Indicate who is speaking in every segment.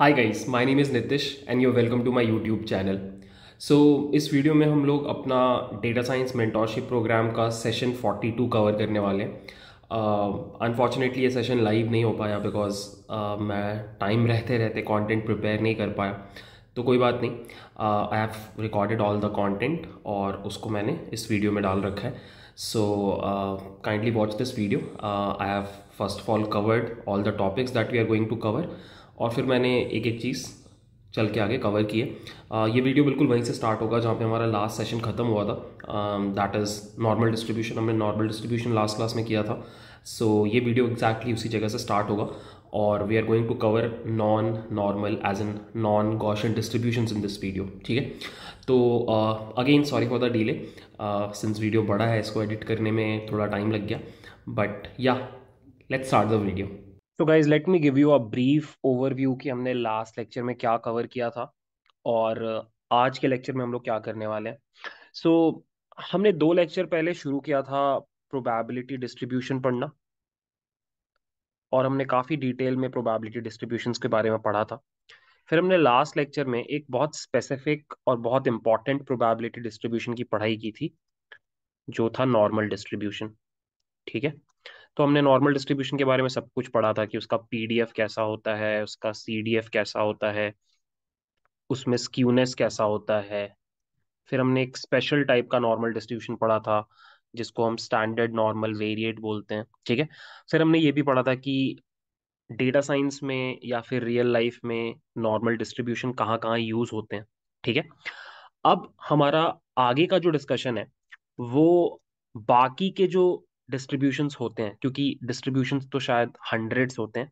Speaker 1: Hi guys my name is Nitish and you welcome to my YouTube channel so इस video में हम लोग अपना डेटा साइंस मेंटोरशिप प्रोग्राम का सेशन 42 कवर करने वाले हैं अनफॉर्चुनेटली uh, ये सेशन लाइव नहीं हो पाया बिकॉज uh, मैं टाइम रहते रहते कंटेंट प्रिपेयर नहीं कर पाया तो कोई बात नहीं I have recorded all the content और उसको मैंने इस वीडियो में डाल रखा है so kindly watch this video I have first of all covered all the topics that we are going to cover और फिर मैंने एक एक चीज़ चल के आगे कवर किए ये वीडियो बिल्कुल वहीं से स्टार्ट होगा जहाँ पे हमारा लास्ट सेशन ख़त्म हुआ था दैट इज़ नॉर्मल डिस्ट्रीब्यूशन हमने नॉर्मल डिस्ट्रीब्यूशन लास्ट क्लास में किया था सो so, ये वीडियो एग्जैक्टली exactly उसी जगह से स्टार्ट होगा और we are going to cover non normal as an non Gaussian distribution in this video ठीक है तो again sorry for the delay since video बड़ा है इसको एडिट करने में थोड़ा टाइम लग गया but yeah let's start the video तो guys let me give you a brief overview कि हमने लास्ट लेक्चर में क्या कवर किया था और uh, आज के लेक्चर में हम लोग क्या करने वाले हैं सो so, हमने दो लेक्चर पहले शुरू किया था प्रोबेबिलिटी डिस्ट्रीब्यूशन पढ़ना और हमने काफ़ी डिटेल में प्रोबेबिलिटी डिस्ट्रीब्यूशन के बारे में पढ़ा था फिर हमने लास्ट लेक्चर में एक बहुत स्पेसिफिक और बहुत इंपॉर्टेंट प्रोबेबिलिटी डिस्ट्रीब्यूशन की पढ़ाई की थी जो था नॉर्मल डिस्ट्रीब्यूशन ठीक है तो हमने नॉर्मल डिस्ट्रीब्यूशन के बारे में सब कुछ पढ़ा था कि उसका पीडीएफ कैसा होता है उसका सीडीएफ कैसा होता है उसमें स्क्यूनेस कैसा होता है फिर हमने एक स्पेशल टाइप का नॉर्मल डिस्ट्रीब्यूशन पढ़ा था जिसको हम स्टैंडर्ड नॉर्मल वेरिएट बोलते हैं ठीक है फिर हमने ये भी पढ़ा था कि डेटा साइंस में या फिर रियल लाइफ में नॉर्मल डिस्ट्रीब्यूशन कहाँ कहाँ यूज़ होते हैं ठीक है अब हमारा आगे का जो डिस्कशन है वो बाकी के जो डिस्ट्रीब्यूशंस होते हैं क्योंकि डिस्ट्रीब्यूशंस तो शायद हंड्रेड्स होते हैं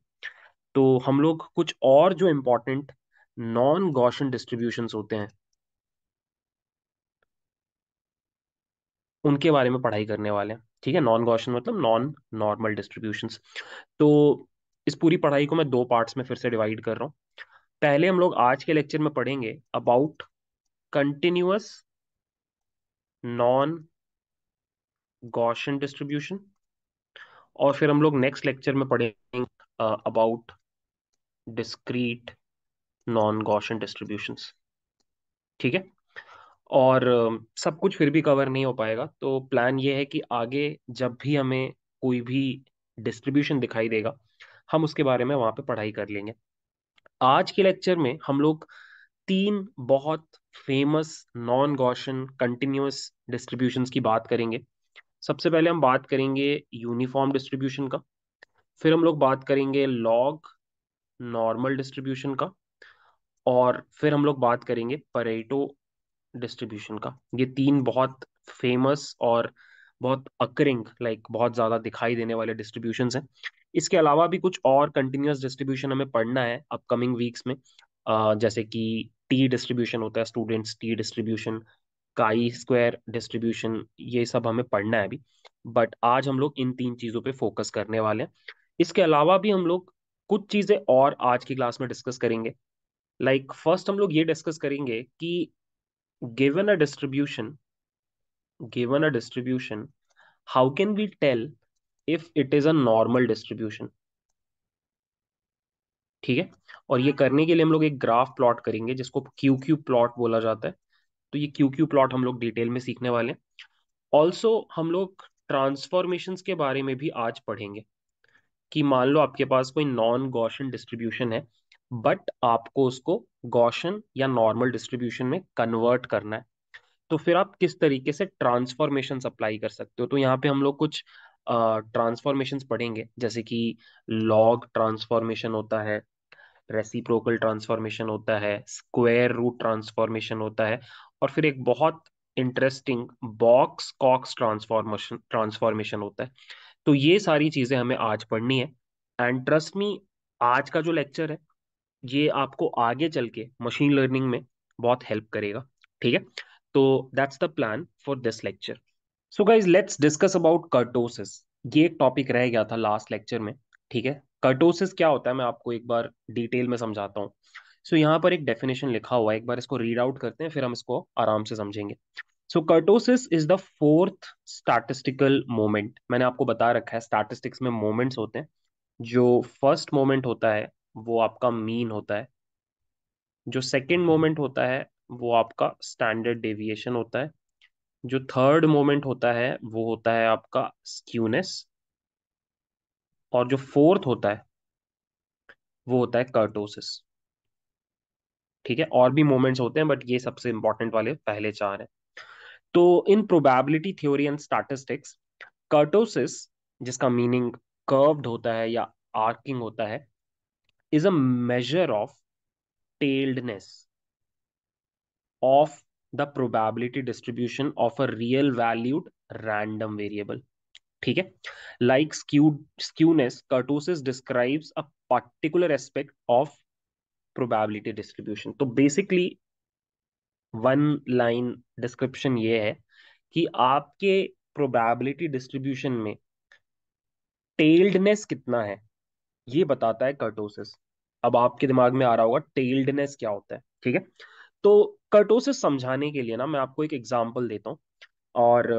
Speaker 1: तो हम लोग कुछ और जो इम्पोर्टेंट नॉन गॉशन डिस्ट्रीब्यूशंस होते हैं उनके बारे में पढ़ाई करने वाले हैं ठीक है नॉन गॉशन मतलब नॉन नॉर्मल डिस्ट्रीब्यूशंस तो इस पूरी पढ़ाई को मैं दो पार्ट्स में फिर से डिवाइड कर रहा हूँ पहले हम लोग आज के लेक्चर में पढ़ेंगे about continuous non Gaussian distribution और फिर हम लोग नेक्स्ट लेक्चर में पढ़ेंगे about discrete non Gaussian distribution ठीक है और uh, सब कुछ फिर भी कवर नहीं हो पाएगा तो प्लान ये है कि आगे जब भी हमें कोई भी डिस्ट्रीब्यूशन दिखाई देगा हम उसके बारे में वहाँ पे पढ़ाई कर लेंगे आज के लेक्चर में हम लोग तीन बहुत famous non Gaussian continuous distribution की बात करेंगे सबसे पहले हम बात करेंगे यूनिफॉर्म डिस्ट्रीब्यूशन का फिर हम लोग बात करेंगे लॉग नॉर्मल डिस्ट्रीब्यूशन का और फिर हम लोग बात करेंगे परेटो डिस्ट्रीब्यूशन का ये तीन बहुत फेमस और बहुत अकरिंग लाइक like, बहुत ज़्यादा दिखाई देने वाले डिस्ट्रीब्यूशन हैं इसके अलावा भी कुछ और कंटिन्यूस डिस्ट्रीब्यूशन हमें पढ़ना है अपकमिंग वीक्स में जैसे कि टी डिस्ट्रीब्यूशन होता है students T distribution chi square distribution ये सब हमें पढ़ना है अभी बट आज हम लोग इन तीन चीज़ों पे फोकस करने वाले हैं इसके अलावा भी हम लोग कुछ चीज़ें और आज की क्लास में डिस्कस करेंगे लाइक like, फर्स्ट हम लोग ये डिस्कस करेंगे कि given a distribution given a distribution how can we tell if it is a normal distribution ठीक है और ये करने के लिए हम लोग एक ग्राफ प्लॉट करेंगे जिसको क्यू क्यू प्लॉट बोला जाता है तो ये क्यू क्यू प्लॉट हम लोग डिटेल में सीखने वाले हैं ऑल्सो हम लोग ट्रांसफॉर्मेशन के बारे में भी आज पढ़ेंगे कि मान लो आपके पास कोई नॉन गौशन डिस्ट्रीब्यूशन है बट आपको उसको गौशन या नॉर्मल डिस्ट्रीब्यूशन में कन्वर्ट करना है तो फिर आप किस तरीके से ट्रांसफॉर्मेशन अप्लाई कर सकते हो तो यहाँ पे हम लोग कुछ ट्रांसफॉर्मेशन पढ़ेंगे जैसे कि लॉग ट्रांसफॉर्मेशन होता है रेसिप्रोकल ट्रांसफॉर्मेशन होता है स्क्वायर रूट ट्रांसफॉर्मेशन होता है और फिर एक बहुत interesting box Cox transformation transformation होता है तो ये सारी चीज़ें हमें आज पढ़नी है एंड ट्रस्ट मी आज का जो लेक्चर है ये आपको आगे चल के मशीन लर्निंग में बहुत हेल्प करेगा ठीक है तो that's the plan for this lecture so guys let's discuss about kurtosis ये एक टॉपिक रह गया था लास्ट लेक्चर में ठीक है कर्टोसिस क्या होता है मैं आपको एक बार डिटेल में समझाता हूँ सो so, यहाँ पर एक डेफिनेशन लिखा हुआ है एक बार इसको रीड आउट करते हैं फिर हम इसको आराम से समझेंगे so kurtosis is the fourth statistical moment मैंने आपको बता रखा है स्टैटिस्टिक्स में मोमेंट्स होते हैं जो फर्स्ट मोमेंट होता है वो आपका मीन होता है जो सेकेंड मोमेंट होता है वो आपका स्टैंडर्ड डेविएशन होता है जो थर्ड मोमेंट होता है वो होता है आपका स्क्यूनेस और जो फोर्थ होता है वो होता है कर्टोसिस ठीक है और भी मोमेंट्स होते हैं बट ये सबसे इंपॉर्टेंट वाले पहले चार हैं तो in probability theory and statistics kurtosis जिसका मीनिंग कर्व्ड होता है या आर्किंग होता है is a measure of tailedness of the probability distribution of a real valued random variable ठीक है like skewness kurtosis describes a particular aspect of probability distribution तो basically one line description ये है कि आपके प्रोबेबिलिटी डिस्ट्रीब्यूशन में टेल्डनेस कितना है ये बताता है कर्टोसिस अब आपके दिमाग में आ रहा होगा टेल्डनेस क्या होता है ठीक है तो कर्टोसिस समझाने के लिए ना मैं आपको एक एग्जाम्पल देता हूँ और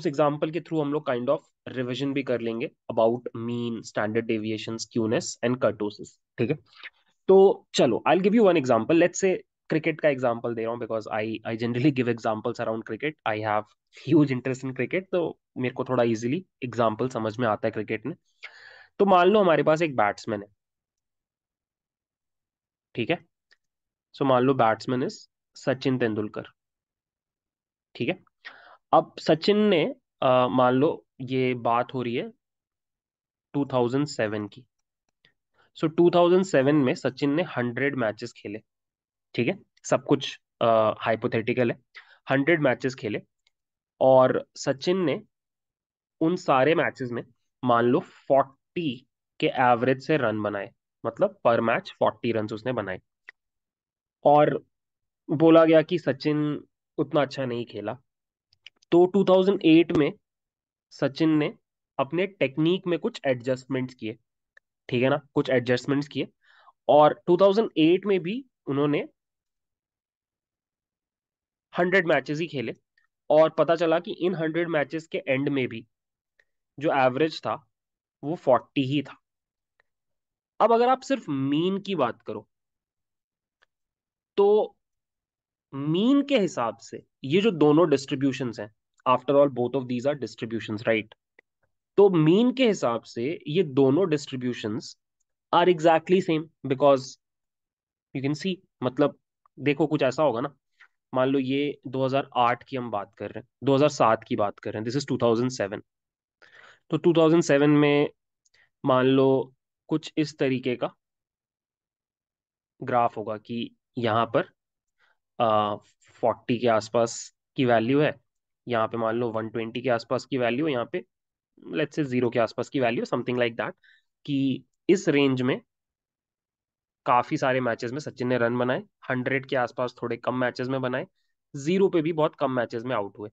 Speaker 1: उस एग्जाम्पल के थ्रू हम लोग काइंड ऑफ रिविजन भी कर लेंगे about mean standard deviation skewness and kurtosis ठीक है तो चलो I give you one example let say cricket का एग्जाम्पल दे रहा हूँ because I I generally give examples around cricket I have huge interest in cricket तो मेरे को थोड़ा इजिली एग्जाम्पल समझ में आता है क्रिकेट में तो मान लो हमारे पास एक बैट्समैन है ठीक है सो मान लो बैट्समैन इज सचिन तेंदुलकर ठीक है अब सचिन ने मान लो ये बात हो रही है 2007 की सो so, 2007 में सचिन ने हंड्रेड मैचेस खेले ठीक है सब कुछ हाइपोथेटिकल है हंड्रेड मैचेस खेले और सचिन ने उन सारे मैचेस में मान लो फोर्टी के एवरेज से रन बनाए मतलब पर मैच फोर्टी रन उसने बनाए और बोला गया कि सचिन उतना अच्छा नहीं खेला तो 2008 में सचिन ने अपने टेक्निक में कुछ एडजस्टमेंट्स किए ठीक है ना कुछ एडजस्टमेंट्स किए और 2008 में भी उन्होंने हंड्रेड मैचेस ही खेले और पता चला कि इन हंड्रेड मैचेस के एंड में भी जो एवरेज था वो फोर्टी ही था अब अगर आप सिर्फ मीन की बात करो तो मीन के हिसाब से ये जो दोनों डिस्ट्रीब्यूशन हैं after all both of these are distribution right तो मीन के हिसाब से ये दोनों distribution are exactly same because you can see मतलब देखो कुछ ऐसा होगा ना मान लो ये 2008 की हम बात कर रहे हैं 2007 की बात कर रहे हैं दिस इज 2007 तो 2007 में मान लो कुछ इस तरीके का ग्राफ होगा कि यहाँ पर फोर्टी के आसपास की वैल्यू है यहाँ पे मान लो वन ट्वेंटी के आसपास की वैल्यू है यहाँ पे लेट्स से जीरो के आसपास की वैल्यू समथिंग लाइक दैट कि इस रेंज में काफ़ी सारे मैचेस में सचिन ने रन बनाए हंड्रेड के आसपास थोड़े कम मैचेस में बनाए जीरो पे भी बहुत कम मैचेस में आउट हुए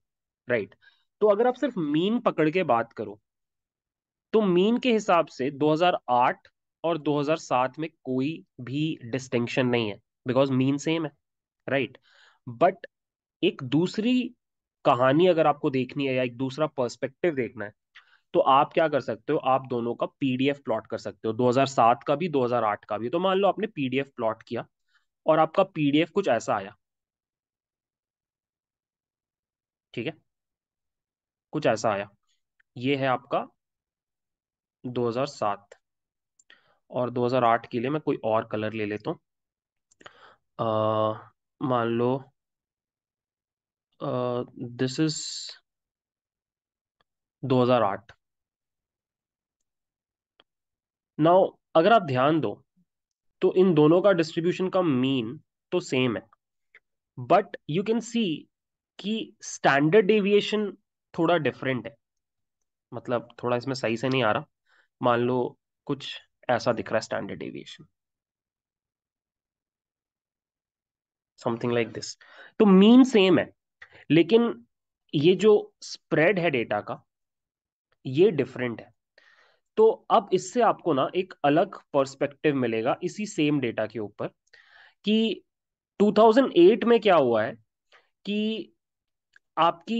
Speaker 1: राइट तो अगर आप सिर्फ मीन पकड़ के बात करो तो मीन के हिसाब से 2008 और 2007 में कोई भी डिस्टिंक्शन नहीं है बिकॉज मीन सेम है राइट right? बट एक दूसरी कहानी अगर आपको देखनी है या एक दूसरा पर्सपेक्टिव देखना है तो आप क्या कर सकते हो आप दोनों का पीडीएफ प्लॉट कर सकते हो 2007 का भी 2008 का भी तो मान लो आपने पीडीएफ प्लॉट किया और आपका पीडीएफ कुछ ऐसा आया ठीक है कुछ ऐसा आया ये है आपका 2007 और 2008 के लिए मैं कोई और कलर ले लेता हूं मान लो दिस इज 2008 नाउ अगर आप ध्यान दो तो इन दोनों का डिस्ट्रीब्यूशन का मीन तो सेम है बट यू कैन सी कि स्टैंडर्ड डेविएशन थोड़ा डिफरेंट है मतलब थोड़ा इसमें सही से नहीं आ रहा मान लो कुछ ऐसा दिख रहा है standard deviation something like this तो मीन सेम है लेकिन ये जो स्प्रेड है डेटा का ये डिफरेंट है तो अब इससे आपको ना एक अलग पर्सपेक्टिव मिलेगा इसी सेम डेटा के ऊपर कि 2008 में क्या हुआ है कि आपकी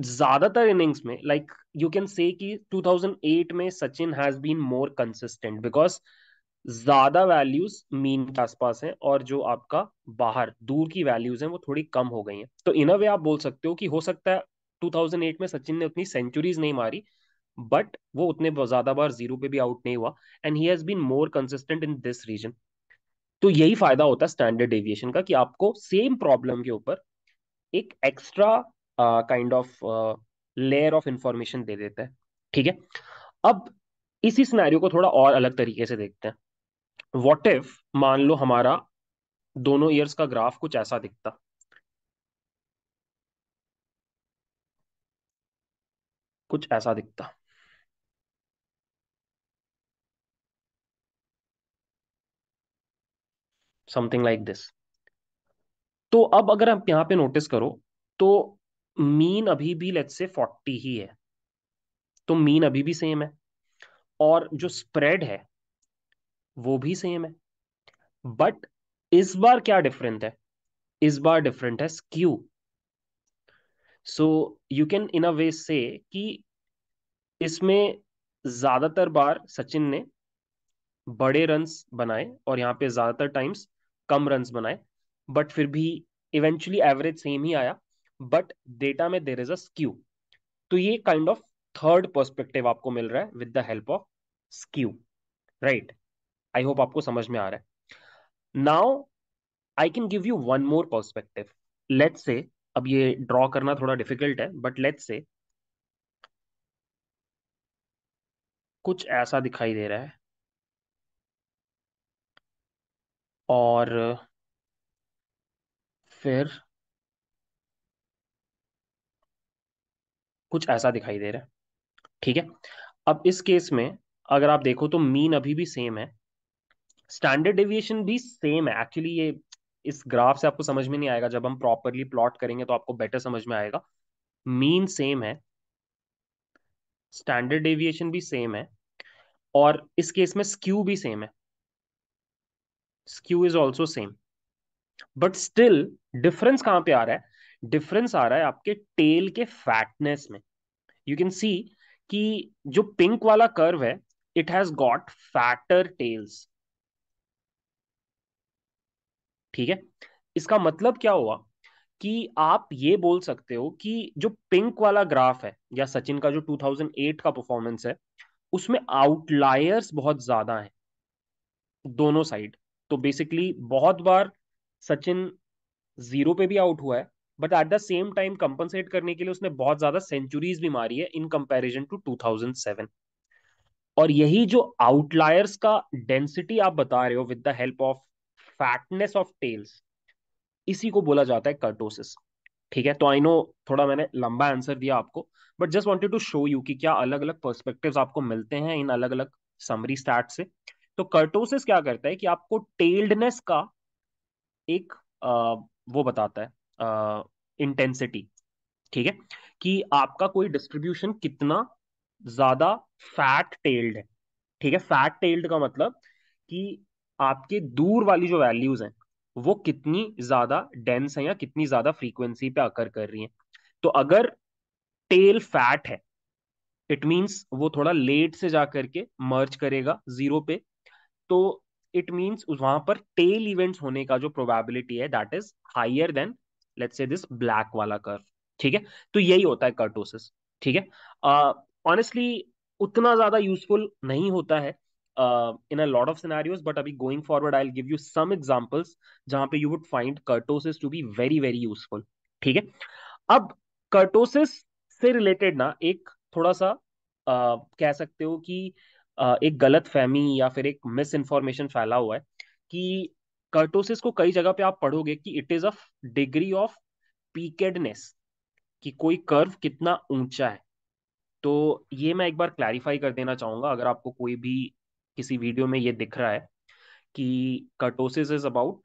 Speaker 1: ज्यादातर इनिंग्स में लाइक यू कैन से कि 2008 में Sachin has been more consistent because ज्यादा वैल्यूज मीन के आसपास हैं और जो आपका बाहर दूर की वैल्यूज हैं वो थोड़ी कम हो गई हैं तो इन अ वे आप बोल सकते हो कि हो सकता है 2008 में सचिन ने उतनी सेंचुरीज नहीं मारी बट वो उतने ज्यादा बार जीरो पे भी आउट नहीं हुआ and he has been more consistent in this region तो यही फायदा होता है स्टैंडर्ड डेविएशन का कि आपको सेम प्रॉब्लम के ऊपर एक extra kind of layer of information दे देता है ठीक है अब इसी सिनेरियो को थोड़ा और अलग तरीके से देखते हैं व्हाट इफ मान लो हमारा दोनों ईयर्स का ग्राफ कुछ ऐसा दिखता कुछ ऐसा दिखता समथिंग लाइक दिस तो अब अगर आप यहां पे नोटिस करो तो मीन अभी भी लेट्स से फोर्टी ही है तो मीन अभी भी सेम है और जो स्प्रेड है वो भी सेम है बट इस बार क्या डिफरेंट है इस बार डिफरेंट है skew so you can in a way say कि इसमें ज्यादातर बार सचिन ने बड़े रन्स बनाए और यहां पे ज्यादातर टाइम्स कम रन बनाए बट फिर भी इवेंचुअली एवरेज सेम ही आया बट डेटा में देर इज अ स्क्यू तो ये काइंड ऑफ थर्ड पर्सपेक्टिव आपको मिल रहा है with the help of skew right I hope आपको समझ में आ रहा है now I can give you one more perspective let say अब ये ड्रॉ करना थोड़ा डिफिकल्ट है बट लेट से कुछ ऐसा दिखाई दे रहा है और फिर कुछ ऐसा दिखाई दे रहा है ठीक है अब इस केस में अगर आप देखो तो मीन अभी भी सेम है स्टैंडर्ड डेविएशन भी सेम है एक्चुअली ये इस ग्राफ से आपको समझ में नहीं आएगा जब हम प्रॉपरली प्लॉट करेंगे तो आपको बेटर समझ में आएगा मीन सेम है स्टैंडर्ड डेविएशन भी सेम है और इस केस में स्क्यू भी सेम है skew is also same but still difference कहां पे आ रहा है डिफरेंस आ रहा है आपके टेल के फैटनेस में यू कैन सी कि जो पिंक वाला कर्व है it has got fatter tails ठीक है इसका मतलब क्या हुआ कि आप ये बोल सकते हो कि जो पिंक वाला ग्राफ है या सचिन का जो 2008 का परफॉर्मेंस है उसमें आउटलायर्स बहुत ज्यादा हैं दोनों साइड तो बेसिकली बहुत बार सचिन जीरो पे भी आउट हुआ है but at the same time compensate करने के लिए उसने बहुत ज्यादा सेंचुरीज भी मारी है इन कंपेरिजन टू टू और यही जो आउटलायर्स का डेंसिटी आप बता रहे हो with the help of fatness of tails इसी को बोला जाता है कर्टोसिस ठीक है तो आई नो थोड़ा मैंने लंबा आंसर दिया आपको but just wanted to show you कि क्या अलग अलग पर्सपेक्टिव्स आपको मिलते हैं इन अलग अलग समरी स्टार्ट से तो कर्टोसिस क्या करता है कि आपको टेल्डनेस का एक आ, वो बताता है इंटेंसिटी ठीक है कि आपका कोई डिस्ट्रीब्यूशन कितना ज्यादा फैट टेल्ड है ठीक है फैट टेल्ड का मतलब कि आपके दूर वाली जो वैल्यूज हैं वो कितनी ज्यादा डेंस है या कितनी ज्यादा फ्रीक्वेंसी पे आकर कर रही है तो अगर टेल फैट है इट मीन्स वो थोड़ा लेट से जा करके मर्ज करेगा जीरो पे तो इट मीन्स वहां पर टेल इवेंट्स होने का जो प्रोबेबिलिटी है that is higher than let's say this black वाला कर ठीक है तो यही होता है कर्टोसिस ठीक है ऑनेस्टली uh, उतना ज्यादा यूजफुल नहीं होता है in a lot of scenarios but अभी going forward I give you some examples जहां पे you would find kurtosis to be very very useful ठीक है अब कर्टोसिस से रिलेटेड ना एक थोड़ा सा uh, कह सकते हो कि एक गलत फहमी या फिर एक मिस इन्फॉर्मेशन फैला हुआ है कि कर्टोसिस को कई जगह पे आप पढ़ोगे कि it is a degree of peakedness कि कोई कर्व कितना ऊंचा है तो ये मैं एक बार क्लैरिफाई कर देना चाहूंगा अगर आपको कोई भी किसी वीडियो में ये दिख रहा है कि कर्टोसिस इज अबाउट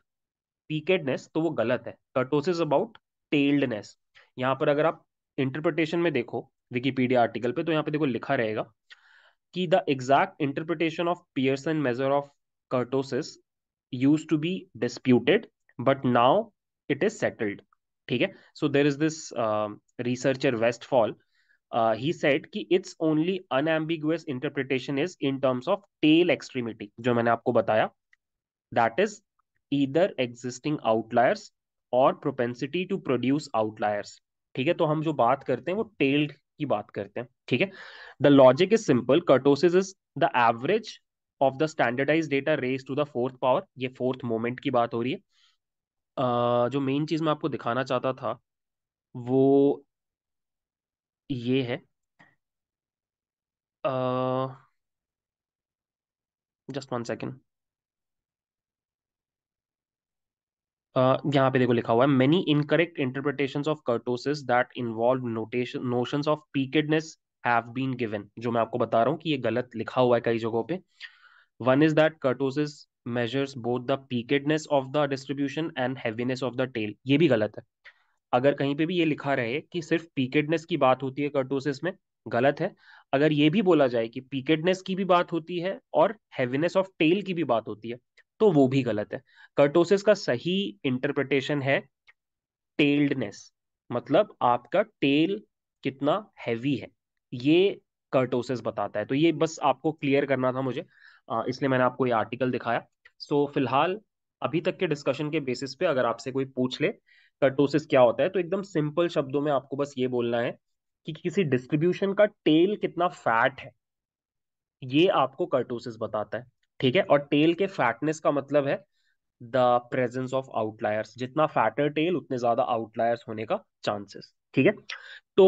Speaker 1: पीकेडनेस तो वो गलत है कर्टोसिस अबाउट टेल्डनेस यहाँ पर अगर आप इंटरप्रिटेशन में देखो विकीपीडिया आर्टिकल पे तो यहाँ पे देखो लिखा रहेगा कि the exact interpretation of Pearson measure of kurtosis used to be disputed but now it is settled ठीक है so there is this researcher Westfall he said कि it's only unambiguous interpretation is in terms of tail extremity जो मैंने आपको बताया that is either existing outliers और propensity to produce outliers ठीक है तो हम जो बात करते हैं वो टेल्ड की बात करते हैं ठीक है the logic is simple kurtosis is the average of the standardize data raise to the fourth power ये फोर्थ मोमेंट की बात हो रही है uh, जो मेन चीज मैं आपको दिखाना चाहता था वो ये है जस्ट वन सेकेंड यहाँ पे देखो लिखा हुआ है many incorrect interpretation of kurtosis that involve notation notions of peakedness have been given जो मैं आपको बता रहा हूँ कि ये गलत लिखा हुआ है कई जगहों पे one is that kurtosis measures both the peakedness of the distribution and heaviness of the tail ये भी गलत है अगर कहीं पे भी ये लिखा रहे कि सिर्फ पीकेडनेस की बात होती है कर्टोसिस में गलत है अगर ये भी बोला जाए कि पीकेडनेस की भी बात होती है और हैवीनेस ऑफ टेल की भी बात होती है तो वो भी गलत है कर्टोसिस का सही इंटरप्रिटेशन है टेल्डनेस मतलब आपका टेल कितना हैवी है ये कर्टोसिस बताता है तो ये बस आपको क्लियर करना था मुझे इसलिए मैंने आपको ये आर्टिकल दिखाया सो so, फिलहाल अभी तक के डिस्कशन के बेसिस पे अगर आपसे कोई पूछ ले कर्टोसिस क्या होता है तो एकदम सिंपल शब्दों में आपको बस ये बोलना है कि किसी डिस्ट्रीब्यूशन का टेल कितना फैट है ये आपको कर्टोसिस बताता है ठीक है और टेल के फैटनेस का मतलब है द प्रेजेंस ऑफ आउटलायर्स जितना फैटर टेल उतने ज्यादा आउटलायर्स होने का चांसेस ठीक है तो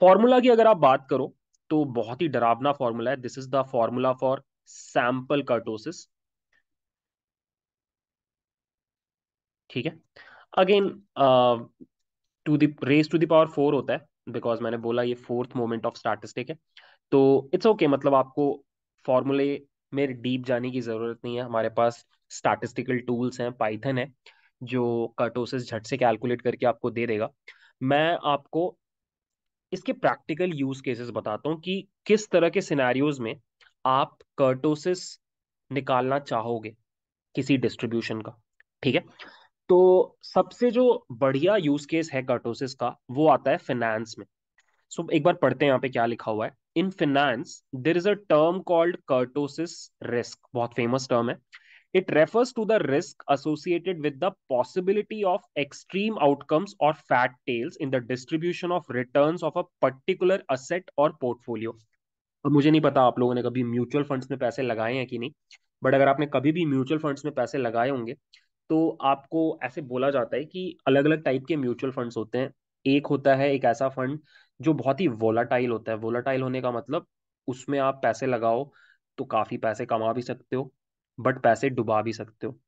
Speaker 1: फॉर्मूला की अगर आप बात करो तो बहुत ही डरावना फॉर्मूला है this is the formula for sample kurtosis ठीक है again to the raise to the power four होता है बिकॉज मैंने बोला ये फोर्थ मोमेंट ऑफ स्टैटिस्टिक है तो इट्स ओके okay, मतलब आपको फॉर्मूले में डीप जाने की ज़रूरत नहीं है हमारे पास स्टैटिस्टिकल टूल्स हैं पाइथन है जो कर्टोसिस झट से कैलकुलेट करके आपको दे देगा मैं आपको इसके प्रैक्टिकल यूज केसेस बताता हूँ कि किस तरह के सिनेरियोज में आप कर्टोसिस निकालना चाहोगे किसी डिस्ट्रीब्यूशन का ठीक है तो सबसे जो बढ़िया यूज केस है कर्टोसिस का वो आता है फिनेंस में सो एक बार पढ़ते हैं यहाँ पे क्या लिखा हुआ है in finance there is a term called kurtosis risk बहुत फेमस टर्म है it refers to the risk associated with the possibility of extreme outcomes और fat tails in the distribution of return of a particular asset और portfolio अब मुझे नहीं पता आप लोगों ने कभी म्यूचुअल फंड्स में पैसे लगाए हैं कि नहीं बट अगर आपने कभी भी म्यूचुअल फंड्स में पैसे लगाए होंगे तो आपको ऐसे बोला जाता है कि अलग अलग टाइप के म्यूचुअल फंड्स होते हैं एक होता है एक ऐसा फंड जो बहुत ही वोलाटाइल होता है वोलाटाइल होने का मतलब उसमें आप पैसे लगाओ तो काफ़ी पैसे कमा भी सकते हो बट पैसे डुबा भी सकते हो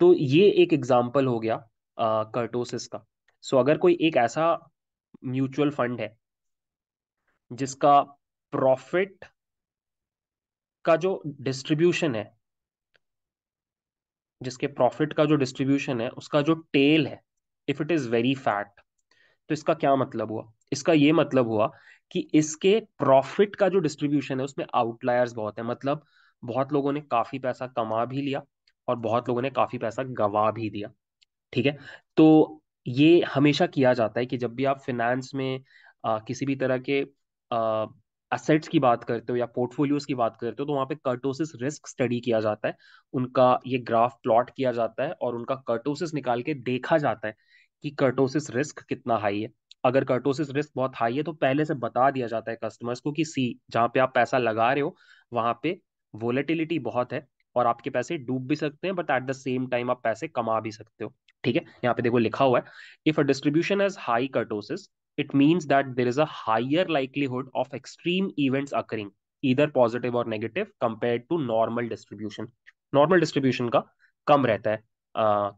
Speaker 1: तो ये एक एग्जाम्पल हो गया कर्टोसिस का सो so, अगर कोई एक ऐसा म्यूचुअल फंड है जिसका प्रॉफिट का जो डिस्ट्रीब्यूशन है जिसके प्रॉफिट का जो डिस्ट्रीब्यूशन है उसका जो टेल है if it is very fat तो इसका क्या मतलब हुआ इसका ये मतलब हुआ कि इसके प्रॉफिट का जो डिस्ट्रीब्यूशन है उसमें आउटलायर्स बहुत है मतलब बहुत लोगों ने काफी पैसा कमा भी लिया और बहुत लोगों ने काफी पैसा गवा भी दिया ठीक है तो ये हमेशा किया जाता है कि जब भी आप फिनेंस में आ, किसी भी तरह के असेट्स की बात करते हो या पोर्टफोलियोज की बात करते हो तो वहां पे कर्टोसिस रिस्क स्टडी किया जाता है उनका ये ग्राफ प्लॉट किया जाता है और उनका कर्टोसिस निकाल के देखा जाता है कि कर्टोसिस रिस्क कितना हाई है अगर कर्टोसिस रिस्क बहुत हाई है तो पहले से बता दिया जाता है कस्टमर्स को कि सी जहाँ पे आप पैसा लगा रहे हो वहाँ पे वोलेटिलिटी बहुत है और आपके पैसे डूब भी सकते हैं but at the same time आप पैसे कमा भी सकते हो ठीक है यहाँ पे देखो लिखा हुआ है if a distribution has high kurtosis it means that there is a higher likelihood of extreme events occurring either positive और negative compare to normal distribution normal distribution का कम रहता है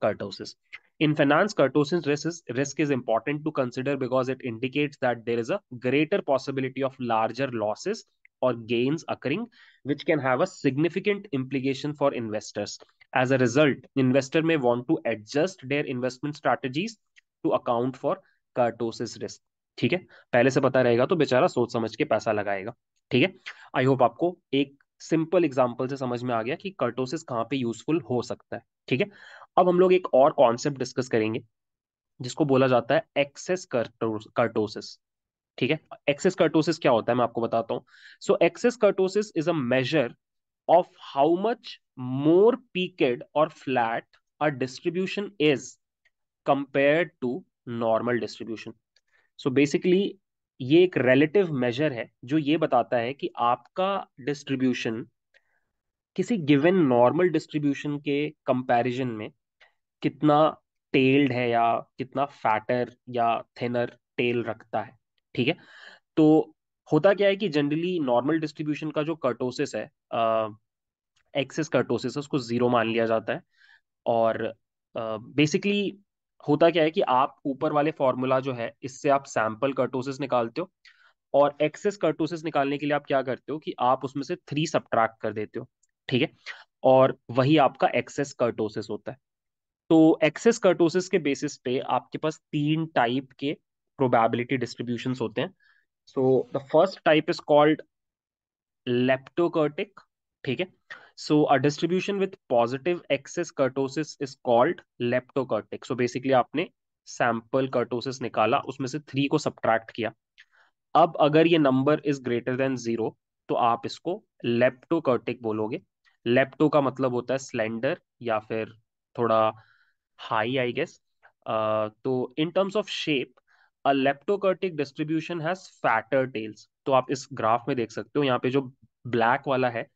Speaker 1: kurtosis uh, In finance, Curtosin's risk, is, risk is, important to consider because it indicates that there is a greater possibility of larger losses or gains occurring, which can have a significant implication for investors. As a result, investor may want to adjust their investment strategies to account for Curtosis risk. ठीक है पहले से पता रहेगा तो बेचारा सोच समझ के पैसा लगाएगा ठीक है आई होप आपको एक सिंपल एग्जाम्पल से समझ में आ गया कि कर्टोसिस कहाँ पे यूजफुल हो सकता है ठीक है अब हम लोग एक और कॉन्सेप्ट डिस्कस करेंगे जिसको बोला जाता है एक्सेस कर्टोसिस ठीक है एक्सेस कर्टोसिस क्या होता है मैं आपको बताता हूँ so excess kurtosis is a measure of how much more peaked और flat a distribution is compare to normal distribution so basically ये एक रिलेटिव मेजर है जो ये बताता है कि आपका डिस्ट्रीब्यूशन किसी गिवन नॉर्मल डिस्ट्रीब्यूशन के कंपैरिजन में कितना टेल्ड है या कितना फैटर या थिनर टेल रखता है ठीक है तो होता क्या है कि जनरली नॉर्मल डिस्ट्रीब्यूशन का जो कर्टोसिस है एक्सेस कर्टोसिस उसको जीरो मान लिया जाता है और बेसिकली होता क्या है कि आप ऊपर वाले फॉर्मूला जो है इससे आप सैंपल कर्टोसिस निकालते हो और एक्सेस कर्टोसिस निकालने के लिए आप क्या करते हो कि आप उसमें से थ्री सब्ट्रैक्ट कर देते हो ठीक है और वही आपका एक्सेस कर्टोसिस होता है तो एक्सेस कर्टोसिस के बेसिस पे आपके पास तीन टाइप के प्रोबेबिलिटी डिस्ट्रीब्यूशन होते हैं so the first type is called leptokurtic ठीक है So a distribution with positive excess kurtosis is called leptokurtic. So basically आपने सैंपल कर्टोसिस निकाला उसमें से थ्री को सब्ट्रैक्ट किया अब अगर ये number is greater than zero तो आप इसको लेप्टोकर्टिक बोलोगे लेप्टो का मतलब होता है स्लेंडर या फिर थोड़ा हाई आई गेस तो in terms of shape a leptokurtic distribution has fatter tails तो आप इस ग्राफ में देख सकते हो यहाँ पे जो ब्लैक वाला है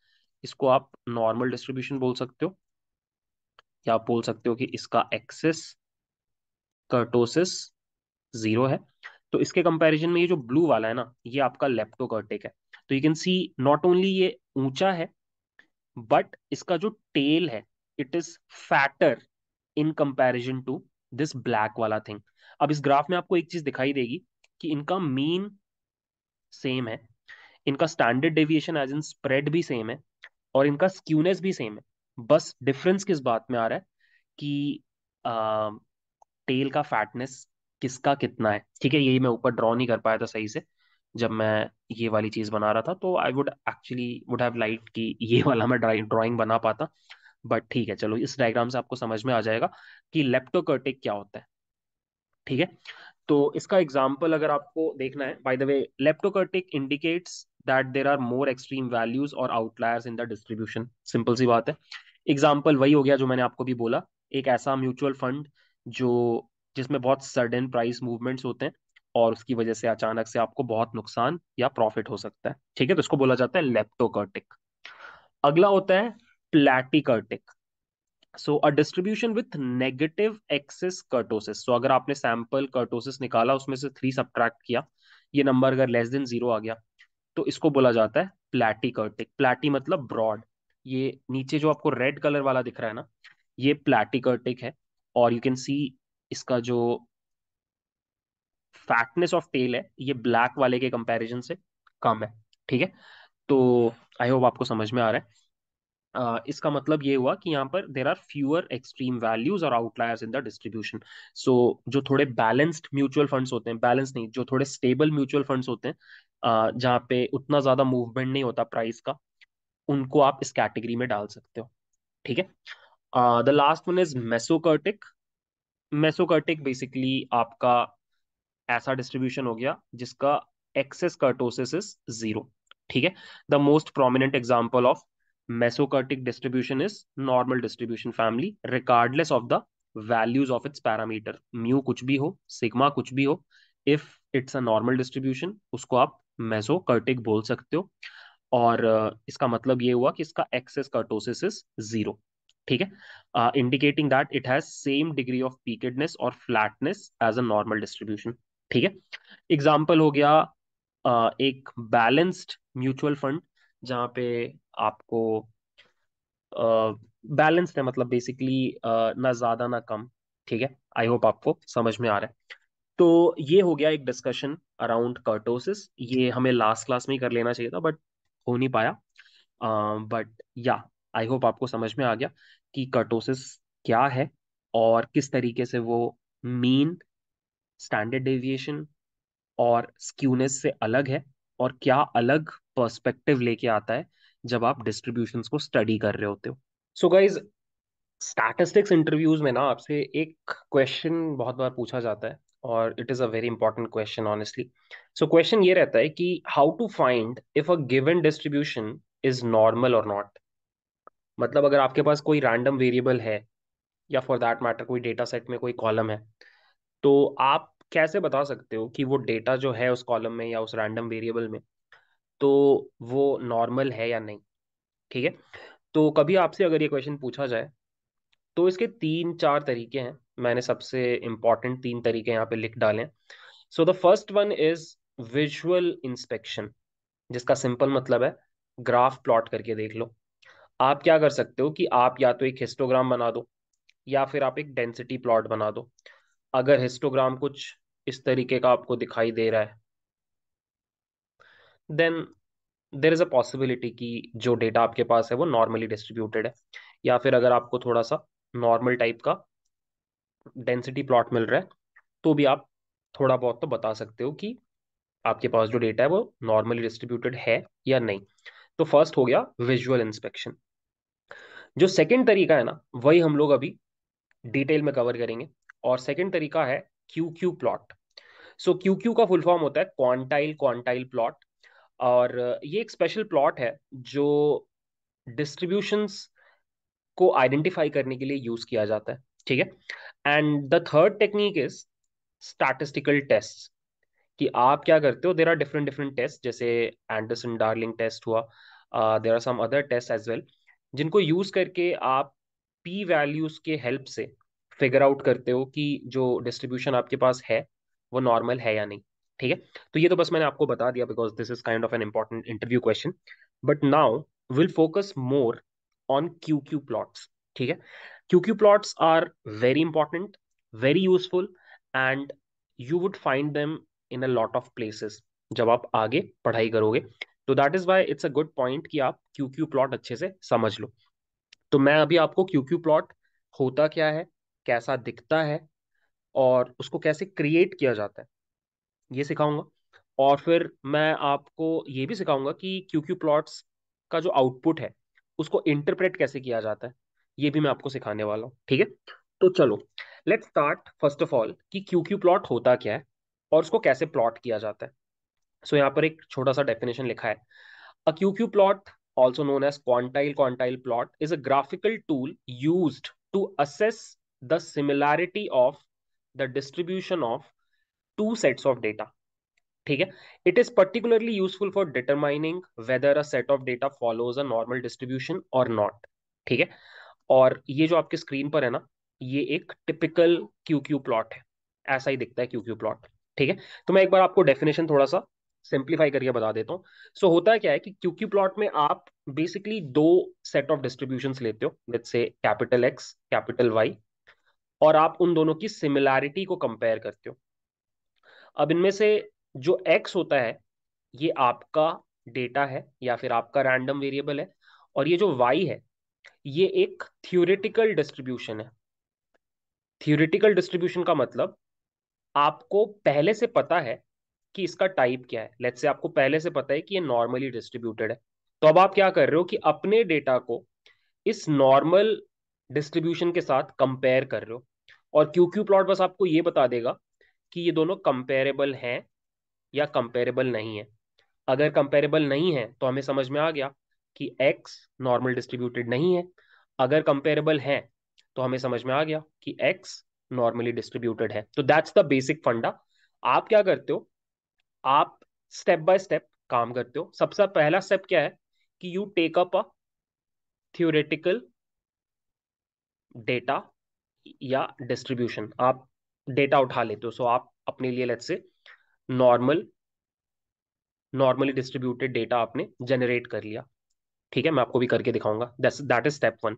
Speaker 1: इसको आप नॉर्मल डिस्ट्रीब्यूशन बोल सकते हो या आप बोल सकते हो कि इसका एक्सेस कर्टोसिस जीरो है तो इसके कंपैरिजन में ये जो ब्लू वाला है ना ये आपका लेप्टोकर्टिक है तो you can see not only ये ऊंचा है बट इसका जो टेल है it is fatter in comparison to this black वाला थिंग अब इस ग्राफ में आपको एक चीज दिखाई देगी कि इनका मीन सेम है इनका standard deviation as in spread भी सेम है और इनका स्क्यूनेस भी सेम है बस डिफरेंस किस बात में आ रहा है कि आ, टेल का फैटनेस किसका कितना है ठीक है यही मैं ऊपर ड्रॉ नहीं कर पाया था सही से जब मैं ये वाली चीज़ बना रहा था तो I would actually would have like कि ये वाला मैं ड्राइंग बना पाता बट ठीक है चलो इस डायग्राम से आपको समझ में आ जाएगा कि लेप्टोकर्टिक क्या होता है ठीक है तो इसका एग्जाम्पल अगर आपको देखना है by the way leptokurtic indicates that there are more extreme values और outliers in the distribution simple सी बात है एग्जाम्पल वही हो गया जो मैंने आपको भी बोला एक ऐसा म्यूचुअल फंड जो जिसमें बहुत सडन प्राइस मूवमेंट्स होते हैं और उसकी वजह से अचानक से आपको बहुत नुकसान या प्रॉफिट हो सकता है ठीक है तो इसको बोला जाता है लेप्टोकर्टिक अगला होता है platykurtic so a distribution with negative excess kurtosis so अगर आपने सैंपल कर्टोसिस निकाला उसमें से थ्री सब्ट्रैक्ट किया ये नंबर अगर लेस देन जीरो आ गया तो इसको बोला जाता है प्लैटी कर्टिक प्लैटी मतलब ब्रॉड ये नीचे जो आपको रेड कलर वाला दिख रहा है ना ये प्लैटी कर्टिक है और यू कैन सी इसका जो फैटनेस ऑफ टेल है ये ब्लैक वाले के कंपैरिजन से कम है ठीक है तो आई होप आपको समझ में आ रहा है Uh, इसका मतलब ये हुआ कि यहाँ पर there are fewer extreme values और outliers in the distribution so जो थोड़े बैलेंस्ड म्यूचुअल फंड्स होते हैं बैलेंस नहीं जो थोड़े स्टेबल म्यूचुअल फंड्स होते हैं जहाँ पे उतना ज़्यादा मूवमेंट नहीं होता प्राइस का उनको आप इस कैटेगरी में डाल सकते हो ठीक है the last one is mesokurtic mesokurtic basically आपका ऐसा डिस्ट्रीब्यूशन हो गया जिसका एक्सेस कर्टोसिस इज जीरो ठीक है the most prominent example of mesokurtic distribution is normal distribution family regardless of the values of its parameter mu कुछ भी हो सिग्मा कुछ भी हो if it's a normal distribution उसको आप मेसोकर्टिक बोल सकते हो और इसका मतलब ये हुआ कि इसका एक्सेस कर्टोसिस इज जीरो ठीक है indicating that it has same degree of peakedness और flatness as a normal distribution ठीक है एग्जाम्पल हो गया uh, एक बैलेंस्ड म्यूचुअल फंड जहाँ पे आपको बैलेंस्ड uh, है मतलब बेसिकली uh, ना ज्यादा ना कम ठीक है आई होप आपको समझ में आ रहा है तो ये हो गया एक डिस्कशन अराउंड कर्टोसिस ये हमें लास्ट क्लास में ही कर लेना चाहिए था बट हो नहीं पाया बट या आई होप आपको समझ में आ गया कि कर्टोसिस क्या है और किस तरीके से वो मीन स्टैंडर्ड डेविएशन और स्क्यूनेस से अलग है और क्या अलग पर्सपेक्टिव लेके आता है जब आप डिस्ट्रीब्यूशंस को स्टडी कर रहे होते हो सो गाइज स्टैटिस्टिक्स इंटरव्यूज में ना आपसे एक क्वेश्चन बहुत बार पूछा जाता है और it is a very important question honestly so question ये रहता है कि how to find if a given distribution is normal और नॉट मतलब अगर आपके पास कोई रैंडम वेरिएबल है या फॉर दैट मैटर कोई डेटा सेट में कोई कॉलम है तो आप कैसे बता सकते हो कि वो डेटा जो है उस कॉलम में या उस रैंडम वेरिएबल में तो वो नॉर्मल है या नहीं ठीक है तो कभी आपसे अगर ये क्वेश्चन पूछा जाए तो इसके तीन चार तरीके हैं मैंने सबसे इंपॉर्टेंट तीन तरीके यहाँ पे लिख डाले so the first one is visual inspection जिसका सिंपल मतलब है ग्राफ प्लॉट करके देख लो आप क्या कर सकते हो कि आप या तो एक हिस्टोग्राम बना दो या फिर आप एक डेंसिटी प्लॉट बना दो अगर हिस्टोग्राम कुछ इस तरीके का आपको दिखाई दे रहा है then there is a possibility कि जो डेटा आपके पास है वो नॉर्मली डिस्ट्रीब्यूटेड है या फिर अगर आपको थोड़ा सा नॉर्मल टाइप का डेंसिटी प्लॉट मिल रहा है तो भी आप थोड़ा बहुत तो बता सकते हो कि आपके पास जो डेटा है वो नॉर्मली डिस्ट्रीब्यूटेड है या नहीं तो फर्स्ट हो गया विजुअल इंस्पेक्शन जो सेकेंड तरीका है ना वही हम लोग अभी डिटेल में कवर करेंगे और सेकेंड तरीका है Q Q plot so Q Q का फुल फॉर्म होता है क्वांटाइल क्वांटाइल प्लॉट और ये एक स्पेशल प्लॉट है जो डिस्ट्रीब्यूशंस को आइडेंटिफाई करने के लिए यूज किया जाता है ठीक है and the third technique is statistical test कि आप क्या करते हो there are different different test जैसे एंडरसन डार्लिंग टेस्ट हुआ there are some other test as well जिनको यूज करके आप पी वैल्यूज के हेल्प से फिगर आउट करते हो कि जो डिस्ट्रीब्यूशन आपके पास है वो नॉर्मल है या नहीं ठीक है तो ये तो बस मैंने आपको बता दिया because this is kind of an important interview question but now will focus more on Q Q plots ठीक है QQ plots are very important, very useful, and you would find them in a lot of places जब आप आगे पढ़ाई करोगे तो that is why it's a good point कि आप क्यू क्यू प्लॉट अच्छे से समझ लो तो मैं अभी आपको क्यू क्यू प्लॉट होता क्या है कैसा दिखता है और उसको कैसे क्रिएट किया जाता है ये सिखाऊंगा और फिर मैं आपको ये भी सिखाऊंगा कि क्यू क्यू प्लॉट्स का जो आउटपुट है उसको इंटरप्रेट कैसे किया जाता है ये भी मैं आपको सिखाने वाला हूँ ठीक है तो चलो let start first of all कि क्यू क्यू प्लॉट होता क्या है और उसको कैसे प्लॉट किया जाता है सो so, यहाँ पर एक छोटा सा डेफिनेशन लिखा है a Q Q plot also known as quantile quantile plot is a graphical tool use to assess the similarity of the distribution of two sets of data ठीक है it is particularly useful for determining whether a set of data follows a normal distribution और not ठीक है और ये जो आपके screen पर है ना ये एक टिपिकल क्यू क्यू प्लॉट है ऐसा ही दिखता है क्यू क्यू प्लॉट ठीक है तो मैं एक बार आपको डेफिनेशन थोड़ा सा सिंप्लीफाई करके बता देता हूँ सो so, होता है क्या है कि क्यू क्यू प्लॉट में आप बेसिकली दो सेट ऑफ डिस्ट्रीब्यूशन लेते हो विद से कैपिटल एक्स कैपिटल वाई और आप उन दोनों की सिमिलैरिटी को कंपेयर करते हो अब इनमें से जो एक्स होता है ये आपका डेटा है या फिर आपका रैंडम वेरिएबल है और ये जो वाई है ये एक थियोरेटिकल डिस्ट्रीब्यूशन है थियोरेटिकल डिस्ट्रीब्यूशन का मतलब आपको पहले से पता है कि इसका टाइप क्या है लेट्स से आपको पहले से पता है कि ये नॉर्मली डिस्ट्रीब्यूटेड है तो अब आप क्या कर रहे हो कि अपने डेटा को इस नॉर्मल डिस्ट्रीब्यूशन के साथ कंपेयर कर रहे हो और क्यू क्यू प्लॉट बस आपको ये बता देगा कि ये दोनों कंपेरेबल हैं या कंपेरेबल नहीं है अगर कंपेरेबल नहीं है तो हमें समझ में आ गया कि x नॉर्मल डिस्ट्रीब्यूटेड नहीं है अगर कंपेरेबल है तो हमें समझ में आ गया कि x नॉर्मली डिस्ट्रीब्यूटेड है तो दैट्स द बेसिक फंडा आप क्या करते हो आप स्टेप बाय स्टेप काम करते हो सबसे पहला स्टेप क्या है कि you take up a theoretical data या डिस्ट्रीब्यूशन आप डेटा उठा लेते हो सो आप अपने लिए let's say normal normally distributed data आपने जनरेट कर लिया ठीक है मैं आपको भी करके दिखाऊंगा that is step one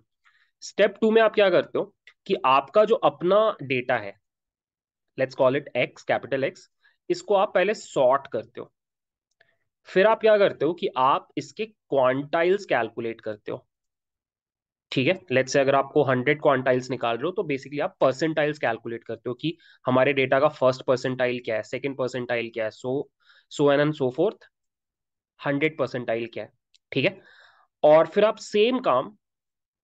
Speaker 1: step two में आप क्या करते हो कि आपका जो अपना डेटा है let's call it X capital X इसको आप पहले सॉर्ट करते हो फिर आप क्या करते हो कि आप इसके क्वांटाइल्स कैलकुलेट करते हो ठीक है लेट्स से अगर आपको हंड्रेड क्वांटाइल्स निकाल रहे हो तो बेसिकली आप परसेंटाइल्स कैलकुलेट करते हो कि हमारे डेटा का फर्स्ट परसेंटाइल क्या है सेकंड परसेंटाइल क्या है so so on and so forth hundred percentile क्या है ठीक है और फिर आप सेम काम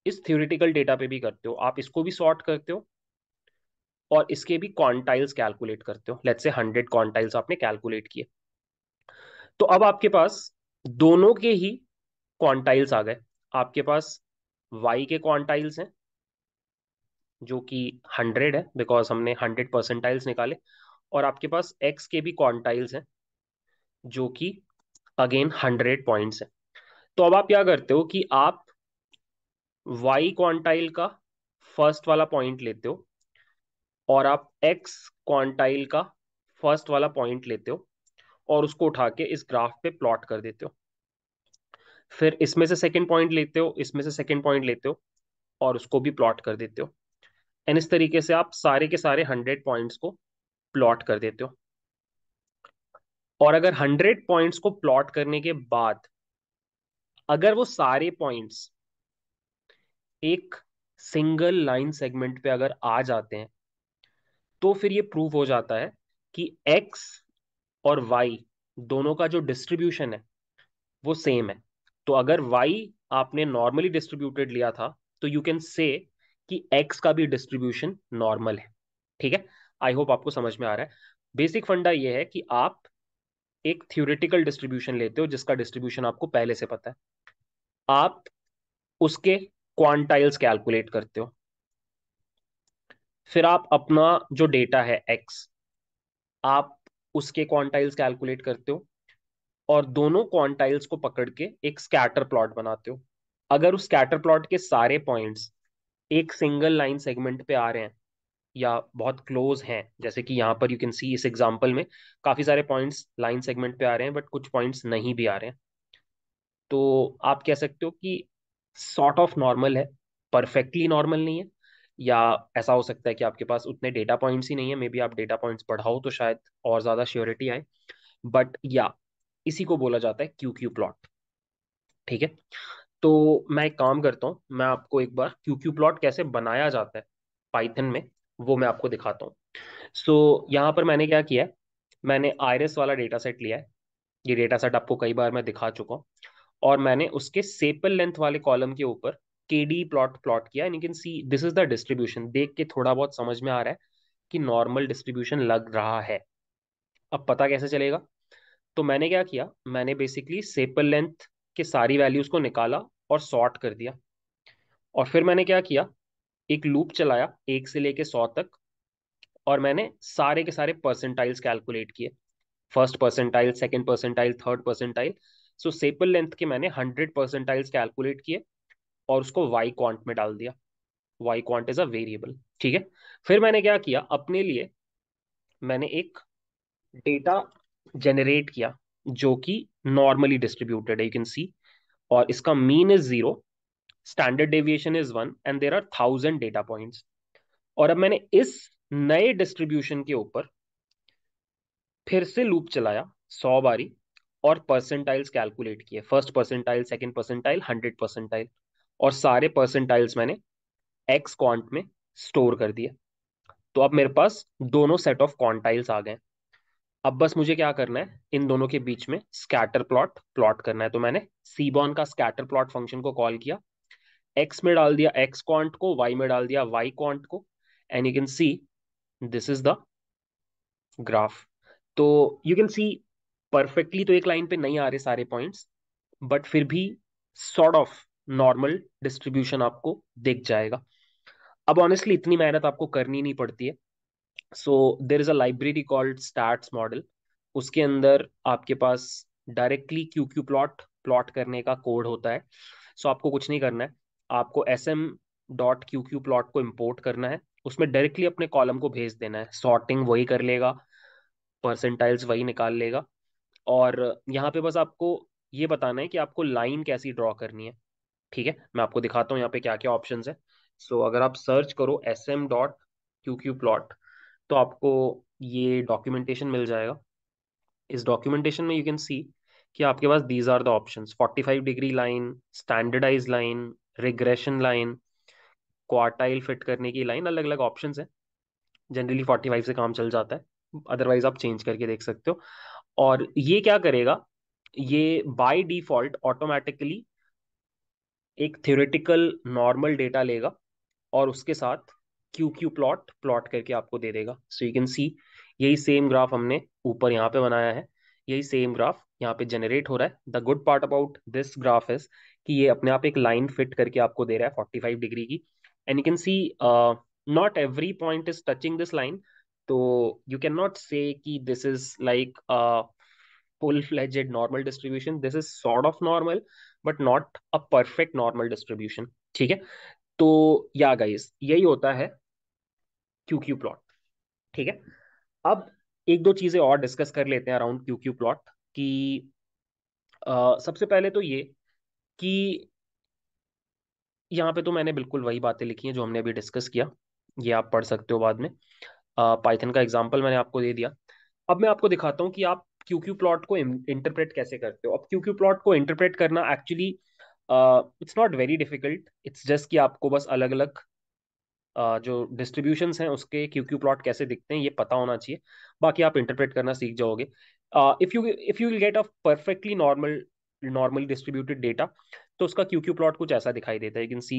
Speaker 1: इस थ्योरिटिकल डेटा पे भी करते हो आप इसको भी सॉर्ट करते हो और इसके भी क्वांटाइल्स कैलकुलेट करते हो लेट्स से हंड्रेड क्वांटाइल्स आपने कैलकुलेट किए तो अब आपके पास दोनों के ही क्वांटाइल्स आ गए आपके पास वाई के क्वांटाइल्स हैं जो कि हंड्रेड है बिकॉज हमने हंड्रेड परसेंटाइल्स निकाले और आपके पास एक्स के भी क्वांटाइल्स हैं जो कि अगेन हंड्रेड पॉइंट्स हैं तो अब आप क्या करते हो कि आप वाई क्वांटाइल का फर्स्ट वाला पॉइंट लेते हो और आप एक्स क्वांटाइल का फर्स्ट वाला पॉइंट लेते हो और उसको उठा के इस ग्राफ पे प्लॉट कर देते हो फिर इसमें से सेकंड पॉइंट लेते हो इसमें से सेकंड पॉइंट लेते हो और उसको भी प्लॉट कर देते हो एंड इस तरीके से आप सारे के सारे हंड्रेड पॉइंट्स को प्लॉट कर देते हो और अगर हंड्रेड पॉइंट्स को प्लॉट करने के बाद अगर वो सारे पॉइंट्स एक सिंगल लाइन सेगमेंट पे अगर आ जाते हैं तो फिर ये प्रूव हो जाता है कि एक्स और वाई दोनों का जो डिस्ट्रीब्यूशन है वो सेम है तो अगर वाई आपने नॉर्मली डिस्ट्रीब्यूटेड लिया था तो यू कैन से कि एक्स का भी डिस्ट्रीब्यूशन नॉर्मल है ठीक है आई होप आपको समझ में आ रहा है बेसिक फंडा ये है कि आप एक थ्योरेटिकल डिस्ट्रीब्यूशन लेते हो जिसका डिस्ट्रीब्यूशन आपको पहले से पता है आप उसके क्वांटाइल्स कैलकुलेट करते हो फिर आप अपना जो डेटा है एक्स आप उसके क्वांटाइल्स कैलकुलेट करते हो और दोनों क्वांटाइल्स को पकड़ के एक स्कैटर प्लॉट बनाते हो अगर उस स्कैटर प्लॉट के सारे पॉइंट्स एक सिंगल लाइन सेगमेंट पे आ रहे हैं या बहुत क्लोज हैं जैसे कि यहाँ पर यू कैन सी इस एग्जाम्पल में काफ़ी सारे पॉइंट्स लाइन सेगमेंट पे आ रहे हैं बट कुछ पॉइंट्स नहीं भी आ रहे हैं तो आप कह सकते हो कि सॉर्ट ऑफ नॉर्मल है परफेक्टली नॉर्मल नहीं है या ऐसा हो सकता है कि आपके पास उतने डेटा पॉइंट्स ही नहीं है मे बी आप डेटा पॉइंट्स बढ़ाओ तो शायद और ज़्यादा श्योरिटी आए बट या इसी को बोला जाता है क्यू क्यू प्लॉट ठीक है तो मैं एक काम करता हूँ मैं आपको एक बार क्यू क्यू प्लॉट कैसे बनाया जाता है पाइथन में वो मैं आपको दिखाता हूँ सो so, यहाँ पर मैंने क्या किया है मैंने आयरस वाला डेटा सेट लिया है ये डेटा सेट आपको कई बार मैं दिखा चुका हूँ और मैंने उसके सेपल लेंथ वाले कॉलम के ऊपर के डी प्लॉट प्लॉट किया and you can see this is the distribution देख के थोड़ा बहुत समझ में आ रहा है कि नॉर्मल डिस्ट्रीब्यूशन लग रहा है अब पता कैसे चलेगा तो मैंने क्या किया मैंने बेसिकली सेपल लेंथ के सारी वैल्यूज को निकाला और सॉर्ट कर दिया और फिर मैंने क्या किया एक लूप चलाया एक से लेके सौ तक और मैंने सारे के सारे परसेंटाइल्स कैलकुलेट किए first percentile second percentile third percentile so sepal length के मैंने हंड्रेड परसेंटाइल्स कैलकुलेट किए और उसको वाई क्वांट में डाल दिया Y quant is a variable ठीक है फिर मैंने क्या किया अपने लिए मैंने एक डेटा जनरेट किया जो कि normally distributed you can see और इसका mean is zero standard deviation is one and there are thousand data point और अब मैंने इस नए डिस्ट्रीब्यूशन के ऊपर फिर से लूप चलाया सौ बारी और परसेंटाइल्स कैलकुलेट किए first percentile second percentile hundred percentile और सारे परसेंटाइल्स मैंने एक्स क्वांट में स्टोर कर दिया तो अब मेरे पास दोनों सेट ऑफ क्वांटाइल्स आ गए अब बस मुझे क्या करना है इन दोनों के बीच में स्कैटर प्लॉट प्लॉट करना है तो मैंने सीबॉन का स्कैटर प्लॉट फंक्शन को कॉल किया एक्स में डाल दिया एक्स क्वांट को वाई में डाल दिया वाई क्वांट को and you can see this is the graph तो यू कैन सी परफेक्टली तो एक लाइन पे नहीं आ रहे सारे पॉइंट्स बट फिर भी सॉर्ट ऑफ नॉर्मल डिस्ट्रीब्यूशन आपको दिख जाएगा अब ऑनेस्टली इतनी मेहनत आपको करनी नहीं पड़ती है so there is a library called stats model उसके अंदर आपके पास directly Q Q plot plot करने का कोड होता है सो so, आपको कुछ नहीं करना है आपको S M dot Q Q plot को इम्पोर्ट करना है उसमें डायरेक्टली अपने कॉलम को भेज देना है सॉर्टिंग वही कर लेगा परसेंटाइल्स वही निकाल लेगा और यहाँ पे बस आपको ये बताना है कि आपको लाइन कैसी ड्रॉ करनी है ठीक है मैं आपको दिखाता हूँ यहाँ पे क्या क्या ऑप्शन है सो so, अगर आप सर्च करो S M dot Q Q plot तो आपको ये डॉक्यूमेंटेशन मिल जाएगा इस डॉक्यूमेंटेशन में यू कैन सी कि आपके पास these are the option forty five degree line standardize line regression line quartile fit करने की लाइन अलग अलग ऑप्शन है जनरली फोर्टी फाइव से काम चल जाता है अदरवाइज आप चेंज करके देख सकते हो और ये क्या करेगा ये बाय डिफॉल्ट ऑटोमेटिकली एक थियोरेटिकल नॉर्मल डेटा लेगा और उसके साथ क्यू क्यू प्लॉट प्लॉट करके आपको दे देगा सो यू कैन सी यही सेम ग्राफ हमने ऊपर यहाँ पे बनाया है यही सेम ग्राफ यहाँ पे जनरेट हो रहा है the good part about this graph is कि ये अपने आप एक लाइन फिट करके आपको दे रहा है 45 डिग्री की and you can see not every point is touching this line तो यू कैन नॉट से कि this is like full fledged normal distribution this is sort of normal but not a perfect normal distribution ठीक है तो या guys यही होता है Q Q plot ठीक है अब एक दो चीजें और डिस्कस कर लेते हैं अराउंड क्यू क्यू प्लॉट कि आ, सबसे पहले तो ये कि यहाँ पे तो मैंने बिल्कुल वही बातें लिखी हैं जो हमने अभी डिस्कस किया ये आप पढ़ सकते हो बाद में पाइथन का एग्जाम्पल मैंने आपको दे दिया अब मैं आपको दिखाता हूँ कि आप क्यू क्यू प्लॉट को इंटरप्रेट कैसे करते हो अब क्यू क्यू प्लॉट को इंटरप्रेट करना actually it's not very difficult it's just कि आपको बस अलग अलग uh, जो डिस्ट्रीब्यूशन हैं उसके क्यू क्यू प्लॉट कैसे दिखते हैं ये पता होना चाहिए बाकी आप इंटरप्रेट करना सीख जाओगे if you if you will get a perfectly normal normally distributed data तो उसका क्यू क्यू प्लॉट कुछ ऐसा दिखाई देता है you can see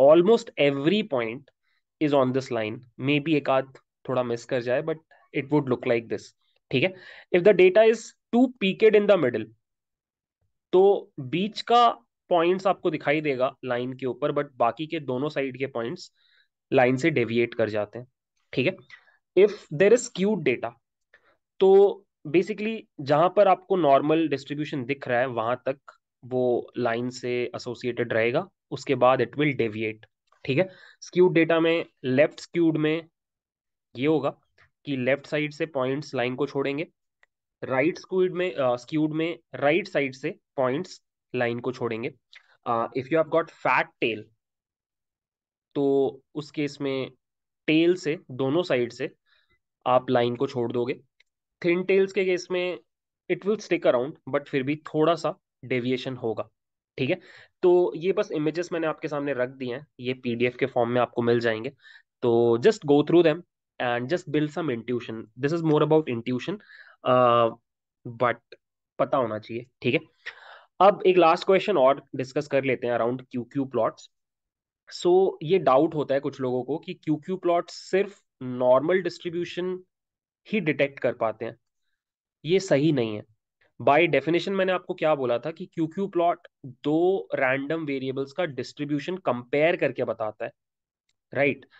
Speaker 1: almost every point is on this line maybe एक आध थोड़ा मिस कर जाए but it would look like this ठीक है if the data is too peaked in the middle तो बीच का पॉइंट्स आपको दिखाई देगा लाइन के ऊपर बट बाकी के दोनों साइड के पॉइंट्स लाइन से डेविएट कर जाते हैं ठीक है if there is skewed data तो बेसिकली जहां पर आपको नॉर्मल डिस्ट्रीब्यूशन दिख रहा है वहां तक वो लाइन से एसोसिएटेड रहेगा उसके बाद इट विल डेविएट ठीक है स्क्यूड डेटा में लेफ्ट स्क्यूड में ये होगा कि लेफ्ट साइड से पॉइंट्स लाइन को छोड़ेंगे राइट स्क्यूड में स्क्यूड में राइट साइड से पॉइंट्स लाइन को छोड़ेंगे if you have got fat tail तो उस केस में टेल से दोनों साइड से आप लाइन को छोड़ दोगे थिन टेल्स के केस में it will stick around but फिर भी थोड़ा सा डेविएशन होगा ठीक है तो ये बस इमेजेस मैंने आपके सामने रख दिए हैं ये पीडीएफ के फॉर्म में आपको मिल जाएंगे तो just go through them and just build some intuition this is more about intuition but uh, पता होना चाहिए ठीक है अब एक लास्ट क्वेश्चन और डिस्कस कर लेते हैं around Q Q plots so ये डाउट होता है कुछ लोगों को कि क्यू क्यू प्लॉट सिर्फ नॉर्मल डिस्ट्रीब्यूशन ही डिटेक्ट कर पाते हैं ये सही नहीं है बाय डेफिनेशन मैंने आपको क्या बोला था कि क्यू क्यू प्लॉट दो रैंडम वेरिएबल्स का डिस्ट्रीब्यूशन कंपेयर करके बताता है राइट right?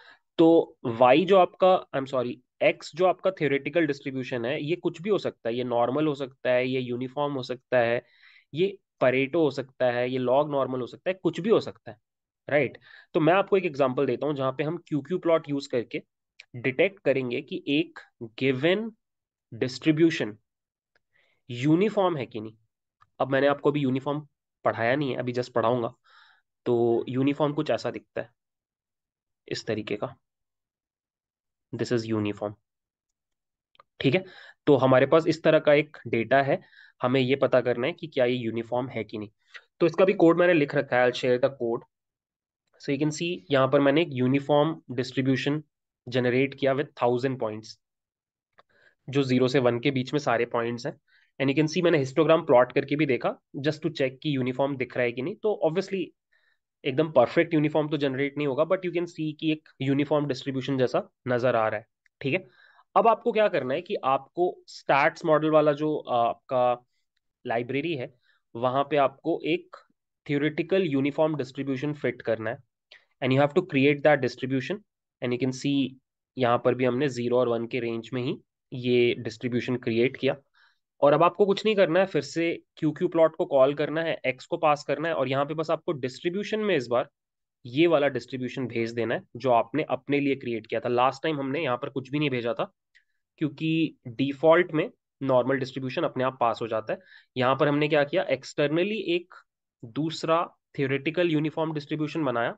Speaker 1: तो वाई जो आपका आई एम सॉरी एक्स जो आपका थियोरेटिकल डिस्ट्रीब्यूशन है ये कुछ भी हो सकता है ये नॉर्मल हो सकता है ये यूनिफॉर्म हो सकता है ये परेटो हो सकता है ये लॉग नॉर्मल हो सकता है कुछ भी हो सकता है राइट right? तो मैं आपको एक एग्जांपल देता हूँ जहां पे हम क्यू क्यू प्लॉट यूज करके डिटेक्ट करेंगे कि एक गिवन डिस्ट्रीब्यूशन यूनिफॉर्म है कि नहीं अब मैंने आपको अभी यूनिफॉर्म पढ़ाया नहीं है अभी जस्ट पढ़ाऊंगा तो यूनिफॉर्म कुछ ऐसा दिखता है इस तरीके का दिस इज यूनिफॉर्म ठीक है तो हमारे पास इस तरह का एक डेटा है हमें ये पता करना है कि क्या ये यूनिफॉर्म है कि नहीं तो इसका भी कोड मैंने लिख रखा है I share the code so you can see यहाँ पर मैंने एक यूनिफॉर्म डिस्ट्रीब्यूशन जनरेट किया विथ थाउजेंड पॉइंट्स जो जीरो से वन के बीच में सारे पॉइंट्स हैं एंड यू कैन सी मैंने हिस्टोग्राम प्लॉट करके भी देखा जस्ट टू चेक कि यूनिफॉर्म दिख रहा है कि नहीं तो ऑब्वियसली एकदम परफेक्ट यूनिफॉर्म तो जनरेट नहीं होगा बट यू कैन सी कि एक यूनिफॉर्म डिस्ट्रीब्यूशन जैसा नजर आ रहा है ठीक है अब आपको क्या करना है कि आपको स्टैट्स मॉडल वाला जो आपका लाइब्रेरी है वहां पे आपको एक थियोरिटिकल यूनिफॉर्म डिस्ट्रीब्यूशन फिट करना है and you have to create that distribution and you can see यहाँ पर भी हमने जीरो और वन के रेंज में ही ये डिस्ट्रीब्यूशन क्रिएट किया और अब आपको कुछ नहीं करना है फिर से क्यू क्यू प्लॉट को कॉल करना है एक्स को पास करना है और यहाँ पे बस आपको डिस्ट्रीब्यूशन में इस बार ये वाला डिस्ट्रीब्यूशन भेज देना है जो आपने अपने लिए क्रिएट किया था लास्ट टाइम हमने यहाँ पर कुछ भी नहीं भेजा था क्योंकि डिफॉल्ट में नॉर्मल डिस्ट्रीब्यूशन अपने आप पास हो जाता है यहाँ पर हमने क्या किया एक्सटर्नली एक दूसरा थियोरेटिकल यूनिफॉर्म डिस्ट्रीब्यूशन बनाया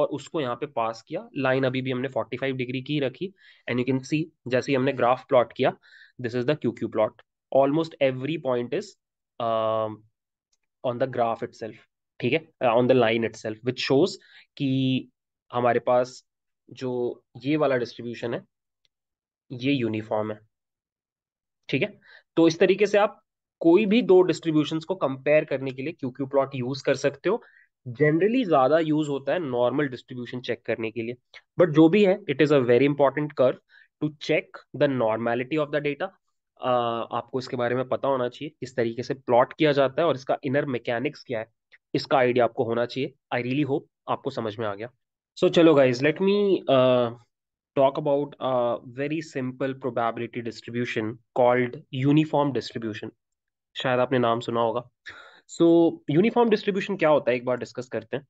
Speaker 1: और उसको यहाँ पे पास किया लाइन अभी भी हमने 45 डिग्री की रखी एंड यू कैन सी जैसे ही हमने ग्राफ प्लॉट किया this is the Q Q plot almost every point is um, on the graph itself ठीक है on the line itself which shows कि हमारे पास जो ये वाला डिस्ट्रीब्यूशन है ये यूनिफॉर्म है ठीक है तो इस तरीके से आप कोई भी दो डिस्ट्रीब्यूशन को कंपेयर करने के लिए क्यू प्लॉट यूज कर सकते हो जनरली ज्यादा यूज होता है नॉर्मल डिस्ट्रीब्यूशन चेक करने के लिए बट जो भी है it is a very important curve to check the normality of the data आपको इसके बारे में पता होना चाहिए किस तरीके से प्लॉट किया जाता है और इसका इनर मैकेनिक्स क्या है इसका आइडिया आपको होना चाहिए आई रियली होप आपको समझ में आ गया सो चलो guys let me talk about a very simple probability distribution called uniform distribution शायद आपने नाम सुना होगा सो यूनिफॉर्म डिस्ट्रीब्यूशन क्या होता है एक बार डिस्कस करते हैं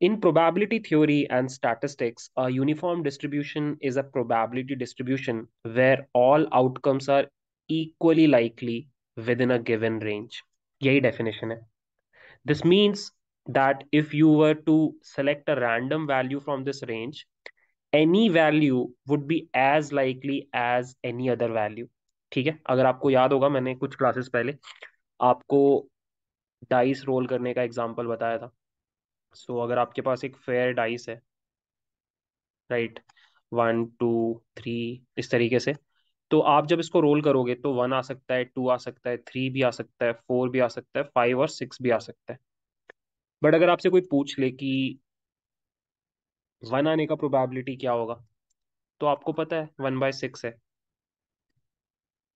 Speaker 1: In probability theory and statistics, a uniform distribution is a probability distribution where all outcomes are equally likely within a given range. यही definition Hai. This means that if you were to select a random value from this range, any value would be as likely as any other value. ठीक है अगर आपको याद होगा मैंने कुछ classes पहले आपको डाइस रोल करने का एग्जाम्पल बताया था सो so, अगर आपके पास एक फेयर डाइस है राइट वन टू थ्री इस तरीके से तो आप जब इसको रोल करोगे तो वन आ सकता है टू आ सकता है थ्री भी आ सकता है फोर भी आ सकता है फाइव और सिक्स भी आ सकता है बट अगर आपसे कोई पूछ ले कि वन आने का प्रोबेबिलिटी क्या होगा तो आपको पता है वन बाय सिक्स है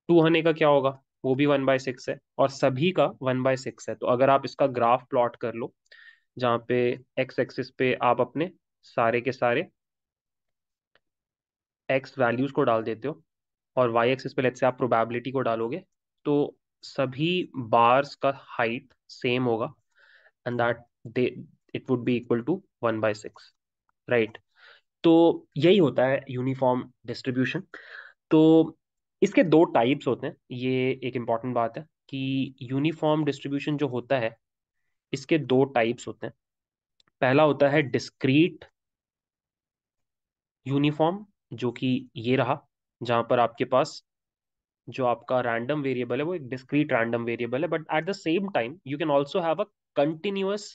Speaker 1: टू आने का क्या होगा वो भी वन बाय सिक्स है और सभी का वन बाय सिक्स है तो अगर आप इसका ग्राफ प्लॉट कर लो जहाँ पे एक्स एक्सिस पे आप अपने सारे के सारे एक्स वैल्यूज़ को डाल देते हो और वाई एक्सिस पे लेट्स से आप प्रोबेबिलिटी को डालोगे तो सभी बार्स का हाइट सेम होगा and that they it would be equal to one by six right तो यही होता है यूनिफॉर्म डिस्ट्रीब्यूशन तो इसके दो टाइप्स होते हैं ये एक इम्पॉर्टेंट बात है कि यूनिफॉर्म डिस्ट्रीब्यूशन जो होता है इसके दो टाइप्स होते हैं पहला होता है डिस्क्रीट यूनिफॉर्म जो कि ये रहा जहां पर आपके पास जो आपका रैंडम वेरिएबल है वो एक डिस्क्रीट रैंडम वेरिएबल है but at the same time you can also have a continuous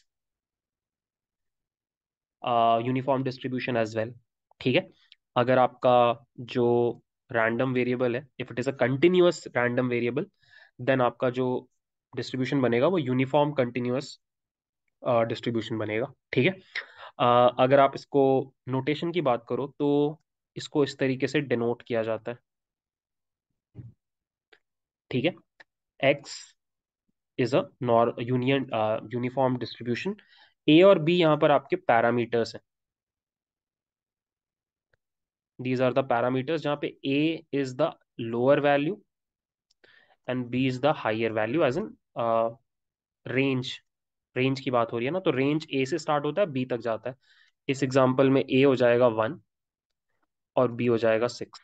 Speaker 1: uniform distribution as well ठीक है अगर आपका जो रैंडम वेरिएबल है if it is a continuous random variable then आपका जो डिस्ट्रीब्यूशन बनेगा वो यूनिफॉर्म कंटिन्यूस डिस्ट्रीब्यूशन बनेगा ठीक है अगर आप इसको नोटेशन की बात करो तो इसको इस तरीके से डिनोट किया जाता है ठीक है x is a nor union uniform distribution a और बी यहां पर आपके पैरामीटर्स हैं दीज आर द पैरामीटर्स जहां पे a is the lower value and b is the higher value as in range range की बात हो रही है ना तो रेंज ए से स्टार्ट होता है बी तक जाता है इस एग्जाम्पल में ए हो जाएगा वन और बी हो जाएगा सिक्स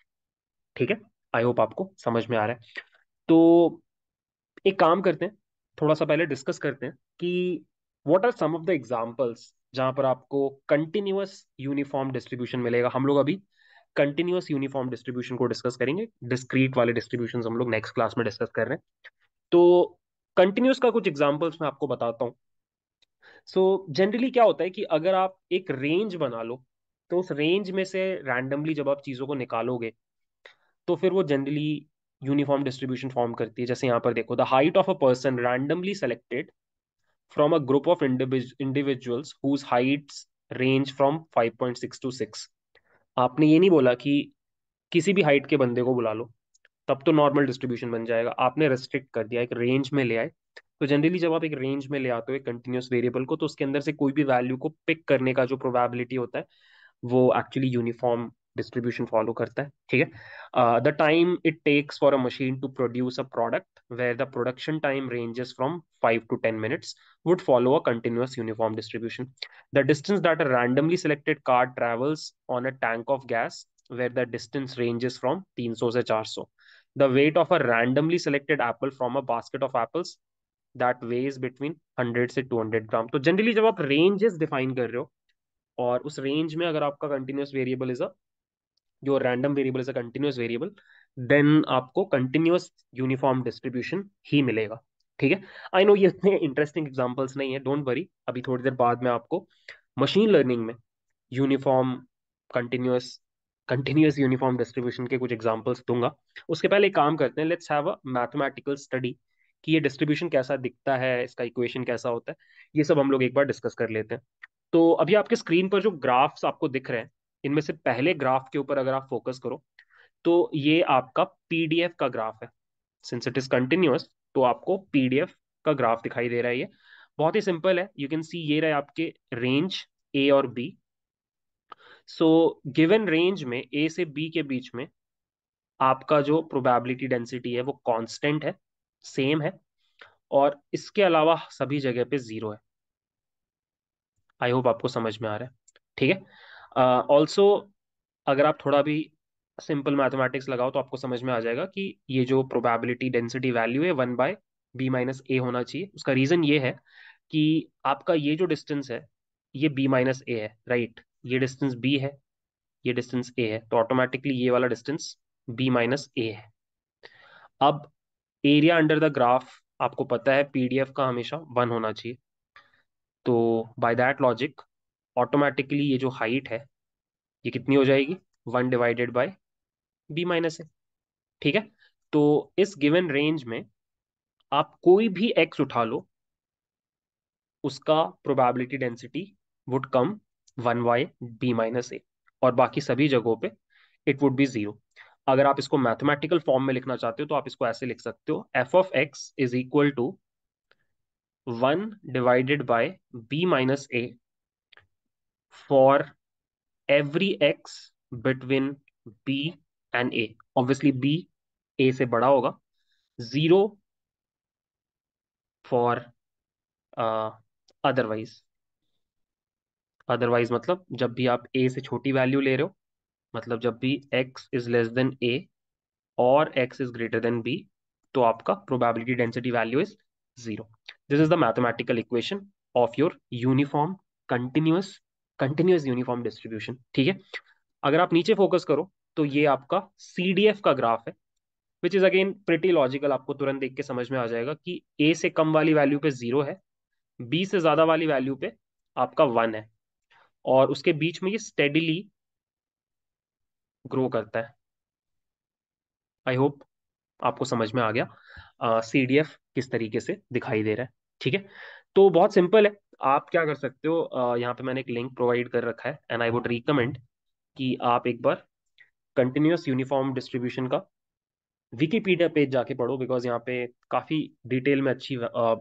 Speaker 1: ठीक है आई होप आपको समझ में आ रहा है तो एक काम करते हैं थोड़ा सा पहले डिस्कस करते हैं कि what are some of the examples जहां पर आपको कंटिन्यूस यूनिफॉर्म डिस्ट्रीब्यूशन मिलेगा हम लोग अभी कंटिन्यूस यूनिफॉर्म डिस्ट्रीब्यूशन को डिस्कस करेंगे डिस्क्रीट वाले डिस्ट्रीब्यूशन हम लोग नेक्स्ट क्लास में डिस्कस कर रहे हैं तो कंटिन्यूस का कुछ एग्जाम्पल्स मैं आपको बताता हूँ सो so, जनरली क्या होता है कि अगर आप एक रेंज बना लो तो उस रेंज में से रैंडमली जब आप चीज़ों को निकालोगे तो फिर वो जनरली यूनिफॉर्म डिस्ट्रीब्यूशन फॉर्म करती है जैसे यहाँ पर देखो the height of a person randomly selected from a group of individuals whose heights range from 5.6 to 6 आपने ये नहीं बोला कि किसी भी हाइट के बंदे को बुला लो तब तो नॉर्मल डिस्ट्रीब्यूशन बन जाएगा आपने रेस्ट्रिक्ट कर दिया एक रेंज में ले आए तो जनरली जब आप एक रेंज में ले आते हो एक कंटिन्यूस वेरिएबल को तो उसके अंदर से कोई भी वैल्यू को पिक करने का जो प्रोबेबिलिटी होता है वो एक्चुअली यूनिफॉर्म डिस्ट्रीब्यूशन फॉलो करता है ठीक है the time it takes for a machine to produce a product where the production time ranges from five to ten minutes would follow a continuous uniform distribution the distance that a randomly selected car travels on a tank of gas the distance ranges from तीन सौ से चार सौ the weight of a randomly selected apple from a basket of apples that weighs between hundred से to hundred gram तो generally जब आप ranges define कर रहे हो और उस रेंज में अगर आपका कंटिन्यूस वेरिएबल इज अ जो random variable is a continuous variable then आपको कंटिन्यूस यूनिफॉर्म डिस्ट्रीब्यूशन ही मिलेगा ठीक है आई नो ये इतने इंटरेस्टिंग एग्जाम्पल्स नहीं है डोंट वरी अभी थोड़ी देर बाद में आपको मशीन लर्निंग में uniform continuous continuous uniform distribution के कुछ एग्जाम्पल्स दूंगा उसके पहले एक काम करते हैं let's have a mathematical study कि ये डिस्ट्रीब्यूशन कैसा दिखता है इसका इक्वेशन कैसा होता है ये सब हम लोग एक बार डिस्कस कर लेते हैं तो अभी आपके स्क्रीन पर जो ग्राफ्स आपको दिख रहे हैं इनमें से पहले ग्राफ के ऊपर अगर आप फोकस करो तो ये आपका पीडीएफ का ग्राफ है सिंस इट इज कंटिन्यूस तो आपको पीडीएफ का ग्राफ दिखाई दे रहा है ये बहुत ही सिंपल है यू कैन सी ये रहे आपके रेंज ए और बी सो गिवन रेंज में ए से बी के बीच में आपका जो प्रोबेबिलिटी डेंसिटी है वो कांस्टेंट है सेम है और इसके अलावा सभी जगह पे जीरो है आई होप आपको समझ में आ रहा है ठीक है ऑल्सो अगर आप थोड़ा भी सिंपल मैथमेटिक्स लगाओ तो आपको समझ में आ जाएगा कि ये जो प्रोबेबिलिटी डेंसिटी वैल्यू है one by b minus a होना चाहिए उसका रीज़न ये है कि आपका ये जो डिस्टेंस है ये बी माइनस ए है राइट ये डिस्टेंस बी है ये डिस्टेंस ए है तो ऑटोमेटिकली ये वाला डिस्टेंस बी माइनस ए है अब एरिया अंडर द ग्राफ आपको पता है पीडीएफ का हमेशा वन होना चाहिए तो बाय दैट लॉजिक ऑटोमेटिकली ये जो हाइट है ये कितनी हो जाएगी one divided by b minus a ठीक है तो इस गिवन रेंज में आप कोई भी एक्स उठा लो उसका probability density would come one by b minus a और बाकी सभी जगहों पे इट वुड बी ज़ीरो अगर आप इसको मैथमेटिकल फॉर्म में लिखना चाहते हो तो आप इसको ऐसे लिख सकते हो f of x is equal to one divided by b minus a for every x between b and a obviously b a से बड़ा होगा जीरो फॉर अदरवाइज अदरवाइज मतलब जब भी आप ए से छोटी वैल्यू ले रहे हो मतलब जब भी x is less than a और x is greater than b तो आपका probability density value is zero this is the mathematical equation of your uniform continuous continuous uniform distribution ठीक है अगर आप नीचे फोकस करो तो ये आपका सी का ग्राफ है which is again pretty logical आपको तुरंत देख के समझ में आ जाएगा कि ए से कम वाली वैल्यू पे जीरो है बी से ज्यादा वाली वैल्यू पे आपका वन है और उसके बीच में ये स्टेडिली ग्रो करता है आई होप आपको समझ में आ गया सी डी एफ किस तरीके से दिखाई दे रहा है ठीक है तो बहुत सिंपल है आप क्या कर सकते हो uh, यहाँ पे मैंने एक लिंक प्रोवाइड कर रखा है एंड आई वुड रिकमेंड कि आप एक बार कंटिन्यूस यूनिफॉर्म डिस्ट्रीब्यूशन का विकीपीडिया पेज जाके पढ़ो बिकॉज यहाँ पे काफ़ी डिटेल में अच्छी uh,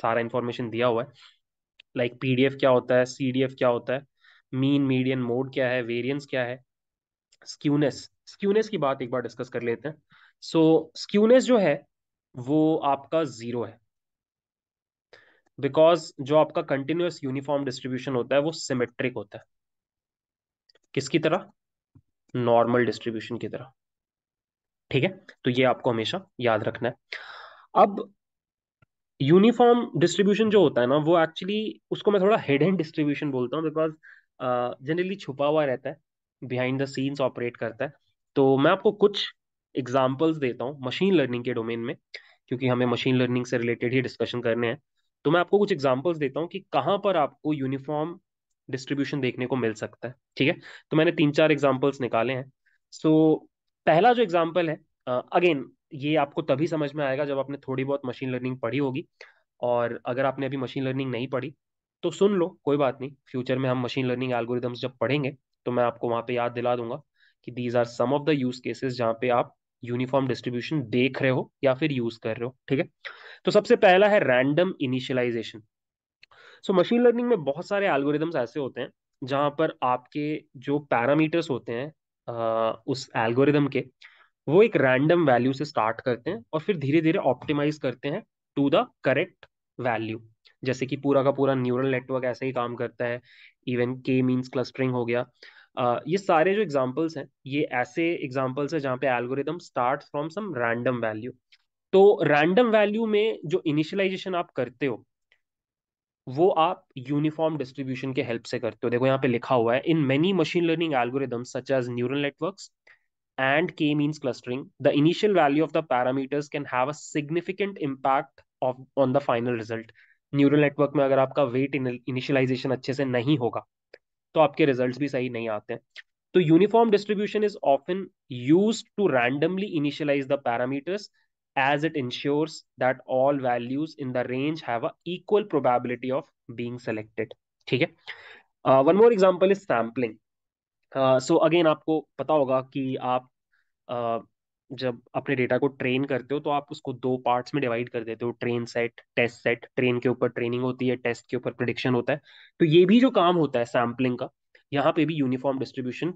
Speaker 1: सारा इन्फॉर्मेशन दिया हुआ है लाइक like पीडीएफ क्या होता है सीडीएफ क्या होता है मीन मीडियन मोड क्या है वेरियंस क्या है स्क्यूनेस स्क्यूनेस की बात एक बार डिस्कस कर लेते हैं सो so, स्क्यूनेस जो है वो आपका जीरो है बिकॉज जो आपका कंटिन्यूस यूनिफॉर्म डिस्ट्रीब्यूशन होता है वो सिमेट्रिक होता है किसकी तरह नॉर्मल डिस्ट्रीब्यूशन की तरह ठीक है तो ये आपको हमेशा याद रखना है अब यूनिफॉर्म डिस्ट्रीब्यूशन जो होता है ना वो एक्चुअली उसको मैं थोड़ा हिडन डिस्ट्रीब्यूशन बोलता हूँ बिकॉज जनरली छुपा हुआ रहता है बिहाइंड द सीन्स ऑपरेट करता है तो मैं आपको कुछ एग्जाम्पल्स देता हूँ मशीन लर्निंग के डोमेन में क्योंकि हमें मशीन लर्निंग से रिलेटेड ही डिस्कशन करने हैं तो मैं आपको कुछ एग्जाम्पल्स देता हूँ कि कहाँ पर आपको यूनिफॉर्म डिस्ट्रीब्यूशन देखने को मिल सकता है ठीक है तो मैंने तीन चार एग्जाम्पल्स निकाले हैं सो so, पहला जो एग्जाम्पल है अगेन ये आपको तभी समझ में आएगा जब आपने थोड़ी बहुत मशीन लर्निंग पढ़ी होगी और अगर आपने अभी मशीन लर्निंग नहीं पढ़ी तो सुन लो कोई बात नहीं फ्यूचर में हम मशीन लर्निंग एल्गोरिदम्स जब पढ़ेंगे तो मैं आपको वहां पे याद दिला दूंगा कि these are some of the use cases जहां पे आप यूनिफॉर्म डिस्ट्रीब्यूशन देख रहे हो या फिर यूज कर रहे हो ठीक है तो सबसे पहला है random initialization so machine learning में बहुत सारे एल्गोरिदम्स ऐसे होते हैं जहां पर आपके जो पैरामीटर्स होते हैं आ, उस एल्गोरिदम के वो एक रैंडम वैल्यू से स्टार्ट करते हैं और फिर धीरे धीरे ऑप्टिमाइज करते हैं टू द करेक्ट वैल्यू जैसे कि पूरा का पूरा न्यूरल नेटवर्क ऐसे ही काम करता है इवन के मीन्स क्लस्टरिंग हो गया uh, ये सारे जो एग्जाम्पल्स हैं ये ऐसे एग्जाम्पल्स हैं जहाँ पे algorithm start from some random value तो रैंडम वैल्यू में जो इनिशियलाइजेशन आप करते हो वो आप यूनिफॉर्म डिस्ट्रीब्यूशन के हेल्प से करते हो देखो यहाँ पे लिखा हुआ है in many machine learning algorithm such as neural networks and k means clustering the initial value of the parameters can have a impact of of on the final neural network में अगर आपका वेट इनिशियलाइजेशन अच्छे से नहीं होगा तो आपके result भी सही नहीं आते हैं तो uniform distribution is often use to randomly initialize the parameters as it ensures that all values in the range है equal probability of being selected ठीक है one more example is sampling so again आपको पता होगा कि आप जब अपने डेटा को ट्रेन करते हो तो आप उसको दो पार्ट्स में डिवाइड कर देते हो train set test set train के ऊपर ट्रेनिंग होती है टेस्ट के ऊपर प्रडिक्शन होता है तो ये भी जो काम होता है सैम्पलिंग का यहाँ पे भी यूनिफॉर्म डिस्ट्रीब्यूशन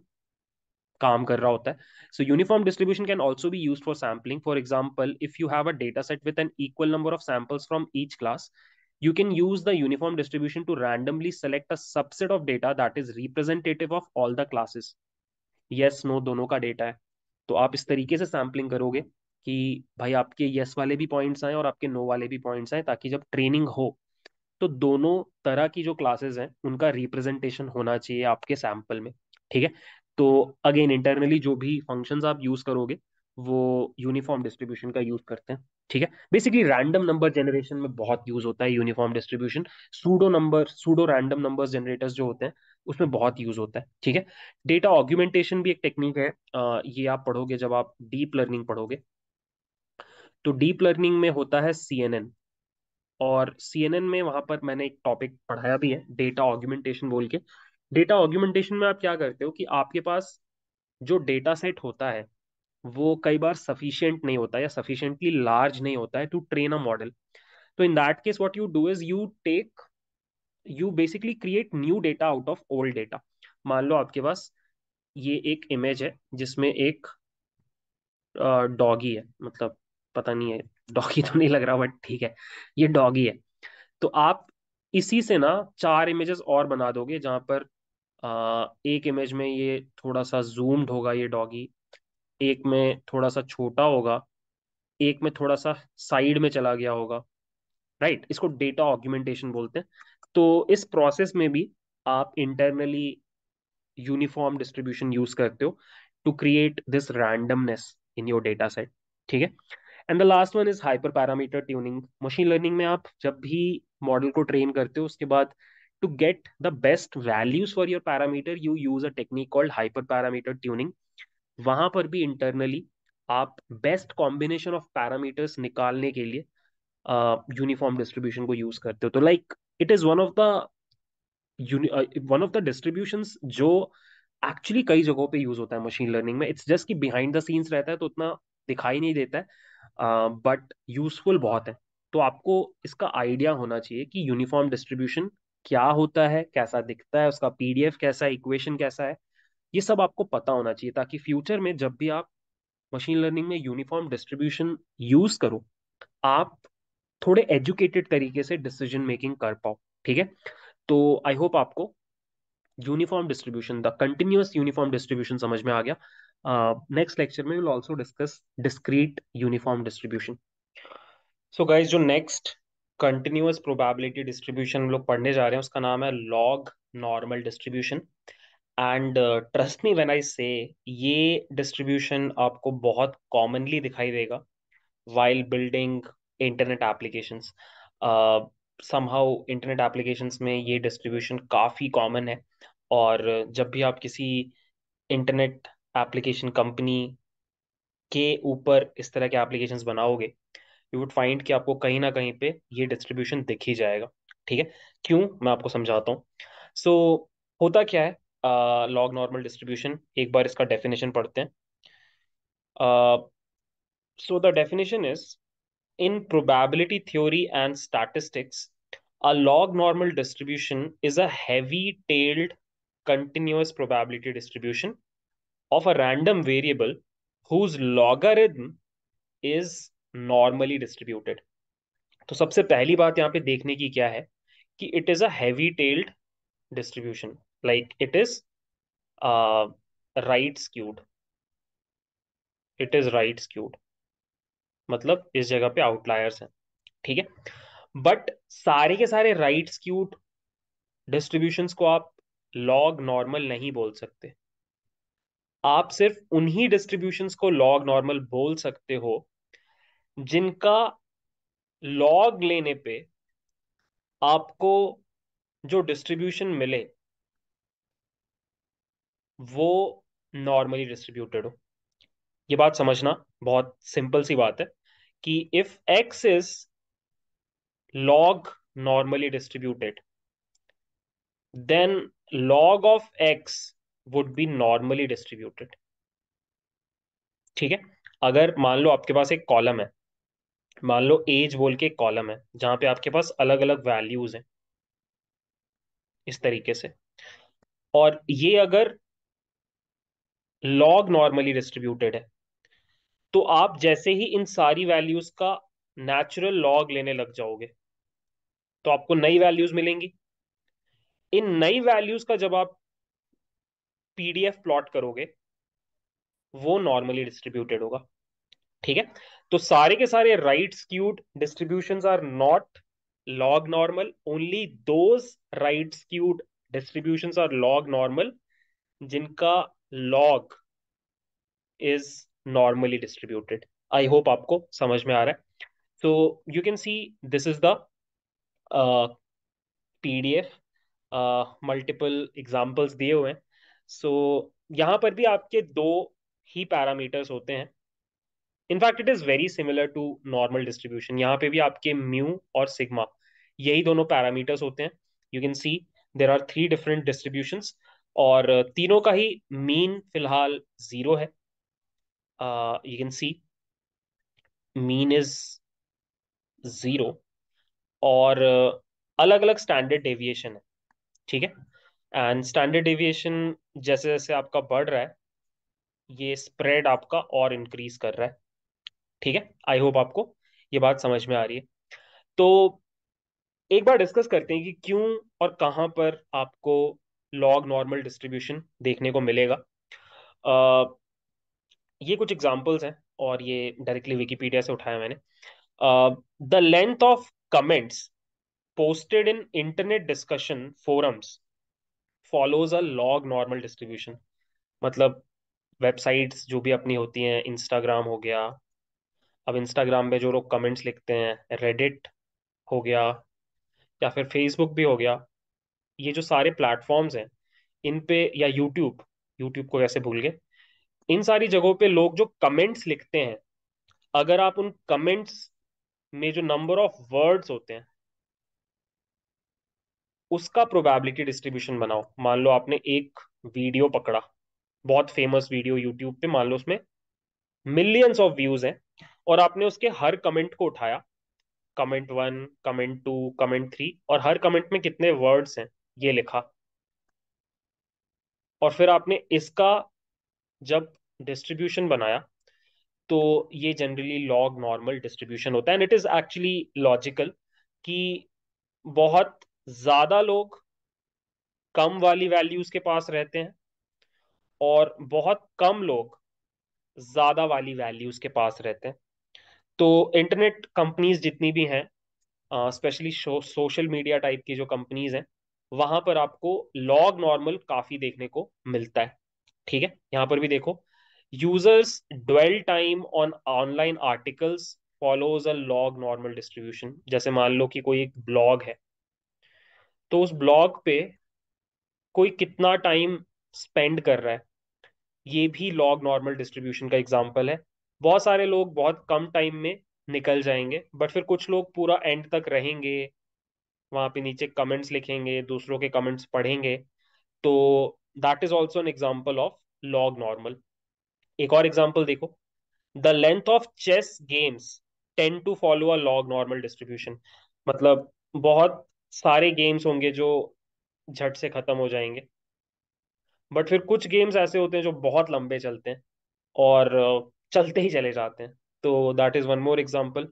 Speaker 1: काम कर रहा होता है so uniform distribution can also भी use for sampling for example if you have a data set with an equal number of samples from each class you can use the uniform distribution to randomly select a subset of data that is representative of all the classes yes no दोनों का data है तो आप इस तरीके से sampling करोगे कि भाई आपके यस वाले भी पॉइंट्स आए और आपके नो वाले भी पॉइंट्स आए ताकि जब ट्रेनिंग हो तो दोनों तरह की जो क्लासेस हैं उनका रिप्रेजेंटेशन होना चाहिए आपके सैम्पल में ठीक है तो अगेन इंटरनली जो भी फंक्शंस आप यूज़ करोगे वो यूनिफॉर्म डिस्ट्रीब्यूशन का यूज़ करते हैं ठीक है बेसिकली रैंडम नंबर जनरेशन में बहुत यूज होता है uniform distribution pseudo number pseudo random number generators जो होते हैं उसमें बहुत यूज होता है ठीक है डेटा ऑग्यूमेंटेशन भी एक टेक्निक है आ, ये आप पढ़ोगे जब आप डीप लर्निंग पढ़ोगे तो डीप लर्निंग में होता है सी और सी में वहां पर मैंने एक टॉपिक पढ़ाया भी है डेटा ऑग्यूमेंटेशन बोल के डेटा ऑग्यूमेंटेशन में आप क्या करते हो कि आपके पास जो डेटा सेट होता है वो कई बार सफिशियंट नहीं होता या सफिशियंटली लार्ज नहीं होता है टू ट्रेन अ मॉडल तो in that case what you do is you take you basically create new data out of old data मान लो आपके पास ये एक इमेज है जिसमें एक डॉगी है मतलब पता नहीं है डॉगी तो नहीं लग रहा बट ठीक है ये डॉगी है तो आप इसी से ना चार इमेजेस और बना दोगे जहां पर आ, एक इमेज में ये थोड़ा सा जूम्ड होगा ये डॉगी एक में थोड़ा सा छोटा होगा एक में थोड़ा सा साइड में चला गया होगा राइट right? इसको डेटा ऑक्यूमेंटेशन बोलते हैं तो इस प्रोसेस में भी आप इंटरनली यूनिफॉर्म डिस्ट्रीब्यूशन यूज करते हो to create this randomness in your data set ठीक है and the last one is hyper parameter tuning machine learning में आप जब भी मॉडल को ट्रेन करते हो उसके बाद to get the best values for your parameter you use a technique called hyper parameter tuning वहां पर भी इंटरनली आप बेस्ट कॉम्बिनेशन ऑफ पैरामीटर्स निकालने के लिए यूनिफॉर्म डिस्ट्रीब्यूशन को यूज करते हो तो like it is one of the one of the distribution जो एक्चुअली कई जगहों पे यूज होता है मशीन लर्निंग में इट्स जस्ट कि बिहाइंड द सीन्स रहता है तो उतना दिखाई नहीं देता है बट uh, यूजफुल बहुत है तो आपको इसका आइडिया होना चाहिए कि यूनिफॉर्म डिस्ट्रीब्यूशन क्या होता है कैसा दिखता है उसका पीडीएफ कैसा है इक्वेशन कैसा है ये सब आपको पता होना चाहिए ताकि फ्यूचर में जब भी आप मशीन लर्निंग में यूनिफॉर्म डिस्ट्रीब्यूशन यूज करो आप थोड़े एजुकेटेड तरीके से डिसीजन मेकिंग कर पाओ ठीक है तो आई होप आपको uniform distribution the continuous uniform distribution समझ में आ गया नेक्स्ट लेक्चर में will also discuss discrete uniform distribution so guys जो नेक्स्ट कंटिन्यूस प्रोबेबिलिटी डिस्ट्रीब्यूशन हम लोग पढ़ने जा रहे हैं उसका नाम है log normal distribution and trust me when I say ये डिस्ट्रीब्यूशन आपको बहुत कॉमनली दिखाई देगा while building internet applications somehow internet application में ये डिस्ट्रीब्यूशन काफ़ी कॉमन है और जब भी आप किसी इंटरनेट एप्लीकेशन कंपनी के ऊपर इस तरह के एप्लीकेशन बनाओगे यू वुड फाइंड कि आपको कहीं ना कहीं पे ये डिस्ट्रीब्यूशन दिख ही जाएगा ठीक है क्यों मैं आपको समझाता हूँ सो so, होता क्या है लॉग नॉर्मल डिस्ट्रीब्यूशन एक बार इसका डेफिनेशन पढ़ते हैं so the definition is in probability theory and statistics a log normal distribution is a heavy tailed continuous probability distribution of a random variable whose logarithm is normally distributed तो सबसे पहली बात यहाँ पे देखने की क्या है कि it is a heavy tailed distribution like it is uh, right skewed it is right skewed मतलब इस जगह पे आउटलायर्स हैं ठीक है बट सारे के सारे राइट स्क्यूड डिस्ट्रीब्यूशंस को आप लॉग नॉर्मल नहीं बोल सकते आप सिर्फ उन्हीं डिस्ट्रीब्यूशंस को लॉग नॉर्मल बोल सकते हो जिनका लॉग लेने पे आपको जो डिस्ट्रीब्यूशन मिले वो नॉर्मली डिस्ट्रीब्यूटेड हो ये बात समझना बहुत सिंपल सी बात है कि if x is log normally distributed then log of x would be normally distributed ठीक है अगर मान लो आपके पास एक कॉलम है मान लो एज बोल के एक कॉलम है जहां पे आपके पास अलग अलग वैल्यूज हैं इस तरीके से और ये अगर लॉग नॉर्मली डिस्ट्रीब्यूटेड है तो आप जैसे ही इन सारी वैल्यूज का नेचुरल लॉग लेने लग जाओगे तो आपको नई वैल्यूज मिलेंगी इन नई वैल्यूज का जब आप पीडीएफ प्लॉट करोगे वो नॉर्मली डिस्ट्रीब्यूटेड होगा ठीक है तो सारे के सारे right skewed distribution are not log normal only those right skewed distribution are log normal जिनका log is normally distributed. I hope आपको समझ में आ रहा है. So you can see this is the uh, PDF. Multiple examples दिए हुए हैं सो so, यहाँ पर भी आपके दो ही पैरामीटर्स होते हैं in fact it is very similar to normal distribution यहाँ पे भी आपके म्यू और सिग्मा यही दोनों पैरामीटर्स होते हैं you can see there are three different distributions और तीनों का ही मीन फिलहाल जीरो है you can see mean is zero और अलग अलग स्टैंडर्ड डेविएशन है ठीक है एंड स्टैंडर्ड डेविएशन जैसे जैसे आपका बढ़ रहा है ये स्प्रेड आपका और इंक्रीज कर रहा है ठीक है आई होप आपको ये बात समझ में आ रही है तो एक बार डिस्कस करते हैं कि क्यों और कहाँ पर आपको लॉग नॉर्मल डिस्ट्रीब्यूशन देखने को मिलेगा uh, ये कुछ एग्जाम्पल्स हैं और ये डायरेक्टली विकीपीडिया से उठाया मैंने the length of comments posted in internet discussion forums follows a log normal distribution मतलब वेबसाइट्स जो भी अपनी होती हैं इंस्टाग्राम हो गया अब इंस्टाग्राम पे जो लोग कमेंट्स लिखते हैं रेडिट हो गया या फिर फेसबुक भी हो गया ये जो सारे प्लेटफॉर्म्स हैं इन पे या यूट्यूब यूट्यूब को कैसे भूल गए इन सारी जगहों पे लोग जो कमेंट्स लिखते हैं अगर आप उन कमेंट्स में जो नंबर ऑफ वर्ड्स होते हैं उसका प्रोबेबिलिटी डिस्ट्रीब्यूशन बनाओ मान लो आपने एक वीडियो पकड़ा बहुत फेमस वीडियो यूट्यूब पे मान लो उसमें मिलियंस ऑफ व्यूज हैं और आपने उसके हर कमेंट को उठाया comment one comment two comment three और हर कमेंट में कितने वर्ड्स हैं ये लिखा और फिर आपने इसका जब डिस्ट्रीब्यूशन बनाया तो ये जनरली लॉग नॉर्मल डिस्ट्रीब्यूशन होता है and it is actually logical कि बहुत ज्यादा लोग कम वाली वैल्यूज के पास रहते हैं और बहुत कम लोग ज्यादा वाली वैल्यूज के पास रहते हैं तो इंटरनेट कंपनीज जितनी भी हैं स्पेशली सोशल मीडिया टाइप की जो कंपनीज हैं वहां पर आपको लॉग नॉर्मल काफी देखने को मिलता है ठीक है यहां पर भी देखो users dwell time on online articles follows a log normal distribution जैसे मान लो कि कोई एक ब्लॉग है तो उस ब्लॉग पे कोई कितना टाइम स्पेंड कर रहा है ये भी लॉग नॉर्मल डिस्ट्रीब्यूशन का एग्जाम्पल है बहुत सारे लोग बहुत कम टाइम में निकल जाएंगे बट फिर कुछ लोग पूरा एंड तक रहेंगे वहां पे नीचे कमेंट्स लिखेंगे दूसरों के कमेंट्स पढ़ेंगे तो that is also an example of log normal एक और एग्जाम्पल देखो the length of chess games tend to follow a log normal distribution मतलब बहुत सारे गेम्स होंगे जो झट से खत्म हो जाएंगे बट फिर कुछ गेम्स ऐसे होते हैं जो बहुत लंबे चलते हैं और चलते ही चले जाते हैं तो that is one more example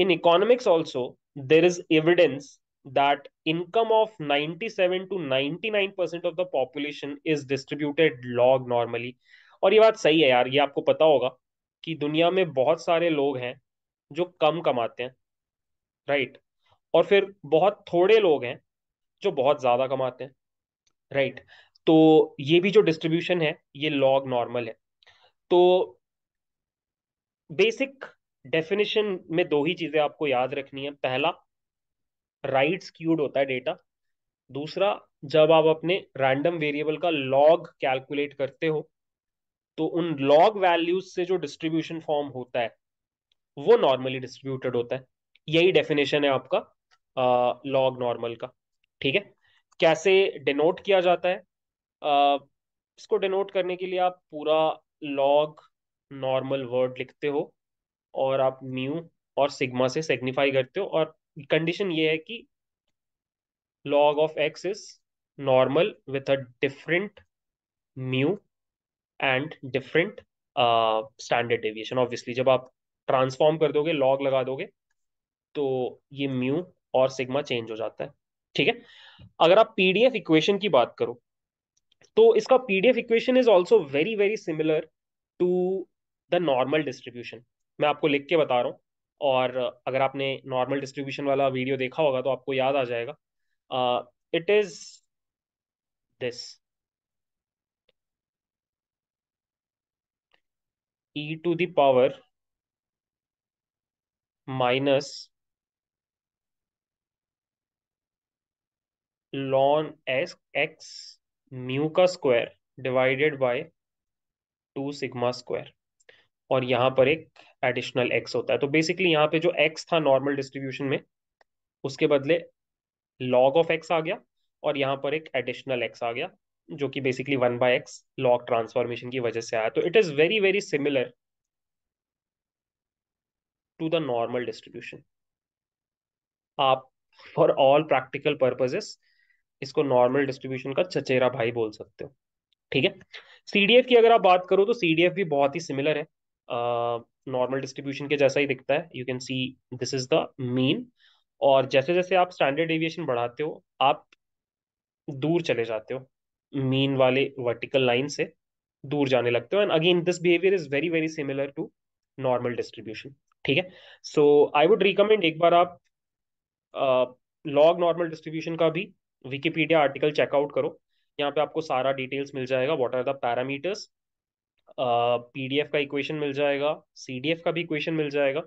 Speaker 1: in economics also there is evidence that income of 97 to 99 percent of the population is distributed log normally और ये बात सही है यार ये आपको पता होगा कि दुनिया में बहुत सारे लोग हैं जो कम कमाते हैं राइट right? और फिर बहुत थोड़े लोग हैं जो बहुत ज़्यादा कमाते हैं राइट right? तो ये भी जो डिस्ट्रीब्यूशन है ये लॉग नॉर्मल है तो बेसिक डेफिनेशन में दो ही चीज़ें आपको याद रखनी है पहला राइट स्क्यूड होता है डेटा दूसरा जब आप अपने रैंडम वेरिएबल का लॉग कैलकुलेट करते हो तो उन लॉग वैल्यूज से जो डिस्ट्रीब्यूशन फॉर्म होता है वो नॉर्मली डिस्ट्रीब्यूटेड होता है यही डेफिनेशन है आपका लॉग नॉर्मल का ठीक है कैसे डिनोट किया जाता है आ, इसको डिनोट करने के लिए आप पूरा लॉग नॉर्मल वर्ड लिखते हो और आप म्यू और सिग्मा से सिग्निफाई करते हो और कंडीशन ये है कि log of x is normal with a different mu and different uh, standard deviation obviously जब आप ट्रांसफॉर्म कर दोगे log लगा दोगे तो ये mu और सिग्मा चेंज हो जाता है ठीक है अगर आप पीडीएफ इक्वेशन की बात करो तो इसका PDF equation is also very very similar to the normal distribution मैं आपको लिख के बता रहा हूँ और अगर आपने नॉर्मल डिस्ट्रीब्यूशन वाला वीडियो देखा होगा तो आपको याद आ जाएगा it is this e to the power minus ln s x x का square divided by two sigma square और यहाँ पर एक एडिशनल एक्स होता है तो बेसिकली यहाँ पे जो एक्स था नॉर्मल डिस्ट्रीब्यूशन में उसके बदले लॉग ऑफ एक्स आ गया और यहाँ पर एक एडिशनल एक्स आ गया जो कि basically one by x log transformation की वजह से आया तो it is very very similar to the normal distribution आप फॉर ऑल प्रैक्टिकल पर्पजेस इसको नॉर्मल डिस्ट्रीब्यूशन का चचेरा भाई बोल सकते हो ठीक है सीडीएफ की अगर आप बात करो तो सीडीएफ भी बहुत ही सिमिलर है नॉर्मल डिस्ट्रीब्यूशन के जैसा ही दिखता है you can see this is the mean और जैसे जैसे आप स्टैंडर्ड डेविएशन बढ़ाते हो आप दूर चले जाते हो मीन वाले वर्टिकल लाइन से दूर जाने लगते हो and again this behaviour is very very similar to normal distribution ठीक है सो आई वुड रिकमेंड एक बार आप लॉग नॉर्मल डिस्ट्रीब्यूशन का भी विकीपीडिया आर्टिकल चेकआउट करो यहाँ पे आपको सारा डिटेल्स मिल जाएगा what are the parameters PDF का इक्वेशन मिल जाएगा सीडीएफ का भी इक्वेशन मिल जाएगा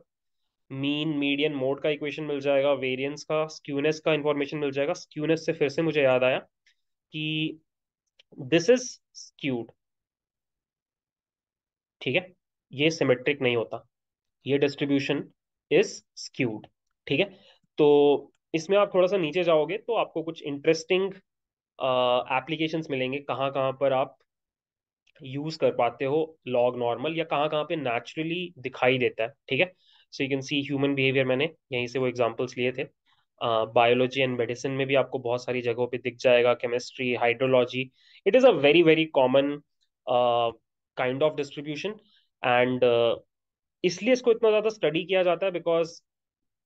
Speaker 1: मीन मीडियन मोड का इक्वेशन मिल जाएगा वेरिएंस का स्क्यूनेस का इंफॉर्मेशन मिल जाएगा स्क्यूनेस से फिर से मुझे याद आया कि दिस इज स्क्यूड ठीक है ये सिमेट्रिक नहीं होता ये डिस्ट्रीब्यूशन इज स्क्यूड ठीक है तो इसमें आप थोड़ा सा नीचे जाओगे तो आपको कुछ इंटरेस्टिंग एप्लीकेशंस मिलेंगे कहाँ कहाँ पर आप यूज कर पाते हो लॉग नॉर्मल या कहाँ कहाँ पे नेचुरली दिखाई देता है ठीक है so you can see human behaviour मैंने यहीं से वो एग्जाम्पल्स लिए थे बायोलॉजी एंड मेडिसिन में भी आपको बहुत सारी जगहों पे दिख जाएगा chemistry hydrology it is a very very common kind of distribution and इसलिए इसको इतना ज़्यादा स्टडी किया जाता है बिकॉज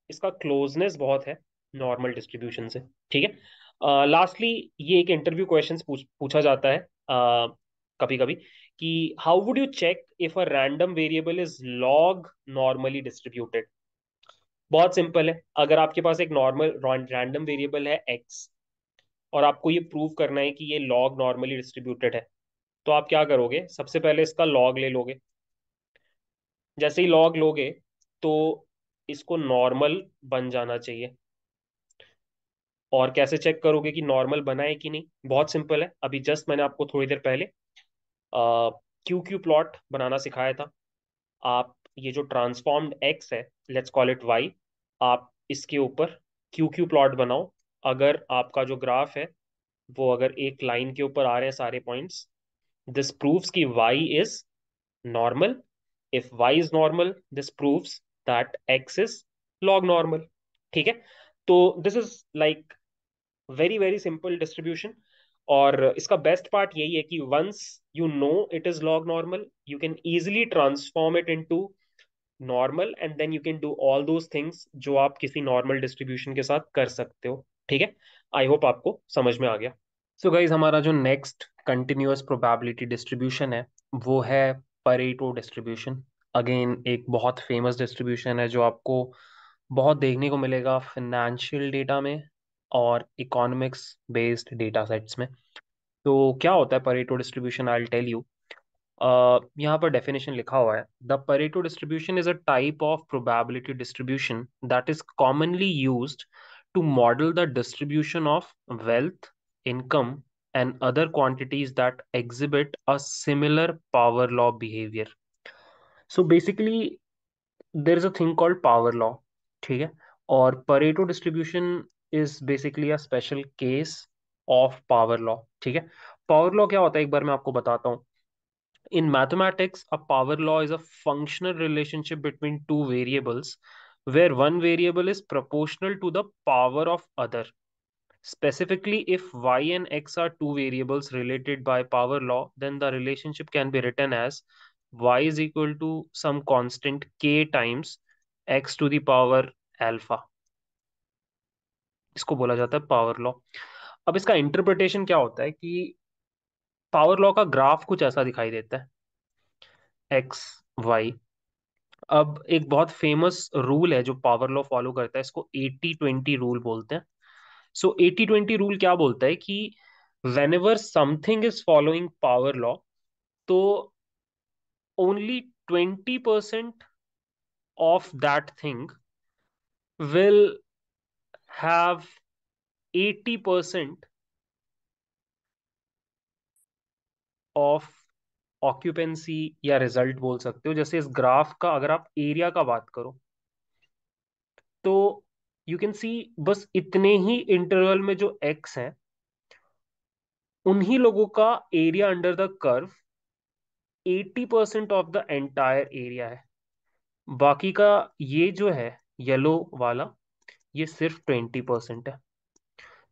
Speaker 1: इसका क्लोजनेस बहुत है नॉर्मल डिस्ट्रीब्यूशन से ठीक है लास्टली uh, ये एक इंटरव्यू क्वेश्चन पूछ पूछा जाता है कभी कभी कि how would you check if a random variable is log normally distributed बहुत सिंपल है अगर आपके पास एक नॉर्मल रैंडम वेरिएबल है एक्स और आपको ये प्रूव करना है कि ये लॉग नॉर्मली डिस्ट्रीब्यूटेड है तो आप क्या करोगे सबसे पहले इसका लॉग ले लोगे जैसे ही लॉग लोगे तो इसको नॉर्मल बन जाना चाहिए और कैसे चेक करोगे कि नॉर्मल बना है कि नहीं बहुत सिंपल है अभी जस्ट मैंने आपको थोड़ी देर पहले क्यू क्यू प्लॉट बनाना सिखाया था आप ये जो ट्रांसफॉर्म्ड एक्स है लेट्स कॉल इट वाई आप इसके ऊपर क्यू क्यू प्लॉट बनाओ अगर आपका जो ग्राफ है वो अगर एक लाइन के ऊपर आ रहे हैं सारे पॉइंट्स दिस प्रूव्स की y is normal if y is normal this proves that x is log normal ठीक है तो this is like very very simple distribution और इसका बेस्ट पार्ट यही है कि once you know it is log normal you can easily transform it into normal and then you can do all those things जो आप किसी normal distribution के साथ कर सकते हो ठीक है आई होप आपको समझ में आ गया सो so गाइज हमारा जो नेक्स्ट कंटिन्यूस प्रोबेबिलिटी डिस्ट्रीब्यूशन है वो है परेटो डिस्ट्रीब्यूशन अगेन एक बहुत फेमस डिस्ट्रीब्यूशन है जो आपको बहुत देखने को मिलेगा फिनेंशियल डेटा में और इकोनॉमिक्स बेस्ड डेटा सेट्स में तो क्या होता है Pareto distribution I tell you यहाँ पर डेफिनेशन लिखा हुआ है the Pareto distribution is a type of probability distribution that is commonly use to model the distribution of wealth income and other quantities that exhibit a similar power law behaviour so basically there is a thing called power law ठीक है और Pareto distribution is basically a special case of power law. ठीक है power law क्या होता है एक बार मैं आपको बताता हूँ in mathematics a power law is a functional relationship between two variables where one variable is proportional to the power of other specifically if y and x are two variables related by power law then the relationship can be written as y is equal to some constant k times x to the power alpha इसको बोला जाता है power law अब इसका interpretation क्या होता है कि पावर लॉ का ग्राफ कुछ ऐसा दिखाई देता है एक्स वाई अब एक बहुत फेमस रूल है जो पावर लॉ फॉलो करता है इसको एटी ट्वेंटी रूल बोलते हैं सो एटी ट्वेंटी रूल क्या बोलता है कि whenever something is following power law तो only twenty percent of that thing will have 80% of occupancy या रिजल्ट बोल सकते हो जैसे इस ग्राफ का अगर आप एरिया का बात करो तो यू कैन सी बस इतने ही इंटरवल में जो एक्स है उन्हीं लोगों का area under the curve 80 percent of the entire area है बाकी का ये जो है येलो वाला ये सिर्फ ट्वेंटी परसेंट है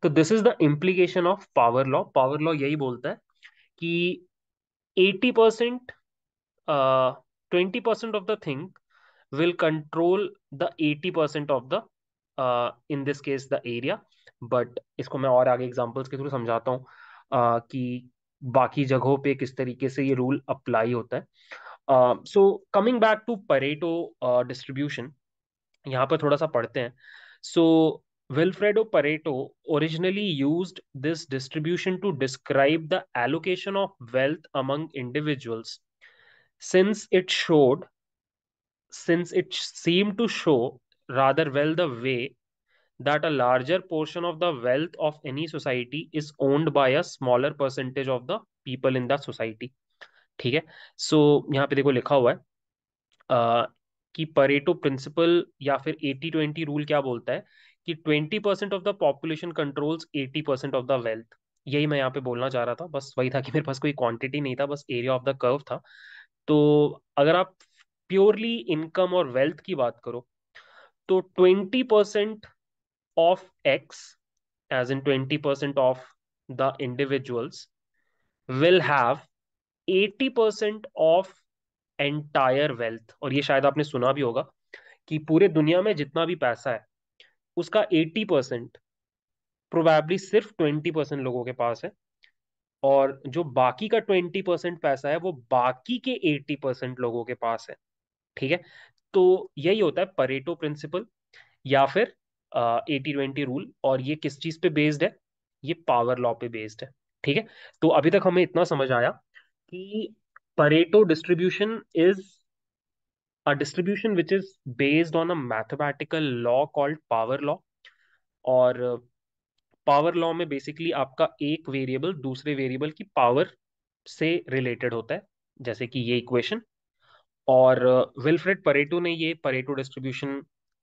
Speaker 1: तो this is the implication of power law power law यही बोलता है कि eighty percent twenty percent of the thing will control the eighty percent of the in this case the area but इसको मैं और आगे एग्जाम्पल्स के थ्रू समझाता हूँ uh, कि बाकी जगहों पे किस तरीके से ये रूल अप्लाई होता है so coming back to Pareto distribution यहाँ पर थोड़ा सा पढ़ते हैं So Wilfredo Pareto originally used this distribution to describe the allocation of wealth among individuals. Since it showed, since it seemed to show rather well the way that a larger portion of the wealth of any society is owned by a smaller percentage of the people in the society. so, here, पे देखो लिखा हुआ है uh, कि Pareto principal या फिर eighty twenty rule क्या बोलता है कि twenty percent of the population controls eighty percent of the wealth यही मैं यहाँ पे बोलना चाह रहा था बस वही था कि मेरे पास कोई क्वांटिटी नहीं था बस एरिया ऑफ द कर्व था तो अगर आप प्योरली इनकम और वेल्थ की बात करो तो twenty percent of x as in twenty percent of the individuals will have eighty percent of entire wealth और ये शायद आपने सुना भी होगा कि पूरे दुनिया में जितना भी पैसा है उसका एटी परसेंट प्रोबेबली सिर्फ ट्वेंटी परसेंट लोगों के पास है और जो बाकी का ट्वेंटी परसेंट पैसा है वो बाकी के एटी परसेंट लोगों के पास है ठीक है तो यही होता है परेटो प्रिंसिपल या फिर एटी ट्वेंटी रूल और ये किस चीज़ पे बेस्ड है ये पावर लॉ पे बेस्ड है ठीक है तो अभी तक हमें इतना समझ आया कि Pareto distribution is a distribution which is based on a mathematical law called power law और पावर uh, लॉ में बेसिकली आपका एक वेरिएबल दूसरे वेरिएबल की पावर से रिलेटेड होता है जैसे कि ये इक्वेशन और विल्फ्रेड uh, परेटो ने ये परेटो डिस्ट्रीब्यूशन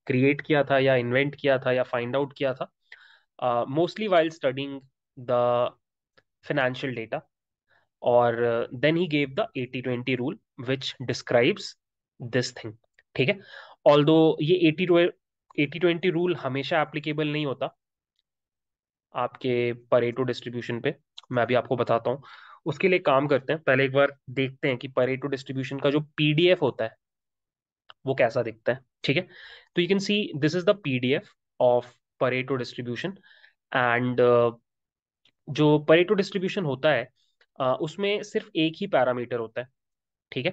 Speaker 1: क्रिएट किया था या इन्वेंट किया था या फाइंड आउट किया था mostly while studying the financial data और then he gave the eighty twenty rule which describes this thing ठीक है ऑल दो ये एटी एटी ट्वेंटी रूल हमेशा एप्लीकेबल नहीं होता आपके परेटो डिस्ट्रीब्यूशन पे मैं भी आपको बताता हूँ उसके लिए काम करते हैं पहले एक बार देखते हैं कि परेटो डिस्ट्रीब्यूशन का जो पीडीएफ होता है वो कैसा दिखता है ठीक है तो you can see this is the PDF of Pareto distribution and जो परेटो डिस्ट्रीब्यूशन होता है उसमें सिर्फ एक ही पैरामीटर होता है ठीक है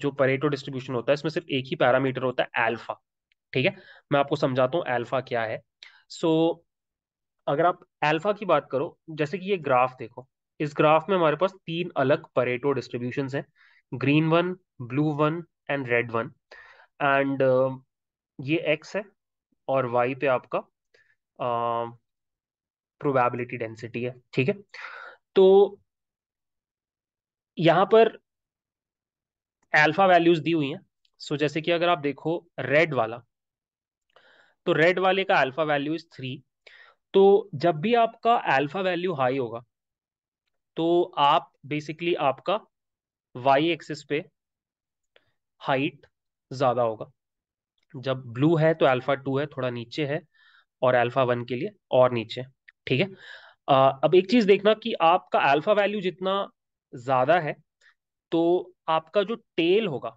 Speaker 1: जो परेटो डिस्ट्रीब्यूशन होता है इसमें सिर्फ एक ही पैरामीटर होता है एल्फा ठीक है मैं आपको समझाता हूँ एल्फा क्या है सो so, अगर आप एल्फा की बात करो जैसे कि ये ग्राफ देखो इस ग्राफ में हमारे पास तीन अलग परेटो डिस्ट्रीब्यूशन हैं green one blue one and red one and ये एक्स है और वाई पे आपका प्रोबेबिलिटी डेंसिटी है ठीक है तो यहां पर अल्फा वैल्यूज दी हुई हैं सो जैसे कि अगर आप देखो रेड वाला तो रेड वाले का अल्फा वैल्यू इज थ्री तो जब भी आपका अल्फा वैल्यू हाई होगा तो आप बेसिकली आपका वाई एक्सिस पे हाइट ज़्यादा होगा जब ब्लू है तो अल्फा टू है थोड़ा नीचे है और अल्फा वन के लिए और नीचे ठीक है अब एक चीज देखना कि आपका अल्फा वैल्यू जितना ज्यादा है तो आपका जो टेल होगा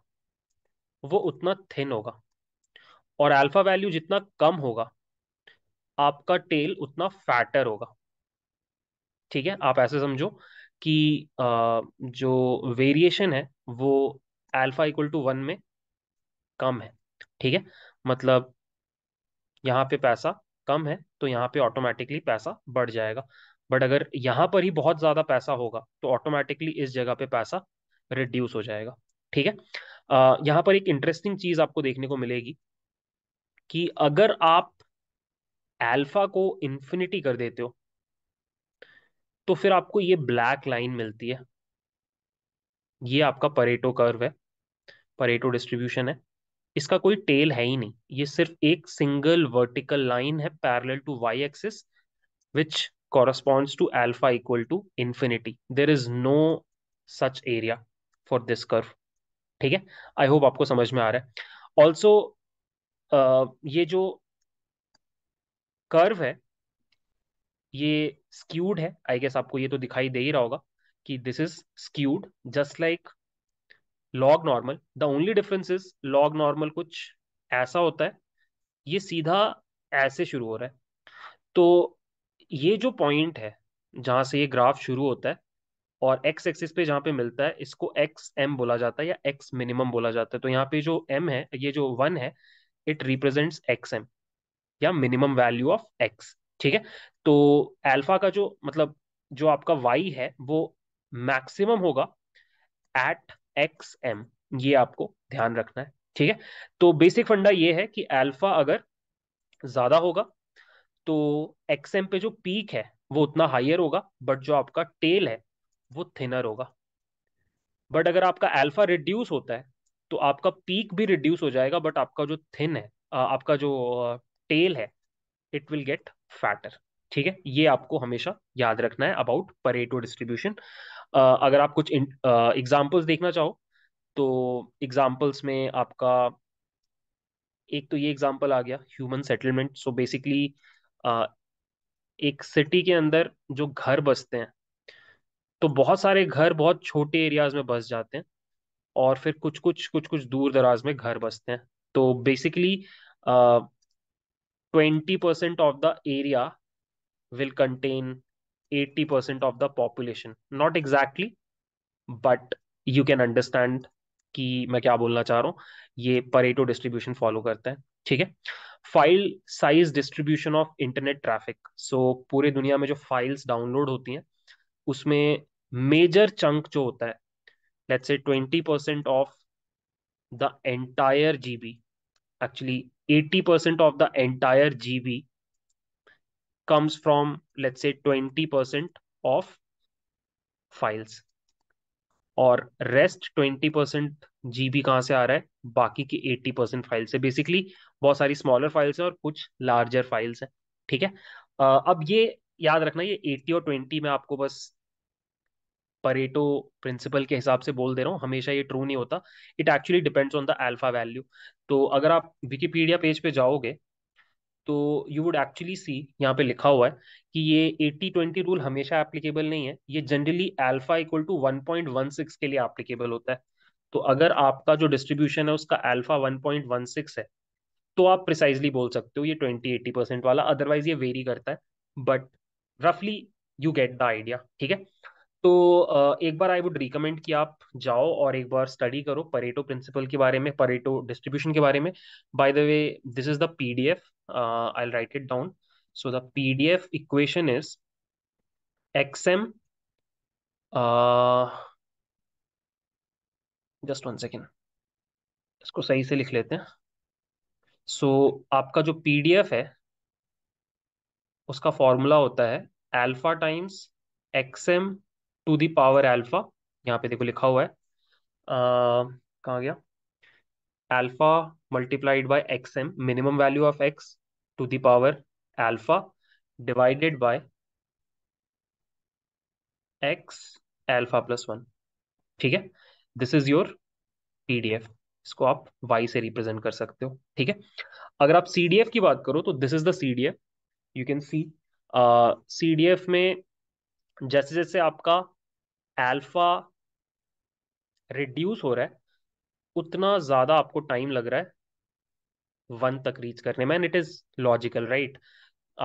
Speaker 1: वो उतना थिन होगा और अल्फा वैल्यू जितना कम होगा आपका टेल उतना फैटर होगा ठीक है आप ऐसे समझो कि आ, जो वेरिएशन है वो अल्फा इक्वल टू वन में कम है ठीक है मतलब यहाँ पे पैसा कम है तो यहाँ पे ऑटोमेटिकली पैसा बढ़ जाएगा बट अगर यहाँ पर ही बहुत ज़्यादा पैसा होगा तो ऑटोमेटिकली इस जगह पे पैसा रिड्यूस हो जाएगा ठीक है यहाँ पर एक इंटरेस्टिंग चीज़ आपको देखने को मिलेगी कि अगर आप एल्फा को इन्फिनिटी कर देते हो तो फिर आपको ये ब्लैक लाइन मिलती है ये आपका परेटो कर्व है परेटो डिस्ट्रीब्यूशन है इसका कोई टेल है ही नहीं ये सिर्फ एक सिंगल वर्टिकल लाइन है parallel to y axis which corresponds to alpha equal to infinity there is no such area for this curve ठीक है आई होप आपको समझ में आ रहा है ऑल्सो uh, ये जो कर्व है ये स्क्यूड है आई गेस आपको ये तो दिखाई दे ही रहा होगा कि this is skewed just like log normal the only difference is log normal कुछ ऐसा होता है ये सीधा ऐसे शुरू हो रहा है तो ये जो पॉइंट है जहां से ये ग्राफ शुरू होता है और एक्स एक्सिस पे जहाँ पे मिलता है इसको एक्स एम बोला जाता है या एक्स मिनिमम बोला जाता है तो यहाँ पे जो एम है ये जो वन है इट रिप्रेजेंट्स एक्स एम या मिनिमम वैल्यू ऑफ एक्स ठीक है तो अल्फा का जो मतलब जो आपका वाई है वो मैक्सिमम होगा एट एक्स एम ये आपको ध्यान रखना है ठीक है तो बेसिक फंडा ये है कि अल्फा अगर ज़्यादा होगा तो एक्स एम पे जो पीक है वो उतना हाइयर होगा बट जो आपका टेल है वो थिनर होगा बट अगर आपका अल्फा रिड्यूस होता है तो आपका पीक भी रिड्यूस हो जाएगा बट आपका जो थिन है आपका जो टेल है इट विल गेट फैटर ठीक है ये आपको हमेशा याद रखना है अबाउट परेटो डिस्ट्रीब्यूशन अगर आप कुछ एग्जाम्पल्स देखना चाहो तो एग्जाम्पल्स में आपका एक तो ये एग्जाम्पल आ गया ह्यूमन सेटलमेंट सो बेसिकली एक सिटी के अंदर जो घर बसते हैं तो बहुत सारे घर बहुत छोटे एरियाज में बस जाते हैं और फिर कुछ कुछ कुछ कुछ दूर दराज में घर बसते हैं तो basically twenty percent of the area will contain 80% of the population not exactly but you can understand कि मैं क्या बोलना चाह रहा हूँ ये परेटो डिस्ट्रीब्यूशन फॉलो करता है ठीक है file size distribution of internet traffic so पूरी दुनिया में जो फाइल्स डाउनलोड होती हैं उसमें मेजर चंक जो होता है let's say twenty percent of the entire GB actually eighty percent of the entire GB comes from let's say 20% of files और रेस्ट ट्वेंटी परसेंट जी कहाँ से आ रहा है बाकी की एट्टी परसेंट फाइल्स है बेसिकली बहुत सारी स्मॉलर फाइल्स हैं और कुछ लार्जर फाइल्स हैं ठीक है आ, अब ये याद रखना ये एट्टी और ट्वेंटी में आपको बस परेटो प्रिंसिपल के हिसाब से बोल दे रहा हूँ हमेशा ये ट्रू नहीं होता it actually depends on the alpha value तो अगर आप विकीपीडिया पेज पे जाओगे तो यू वुड एक्चुअली सी यहाँ पे लिखा हुआ है कि ये एट्टी ट्वेंटी रूल हमेशा एप्लीकेबल नहीं है ये generally alpha equal to one point one six के लिए एप्लीकेबल होता है तो अगर आपका जो डिस्ट्रीब्यूशन है उसका alpha one point one six है तो आप प्रिसाइजली बोल सकते हो ये ट्वेंटी एट्टी परसेंट वाला अदरवाइज ये वेरी करता है बट रफली यू गेट द आइडिया ठीक है तो एक बार आई वुड रिकमेंड कि आप जाओ और एक बार स्टडी करो परेटो प्रिंसिपल के बारे में परेटो डिस्ट्रीब्यूशन के बारे में by the way this is the PDF uh, I'll write it down. So the PDF equation is xm, uh, just one second. इसको सही से लिख लेते हैं सो so, आपका जो पीडीएफ है उसका फॉर्मूला होता है alpha times x m to the power power alpha यहाँ पे देखो लिखा हुआ है uh, कहा गया alpha multiplied by xm, minimum value of x to the power alpha divided by x alpha plus one ठीक है दिस इज योर पीडीएफ इसको आप y से रिप्रेजेंट कर सकते हो ठीक है अगर आप CDF की बात करो तो this is the CDF you can see CDF में जैसे जैसे आपका एल्फा रिड्यूस हो रहा है उतना ज़्यादा आपको टाइम लग रहा है वन तक रीच करने में and it is logical right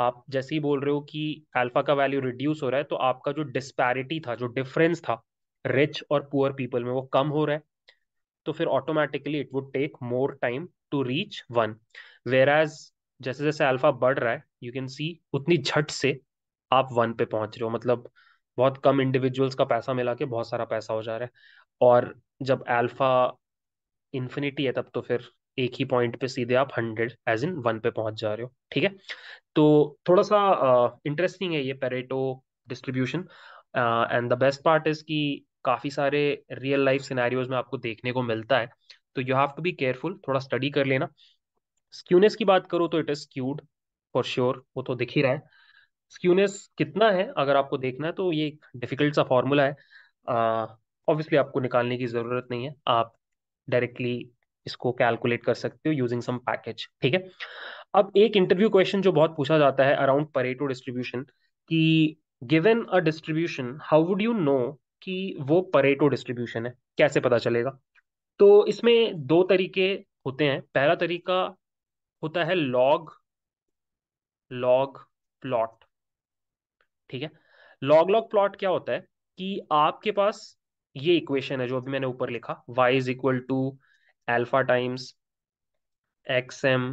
Speaker 1: आप जैसे ही बोल रहे हो कि अल्फा का वैल्यू रिड्यूस हो रहा है तो आपका जो डिस्पैरिटी था जो डिफरेंस था रिच और पुअर पीपल में वो कम हो रहा है तो फिर automatically it would take more time to reach one whereas जैसे जैसे अल्फा बढ़ रहा है यू कैन सी उतनी झट से आप वन पे पहुंच रहे हो मतलब बहुत कम इंडिविजुअल्स का पैसा मिला के बहुत सारा पैसा हो जा रहा है और जब अल्फा इन्फिनिटी है तब तो फिर एक ही पॉइंट पे सीधे आप हंड्रेड एज इन वन पे पहुंच जा रहे हो ठीक है तो थोड़ा सा इंटरेस्टिंग uh, है ये Pareto distribution and the best part is कि काफ़ी सारे रियल लाइफ सिनेरियोज में आपको देखने को मिलता है तो you have to be careful थोड़ा स्टडी कर लेना स्क्यूनेस की बात करो तो it is skewed for sure वो तो दिख ही रहा है स्क्यूनेस कितना है अगर आपको देखना है तो ये एक डिफिकल्ट सा फॉर्मूला है ऑब्वियसली uh, आपको निकालने की ज़रूरत नहीं है आप डायरेक्टली इसको कैलकुलेट कर सकते हो यूजिंग सम पैकेज ठीक है अब एक इंटरव्यू क्वेश्चन जो बहुत पूछा जाता है अराउंड परेटो डिस्ट्रीब्यूशन कि given a distribution how would you know कि वो परेटो डिस्ट्रीब्यूशन है कैसे पता चलेगा तो इसमें दो तरीके होते हैं पहला तरीका होता है लॉग लॉग प्लॉट ठीक है लॉग लॉग प्लॉट क्या होता है कि आपके पास ये इक्वेशन है जो अभी मैंने ऊपर लिखा y is equal to alpha times x m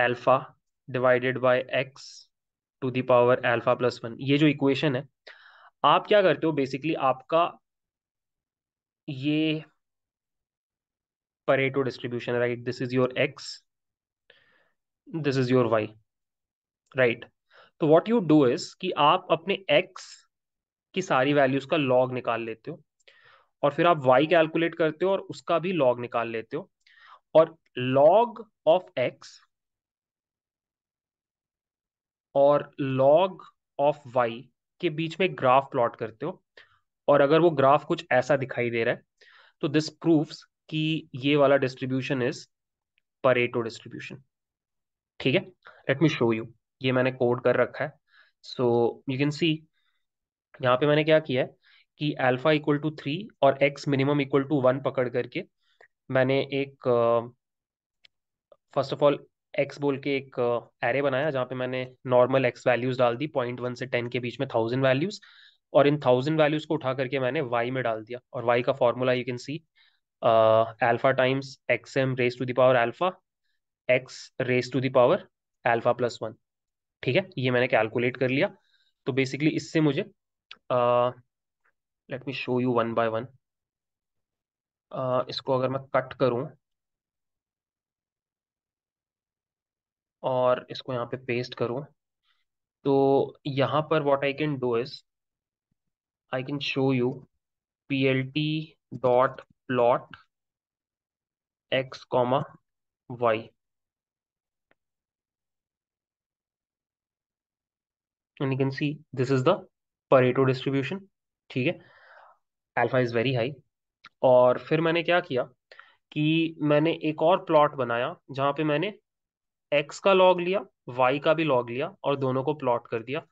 Speaker 1: alpha divided by x to the power alpha plus one ये जो इक्वेशन है आप क्या करते हो बेसिकली आपका ये Pareto distribution right this is your x this is your y right तो व्हाट यू डू इज कि आप अपने एक्स की सारी वैल्यूज का लॉग निकाल लेते हो और फिर आप वाई कैलकुलेट करते हो और उसका भी लॉग निकाल लेते हो और लॉग ऑफ एक्स और लॉग ऑफ वाई के बीच में ग्राफ प्लॉट करते हो और अगर वो ग्राफ कुछ ऐसा दिखाई दे रहा है तो दिस प्रूव्स कि ये वाला डिस्ट्रीब्यूशन इज परेटो डिस्ट्रीब्यूशन ठीक है लेट मी शो यू ये मैंने कोड कर रखा है सो यू कैन सी यहाँ पे मैंने क्या किया है कि अल्फा इक्वल टू थ्री और x minimum equal to one पकड़ करके मैंने एक फर्स्ट ऑफ ऑल एक्स बोल के एक एरे uh, बनाया जहाँ पे मैंने नॉर्मल एक्स वैल्यूज डाल दी पॉइंट वन से टेन के बीच में थाउजेंड वैल्यूज और इन थाउजेंड वैल्यूज को उठा करके मैंने वाई में डाल दिया और वाई का formula you can see alpha times x m raise to the power alpha x raise to the power alpha plus one ठीक है ये मैंने कैलकुलेट कर लिया तो बेसिकली इससे मुझे let me show you one by one इसको अगर मैं कट करूं और इसको यहाँ पे पेस्ट करूं तो यहाँ पर what I can do is I can show you P L T dot plot x comma y and you can see this is the Pareto distribution ठीक है अल्फा इज़ वेरी हाई और फिर मैंने क्या किया कि मैंने एक और प्लॉट बनाया जहाँ पे मैंने एक्स का लॉग लिया वाई का भी लॉग लिया और दोनों को प्लॉट कर दिया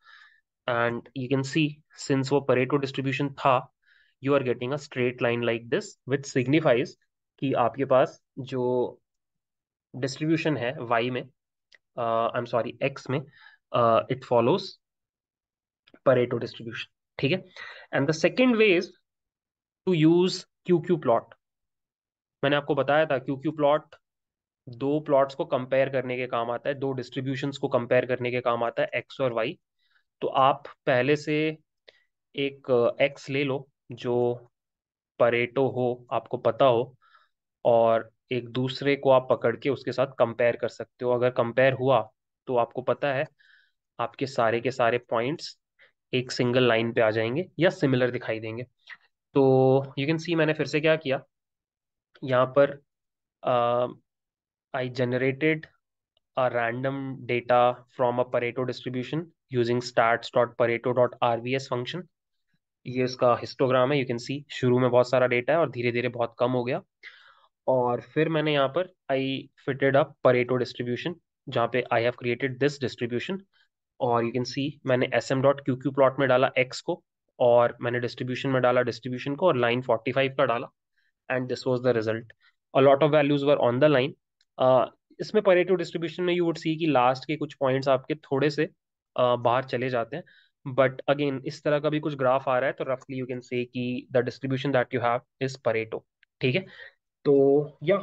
Speaker 1: and you can see since वो परेटो डिस्ट्रीब्यूशन था you are getting a straight line like this which signifies कि आपके पास जो डिस्ट्रीब्यूशन है वाई में आई एम सॉरी एक्स में it uh, follows Pareto distribution. ठीक है and the second way is to use Q Q plot मैंने आपको बताया था क्यू क्यू प्लॉट दो प्लॉट्स को कंपेयर करने के काम आता है दो डिस्ट्रीब्यूशंस को कंपेयर करने के काम आता है एक्स और वाई तो आप पहले से एक एक्स uh, ले लो जो परेटो हो आपको पता हो और एक दूसरे को आप पकड़ के उसके साथ कंपेयर कर सकते हो अगर कंपेयर हुआ तो आपको पता है आपके सारे के सारे पॉइंट्स एक सिंगल लाइन पे आ जाएंगे या सिमिलर दिखाई देंगे तो यू कैन सी मैंने फिर से क्या किया यहाँ पर I generated distribution using start dot Pareto dot R V S function ये इसका हिस्टोग्राम है यू कैन सी शुरू में बहुत सारा डेटा है और धीरे धीरे बहुत कम हो गया और फिर मैंने यहाँ पर I fitted a Pareto distribution जहाँ पे I have created this distribution और यू कैन सी मैंने S M dot Q Q plot में डाला एक्स को और मैंने डिस्ट्रीब्यूशन में डाला डिस्ट्रीब्यूशन को और लाइन फोर्टी फाइव का डाला and this was the result a lot of values were on the line इसमें परेटिव डिस्ट्रीब्यूशन तो में यू वुड सी कि लास्ट के कुछ पॉइंट्स आपके थोड़े से uh, बाहर चले जाते हैं बट अगेन इस तरह का भी कुछ ग्राफ आ रहा है तो रफली यू कैन से कि the distribution that you have is Pareto ठीक है तो या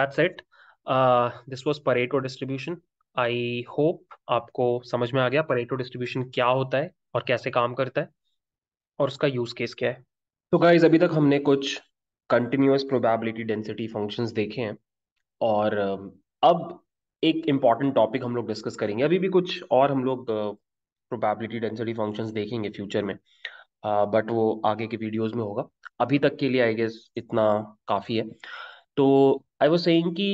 Speaker 1: that's it this was Pareto distribution I hope आपको समझ में आ गया परेटो डिस्ट्रीब्यूशन क्या होता है और कैसे काम करता है और उसका यूज केस क्या है तो गाइज अभी तक हमने कुछ कंटिन्यूस प्रोबेबिलिटी डेंसिटी फंक्शंस देखे हैं और अब एक इम्पॉर्टेंट टॉपिक हम लोग डिस्कस करेंगे अभी भी कुछ और हम लोग प्रोबेबिलिटी डेंसिटी फंक्शंस देखेंगे फ्यूचर में बट uh, वो आगे के वीडियोस में होगा अभी तक के लिए आई गेस इतना काफ़ी है तो आई वो सेइंग कि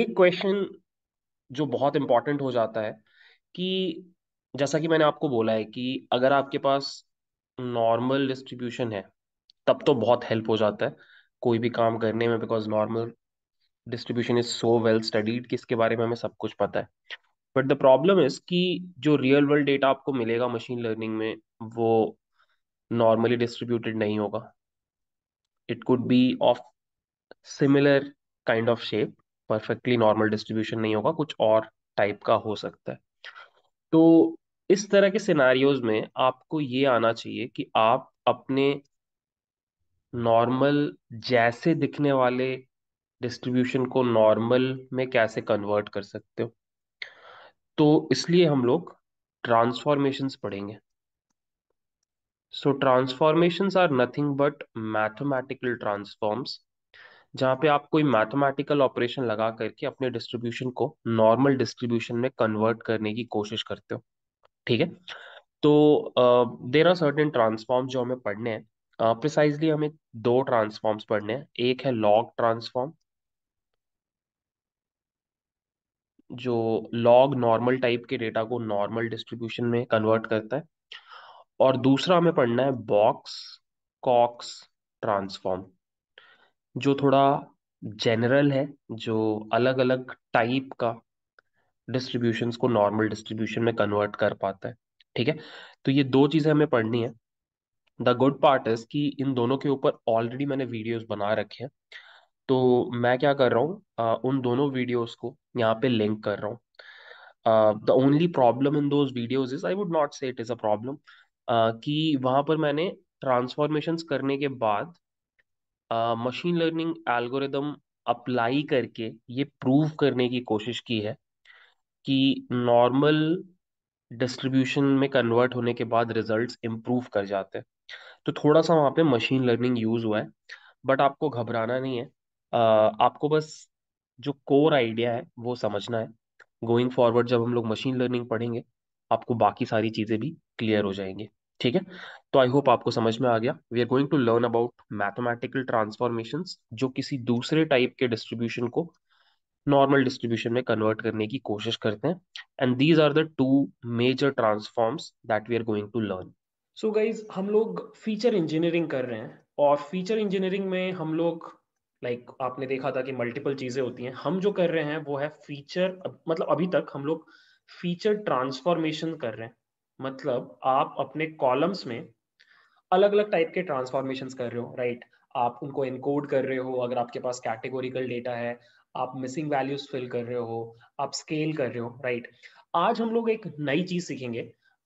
Speaker 1: एक क्वेश्चन जो बहुत इम्पॉर्टेंट हो जाता है कि जैसा कि मैंने आपको बोला है कि अगर आपके पास नॉर्मल डिस्ट्रीब्यूशन है तब तो बहुत हेल्प हो जाता है कोई भी काम करने में because normal distribution is so well studied कि इसके बारे में हमें सब कुछ पता है बट द प्रॉब्लम इज कि जो रियल वर्ल्ड डेटा आपको मिलेगा मशीन लर्निंग में वो नॉर्मली डिस्ट्रीब्यूटेड नहीं होगा it could be of similar kind of shape perfectly normal distribution नहीं होगा कुछ और टाइप का हो सकता है तो इस तरह के सिनारियोज में आपको ये आना चाहिए कि आप अपने नॉर्मल जैसे दिखने वाले डिस्ट्रीब्यूशन को नॉर्मल में कैसे कन्वर्ट कर सकते हो तो इसलिए हम लोग ट्रांसफॉर्मेशंस पढ़ेंगे so transformations are nothing but mathematical transforms जहाँ पे आप कोई मैथमेटिकल ऑपरेशन लगा करके अपने डिस्ट्रीब्यूशन को नॉर्मल डिस्ट्रीब्यूशन में कन्वर्ट करने की कोशिश करते हो ठीक है तो देर आर सर्टेन ट्रांसफॉर्म जो हमें पढ़ने हैं प्रिसाइजली uh, हमें दो ट्रांसफॉर्म्स पढ़ने हैं एक है लॉग ट्रांसफॉर्म जो लॉग नॉर्मल टाइप के डेटा को नॉर्मल डिस्ट्रीब्यूशन में कन्वर्ट करता है और दूसरा हमें पढ़ना है बॉक्स कॉक्स ट्रांसफॉर्म जो थोड़ा जनरल है जो अलग अलग टाइप का डिस्ट्रीब्यूशन को नॉर्मल डिस्ट्रीब्यूशन में कन्वर्ट कर पाता है ठीक है तो ये दो चीज़ें हमें पढ़नी है द गुड पार्ट इज कि इन दोनों के ऊपर ऑलरेडी मैंने वीडियोस बना रखे हैं तो मैं क्या कर रहा हूँ उन दोनों वीडियोस को यहाँ पे लिंक कर रहा हूँ the only problem in those videos is I would not say it is a problem कि वहाँ पर मैंने ट्रांसफॉर्मेशन करने के बाद मशीन लर्निंग एल्गोरिदम अप्लाई करके ये प्रूव करने की कोशिश की है कि नॉर्मल डिस्ट्रीब्यूशन में कन्वर्ट होने के बाद रिजल्ट्स इम्प्रूव कर जाते हैं तो थोड़ा सा वहाँ पे मशीन लर्निंग यूज़ हुआ है बट आपको घबराना नहीं है आ, आपको बस जो कोर आइडिया है वो समझना है गोइंग फॉरवर्ड जब हम लोग मशीन लर्निंग पढ़ेंगे आपको बाकी सारी चीज़ें भी क्लियर हो जाएंगी ठीक है तो आई होप आपको समझ में आ गया we are going to learn about mathematical transformation जो किसी दूसरे टाइप के डिस्ट्रीब्यूशन को नॉर्मल डिस्ट्रीब्यूशन में कन्वर्ट करने की कोशिश करते हैं and these are the two major transforms that we are going to learn so guys हम लोग फीचर इंजीनियरिंग कर रहे हैं और फीचर इंजीनियरिंग में हम लोग लाइक like, आपने देखा था कि मल्टीपल चीजें होती हैं हम जो कर रहे हैं वो है फीचर मतलब अभी तक हम लोग फीचर ट्रांसफॉर्मेशन कर रहे हैं मतलब आप अपने कॉलम्स में अलग अलग टाइप के ट्रांसफॉर्मेशन कर रहे हो राइट आप उनको इनकोड कर रहे हो अगर आपके पास कैटेगोरिकल डेटा है आप मिसिंग वैल्यूज फिल कर रहे हो आप स्केल कर रहे हो राइट आज हम लोग एक नई चीज सीखेंगे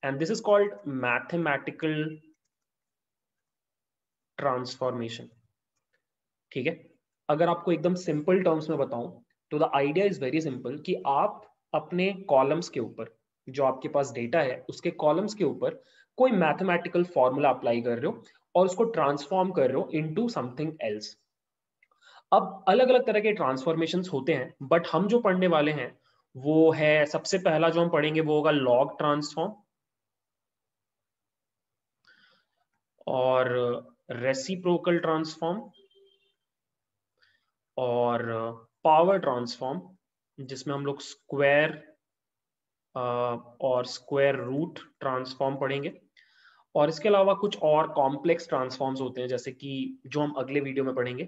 Speaker 1: and this is called mathematical transformation ठीक है अगर आपको एकदम सिंपल टर्म्स में बताऊं तो the idea is very simple कि आप अपने कॉलम्स के ऊपर जो आपके पास डेटा है उसके कॉलम्स के ऊपर कोई मैथमेटिकल फॉर्मूला अप्लाई कर रहे हो और उसको ट्रांसफॉर्म कर रहे हो इनटू समथिंग एल्स अब अलग अलग तरह के ट्रांसफॉर्मेशन होते हैं बट हम जो पढ़ने वाले हैं वो है सबसे पहला जो हम पढ़ेंगे वो होगा लॉग ट्रांसफॉर्म और रेसिप्रोकल ट्रांसफॉर्म और पावर ट्रांसफॉर्म जिसमें हम लोग स्क्वायर और स्क्वायर रूट ट्रांसफॉर्म पढ़ेंगे और इसके अलावा कुछ और कॉम्प्लेक्स ट्रांसफॉर्म्स होते हैं जैसे कि जो हम अगले वीडियो में पढ़ेंगे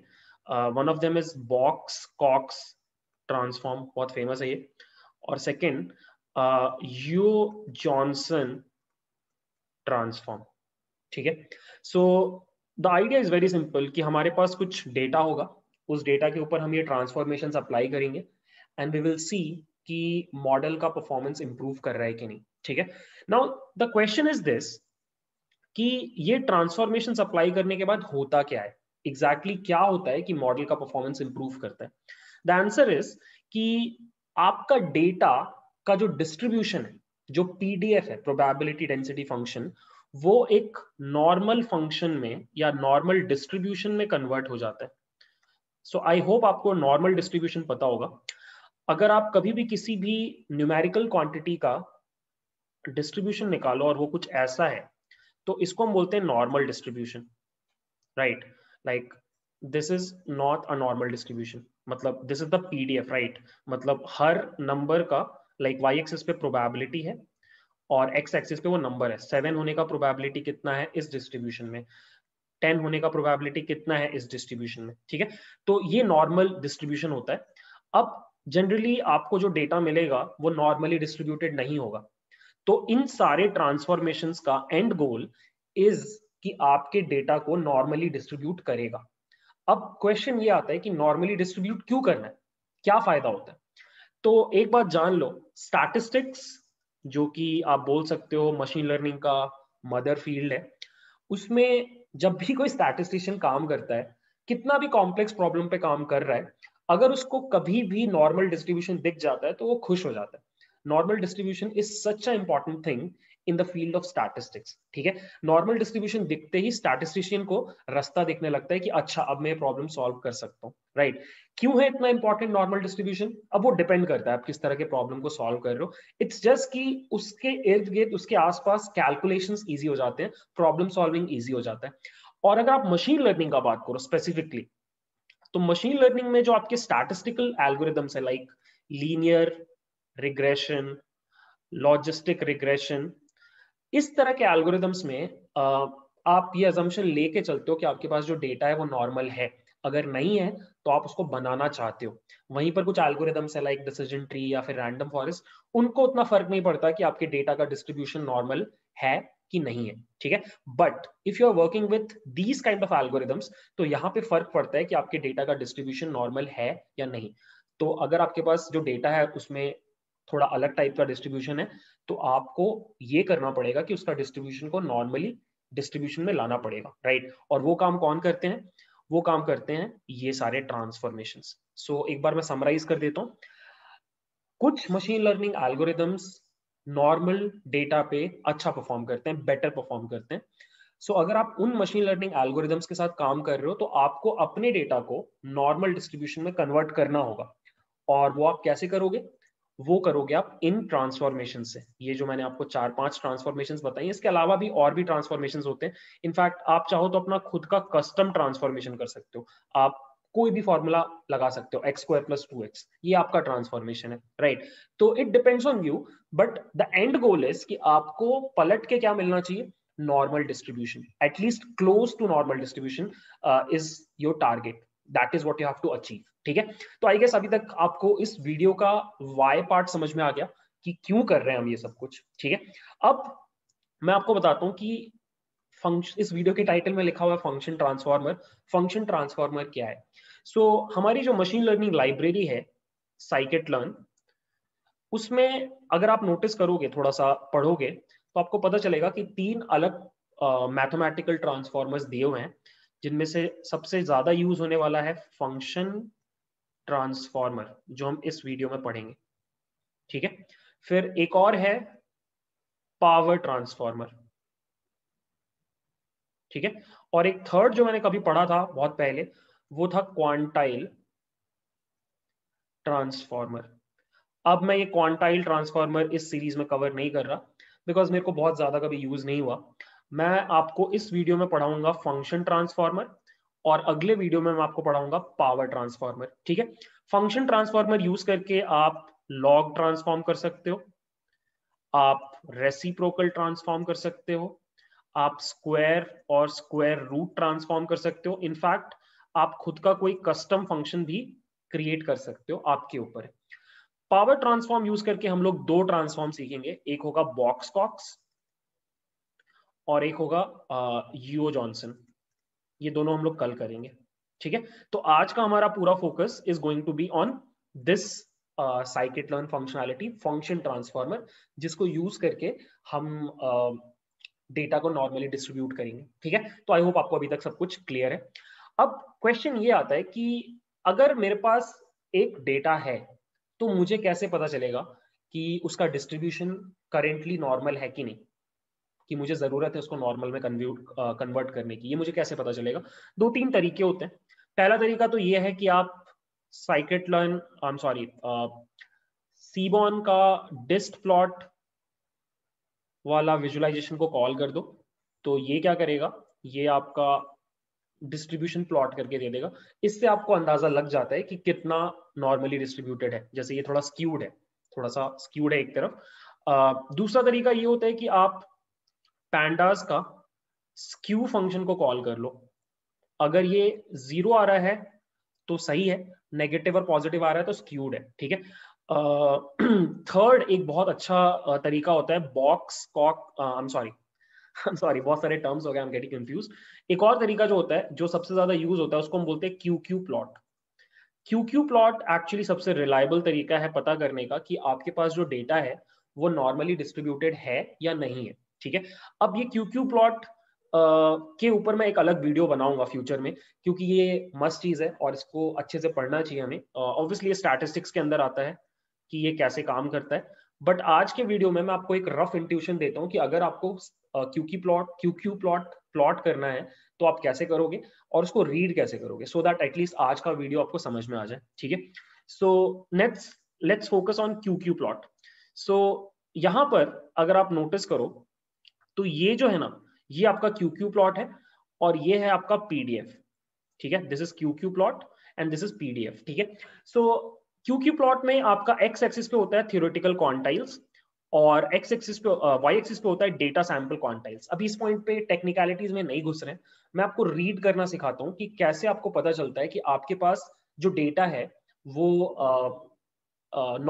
Speaker 1: one of them is Box Cox transform बहुत फेमस है ये और सेकेंड यू जॉनसन ट्रांसफॉर्म ठीक है so the idea is very simple कि हमारे पास कुछ डेटा होगा उस डेटा के ऊपर हम ये ट्रांसफॉर्मेशन अप्लाई करेंगे एंड वी विल सी कि मॉडल का परफॉर्मेंस इंप्रूव कर रहा है कि नहीं ठीक है now the question is this कि ये ट्रांसफॉर्मेशन अप्लाई करने के बाद होता क्या है एग्जैक्टली exactly क्या होता है कि मॉडल का परफॉर्मेंस इंप्रूव करता है द आंसर इज कि आपका डेटा का जो डिस्ट्रीब्यूशन है जो पीडीएफ है प्रोबेबिलिटी डेंसिटी फंक्शन वो एक नॉर्मल फंक्शन में या नॉर्मल डिस्ट्रीब्यूशन में कन्वर्ट हो जाता है सो आई होप आपको नॉर्मल डिस्ट्रीब्यूशन पता होगा अगर आप कभी भी किसी भी न्यूमेरिकल क्वांटिटी का डिस्ट्रीब्यूशन निकालो और वो कुछ ऐसा है तो इसको हम बोलते हैं normal distribution right like this is not a normal distribution मतलब this is the PDF right मतलब हर नंबर का लाइक वाई एक्सिस पे प्रोबेबिलिटी है और एक्स एक्सिस पे वो नंबर है सेवन होने का प्रोबेबिलिटी कितना है इस डिस्ट्रीब्यूशन में टेन होने का प्रोबेबिलिटी कितना है इस डिस्ट्रीब्यूशन में ठीक है तो ये नॉर्मल डिस्ट्रीब्यूशन होता है अब जनरली आपको जो डेटा मिलेगा वो नॉर्मली डिस्ट्रीब्यूटेड नहीं होगा तो इन सारे ट्रांसफॉर्मेशन का एंड गोल इज कि आपके डेटा को नॉर्मली डिस्ट्रीब्यूट करेगा अब क्वेश्चन ये आता है कि नॉर्मली डिस्ट्रीब्यूट क्यों करना है क्या फायदा होता है तो एक बात जान लो स्टैटिस्टिक्स जो कि आप बोल सकते हो मशीन लर्निंग का मदर फील्ड है उसमें जब भी कोई स्टैटिस्टिशियन काम करता है कितना भी कॉम्प्लेक्स प्रॉब्लम पे काम कर रहा है अगर उसको कभी भी नॉर्मल डिस्ट्रीब्यूशन दिख जाता है तो वो खुश हो जाता है normal distribution is such a important thing in the field of statistics ठीक है नॉर्मल डिस्ट्रीब्यूशन दिखते ही स्टैटिस्टिशियन को रास्ता दिखने लगता है कि अच्छा अब मैं प्रॉब्लम सॉल्व कर सकता हूँ राइट right? क्यों है इतना इंपॉर्टेंट नॉर्मल डिस्ट्रीब्यूशन अब वो डिपेंड करता है आप किस तरह के प्रॉब्लम को सॉल्व कर रहे हो इट्स जस्ट कि उसके इर्द गिर्द उसके आसपास कैलकुलेशन ईजी हो जाते हैं प्रॉब्लम सॉल्विंग ईजी हो जाता है और अगर आप मशीन लर्निंग का बात करो स्पेसिफिकली तो मशीन लर्निंग में जो आपके स्टैटिस्टिकल एल्गोरिदम्स है like linear regression logistic regression इस तरह के एल्गोरिदम्स में आप ये एजम्पन लेके चलते हो कि आपके पास जो डेटा है वो नॉर्मल है अगर नहीं है तो आप उसको बनाना चाहते हो वहीं पर कुछ एल्गोरिदम्स है लाइक डिसीजन ट्री या फिर रैंडम फॉरेस्ट उनको उतना फर्क नहीं पड़ता कि आपके डेटा का डिस्ट्रीब्यूशन नॉर्मल है कि नहीं है हम्म। ठीक है but if you are working with these kind of algorithms तो यहाँ पे फर्क पड़ता है कि आपके डेटा का डिस्ट्रीब्यूशन नॉर्मल है या नहीं तो अगर आपके पास जो डेटा है उसमें थोड़ा अलग टाइप का डिस्ट्रीब्यूशन है तो आपको ये करना पड़ेगा कि उसका डिस्ट्रीब्यूशन को नॉर्मली डिस्ट्रीब्यूशन में लाना पड़ेगा राइट और वो काम कौन करते हैं वो काम करते हैं ये सारे ट्रांसफॉर्मेशन सो so, एक बार मैं समराइज कर देता हूँ कुछ machine learning algorithms normal data पे अच्छा परफॉर्म करते हैं बेटर परफॉर्म करते हैं सो so, अगर आप उन मशीन लर्निंग एल्गोरिदम्स के साथ काम कर रहे हो तो आपको अपने डेटा को नॉर्मल डिस्ट्रीब्यूशन में कन्वर्ट करना होगा और वो आप कैसे करोगे वो करोगे आप इन ट्रांसफॉर्मेशन से ये जो मैंने आपको चार पांच ट्रांसफॉर्मेशन बताई इसके अलावा भी और भी ट्रांसफॉर्मेशन होते हैं इनफैक्ट आप चाहो तो अपना खुद का कस्टम ट्रांसफॉर्मेशन कर सकते हो आप कोई भी फॉर्मूला लगा सकते हो X square plus two X ये आपका ट्रांसफॉर्मेशन है राइट right? तो it depends on you but the end goal is कि आपको पलट के क्या मिलना चाहिए normal distribution at least close to normal distribution is your target that is what you have to achieve ठीक है तो आई गेस अभी तक आपको इस वीडियो का वाई पार्ट समझ में आ गया कि क्यों कर रहे हैं हम ये सब कुछ ठीक है अब मैं आपको बताता हूं कि फंक्शन इस वीडियो के टाइटल में लिखा हुआ है फंक्शन ट्रांसफॉर्मर फंक्शन ट्रांसफॉर्मर क्या है सो so, हमारी जो मशीन लर्निंग लाइब्रेरी है साइकेट लर्न उसमें अगर आप नोटिस करोगे थोड़ा सा पढ़ोगे तो आपको पता चलेगा कि तीन अलग मैथमेटिकल ट्रांसफॉर्मर्स दिए हुए हैं जिनमें से सबसे ज्यादा यूज होने वाला है फंक्शन ट्रांसफॉर्मर जो हम इस वीडियो में पढ़ेंगे ठीक है फिर एक और है पावर ट्रांसफॉर्मर ठीक है और एक थर्ड जो मैंने कभी पढ़ा था बहुत पहले वो था क्वांटाइल ट्रांसफॉर्मर अब मैं ये क्वांटाइल ट्रांसफॉर्मर इस सीरीज में कवर नहीं कर रहा बिकॉज मेरे को बहुत ज्यादा कभी यूज नहीं हुआ मैं आपको इस वीडियो में पढ़ाऊंगा फंक्शन ट्रांसफॉर्मर और अगले वीडियो में मैं आपको पढ़ाऊंगा पावर ट्रांसफॉर्मर ठीक है फंक्शन ट्रांसफॉर्मर यूज करके आप लॉग ट्रांसफॉर्म कर सकते हो आप रेसिप्रोकल ट्रांसफॉर्म कर सकते हो आप स्क्वायर और स्क्वायर रूट ट्रांसफॉर्म कर सकते हो इनफैक्ट आप खुद का कोई कस्टम फंक्शन भी क्रिएट कर सकते हो आपके ऊपर पावर ट्रांसफॉर्म यूज करके हम लोग दो ट्रांसफॉर्म सीखेंगे एक होगा बॉक्स कॉक्स और एक होगा यूओ जॉनसन ये दोनों हम लोग कल करेंगे ठीक है तो आज का हमारा पूरा focus is going to be on this scikit learn functionality function transformer जिसको यूज करके हम uh, डेटा को नॉर्मली डिस्ट्रीब्यूट करेंगे ठीक है तो आई होप आपको अभी तक सब कुछ क्लियर है अब क्वेश्चन ये आता है कि अगर मेरे पास एक डेटा है तो मुझे कैसे पता चलेगा कि उसका डिस्ट्रीब्यूशन करेंटली नॉर्मल है कि नहीं कि मुझे ज़रूरत है उसको नॉर्मल में कन्व्यूट कन्वर्ट करने की ये मुझे कैसे पता चलेगा दो तीन तरीके होते हैं पहला तरीका तो ये है कि आप scikit learn I am sorry seaborn का डिस्ट प्लॉट वाला विजुअलाइजेशन को कॉल कर दो तो ये क्या करेगा ये आपका डिस्ट्रीब्यूशन प्लॉट करके दे देगा इससे आपको अंदाजा लग जाता है कि कितना नॉर्मली डिस्ट्रीब्यूटेड है जैसे ये थोड़ा स्क्यूड है थोड़ा सा स्क्यूड है एक तरफ आ, दूसरा तरीका ये होता है कि आप पैंडास का स्क्यू फंक्शन को कॉल कर लो अगर ये जीरो आ रहा है तो सही है नेगेटिव और पॉजिटिव आ रहा है तो स्क्यूड है ठीक है थर्ड एक बहुत अच्छा तरीका होता है Box Cox I am sorry sorry बहुत सारे टर्म्स हो गए आई एम गेटिंग कंफ्यूज एक और तरीका जो होता है जो सबसे ज्यादा यूज होता है उसको हम बोलते हैं Q Q plot Q Q plot actually सबसे रिलायबल तरीका है पता करने का कि आपके पास जो डेटा है वो नॉर्मली डिस्ट्रीब्यूटेड है या नहीं है ठीक है अब ये क्यू क्यू प्लॉट के ऊपर मैं एक अलग वीडियो बनाऊंगा फ्यूचर में क्योंकि ये मस्त चीज है और इसको अच्छे से पढ़ना चाहिए हमें ऑब्वियसली uh, ये स्टैटिस्टिक्स के अंदर आता है कि ये कैसे काम करता है बट आज के वीडियो में मैं आपको एक रफ इंट्यूशन देता हूँ कि अगर आपको क्यूकी प्लॉट क्यू प्लॉट प्लॉट करना है तो आप कैसे करोगे और उसको रीड कैसे करोगे सो दैट एटलीस्ट आज का वीडियो आपको समझ में आ जाए ठीक है so nets let's focus on Q Q plot so यहाँ पर अगर आप नोटिस करो तो ये जो है ना ये आपका क्यू क्यू प्लॉट है और ये है आपका पीडीएफ ठीक है this is Q Q plot and this is PDF ठीक है सो क्योंकि प्लॉट में आपका एक्स एक्सिस पे होता है थियोरिटिकल क्वांटाइल्स और एक्स एक्सिस पे वाई एक्सिस पे होता है डेटा सैंपल क्वांटाइल्स अभी इस पॉइंट पे टेक्निकलिटीज में नहीं घुस रहे मैं आपको रीड करना सिखाता हूँ कि कैसे आपको पता चलता है कि आपके पास जो डेटा है वो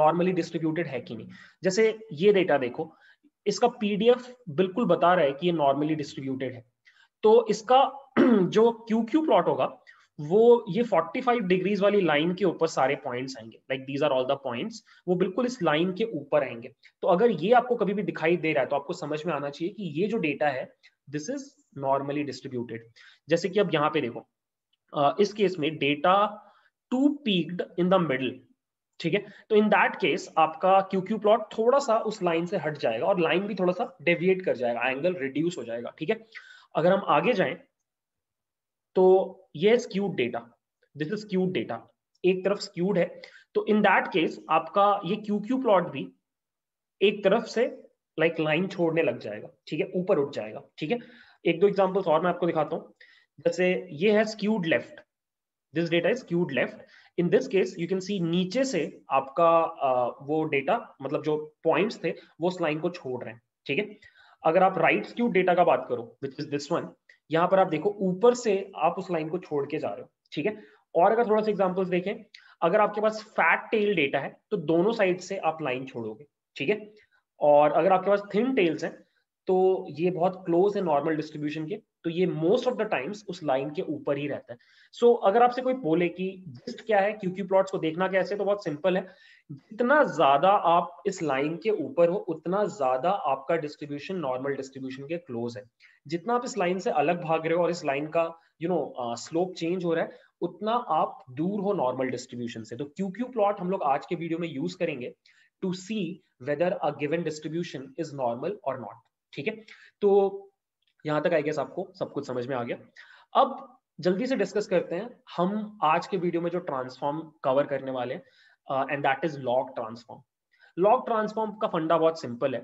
Speaker 1: नॉर्मली डिस्ट्रीब्यूटेड है कि नहीं जैसे ये डेटा देखो इसका पीडीएफ बिल्कुल बता रहा है कि ये नॉर्मली डिस्ट्रीब्यूटेड है तो इसका जो क्यू क्यू प्लॉट होगा वो ये 45 डिग्रीज वाली लाइन के ऊपर सारे पॉइंट्स आएंगे like these are all the points वो बिल्कुल इस लाइन के ऊपर आएंगे तो अगर ये आपको कभी भी दिखाई दे रहा है तो आपको समझ में आना चाहिए कि ये जो डेटा है दिस इज नॉर्मली डिस्ट्रीब्यूटेड जैसे कि अब यहाँ पे देखो इस केस में data too peaked in the middle ठीक है तो इन दैट केस आपका क्यू क्यू प्लॉट थोड़ा सा उस लाइन से हट जाएगा और लाइन भी थोड़ा सा डेविएट कर जाएगा एंगल रिड्यूस हो जाएगा ठीक है अगर हम आगे जाएं तो ये skewed data this is skewed data एक तरफ स्क्यूड है तो इन दैट केस आपका ये क्यू क्यू प्लॉट भी एक तरफ से लाइक like लाइन छोड़ने लग जाएगा ठीक है ऊपर उठ जाएगा ठीक है एक दो एग्जांपल्स और मैं आपको दिखाता हूं जैसे ये है skewed left this data is skewed left in this case you can see नीचे से आपका वो डेटा मतलब जो पॉइंट्स थे वो उस लाइन को छोड़ रहे हैं ठीक है अगर आप राइट स्क्यूड डेटा का बात करो विच इज दिस वन यहाँ पर आप देखो ऊपर से आप उस लाइन को छोड़ के जा रहे हो ठीक है और अगर थोड़ा सा एग्जाम्पल्स देखें अगर आपके पास फैट टेल डेटा है तो दोनों साइड से आप लाइन छोड़ोगे ठीक है और अगर आपके पास थिन टेल्स हैं तो ये बहुत क्लोज है नॉर्मल डिस्ट्रीब्यूशन के तो ये मोस्ट ऑफ द टाइम्स उस लाइन के ऊपर ही रहता है सो so, अगर आपसे कोई बोले कि जिस्ट क्या है क्यूक्यू प्लॉट्स को देखना कैसे तो बहुत सिंपल है जितना ज्यादा आप इस लाइन के ऊपर हो उतना ज्यादा आपका डिस्ट्रीब्यूशन नॉर्मल डिस्ट्रीब्यूशन के क्लोज है जितना आप इस लाइन से अलग भाग रहे हो और इस लाइन का यू नो स्लोप चेंज हो रहा है उतना आप दूर हो नॉर्मल डिस्ट्रीब्यूशन से तो क्यू क्यू प्लॉट हम लोग आज के वीडियो में यूज करेंगे to see whether a given distribution is normal और नॉट ठीक है तो यहां तक आई गेस आपको सब कुछ समझ में आ गया अब जल्दी से डिस्कस करते हैं हम आज के वीडियो में जो ट्रांसफॉर्म कवर करने वाले हैं and that is log transform log transform का फंडा बहुत सिंपल है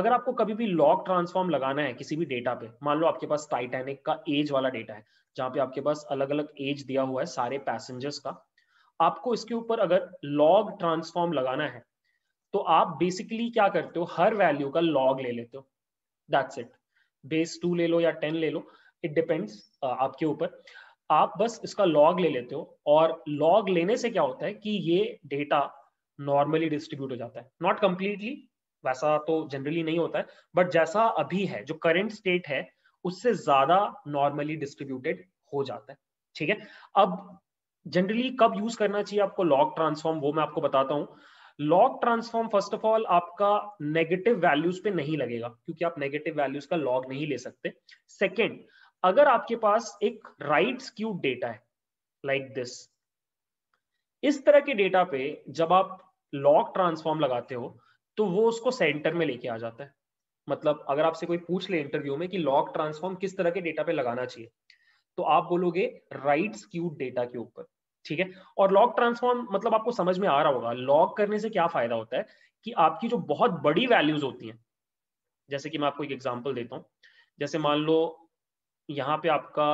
Speaker 1: अगर आपको कभी भी लॉग ट्रांसफॉर्म लगाना है किसी भी डेटा पे मान लो आपके पास टाइटैनिक का एज वाला डेटा है जहाँ पे आपके पास अलग अलग एज दिया हुआ है सारे पैसेंजर्स का आपको इसके ऊपर अगर लॉग ट्रांसफॉर्म लगाना है तो आप बेसिकली क्या करते हो हर वैल्यू का लॉग ले लेते हो दैट्स इट बेस टू ले लो या टेन ले लो इट डिपेंड्स uh, आपके ऊपर आप बस इसका लॉग ले लेते हो और लॉग लेने से क्या होता है कि ये डेटा नॉर्मली डिस्ट्रीब्यूट हो जाता है नॉट कम्प्लीटली वैसा तो जनरली नहीं होता है बट जैसा अभी है जो करेंट स्टेट है उससे ज्यादा नॉर्मली डिस्ट्रीब्यूटेड हो जाता है ठीक है अब जनरली कब यूज करना चाहिए आपको लॉग ट्रांसफॉर्म वो मैं आपको बताता हूँ log transform first of all आपका नेगेटिव वैल्यूज पे नहीं लगेगा क्योंकि आप नेगेटिव वैल्यूज का लॉग नहीं ले सकते सेकेंड अगर आपके पास एक राइट स्क्यू डेटा है लाइक like दिस इस तरह के डेटा पे जब आप लॉग ट्रांसफॉर्म लगाते हो तो वो उसको सेंटर में लेके आ जाता है मतलब अगर आपसे कोई पूछ ले इंटरव्यू में कि लॉग ट्रांसफॉर्म किस तरह के डेटा पे लगाना चाहिए तो आप बोलोगे राइट स्क्यूड डेटा के ऊपर ठीक है और लॉग ट्रांसफॉर्म मतलब आपको समझ में आ रहा होगा लॉग करने से क्या फायदा होता है कि आपकी जो बहुत बड़ी वैल्यूज होती हैं जैसे कि मैं आपको एक एग्जाम्पल देता हूँ जैसे मान लो यहाँ पे आपका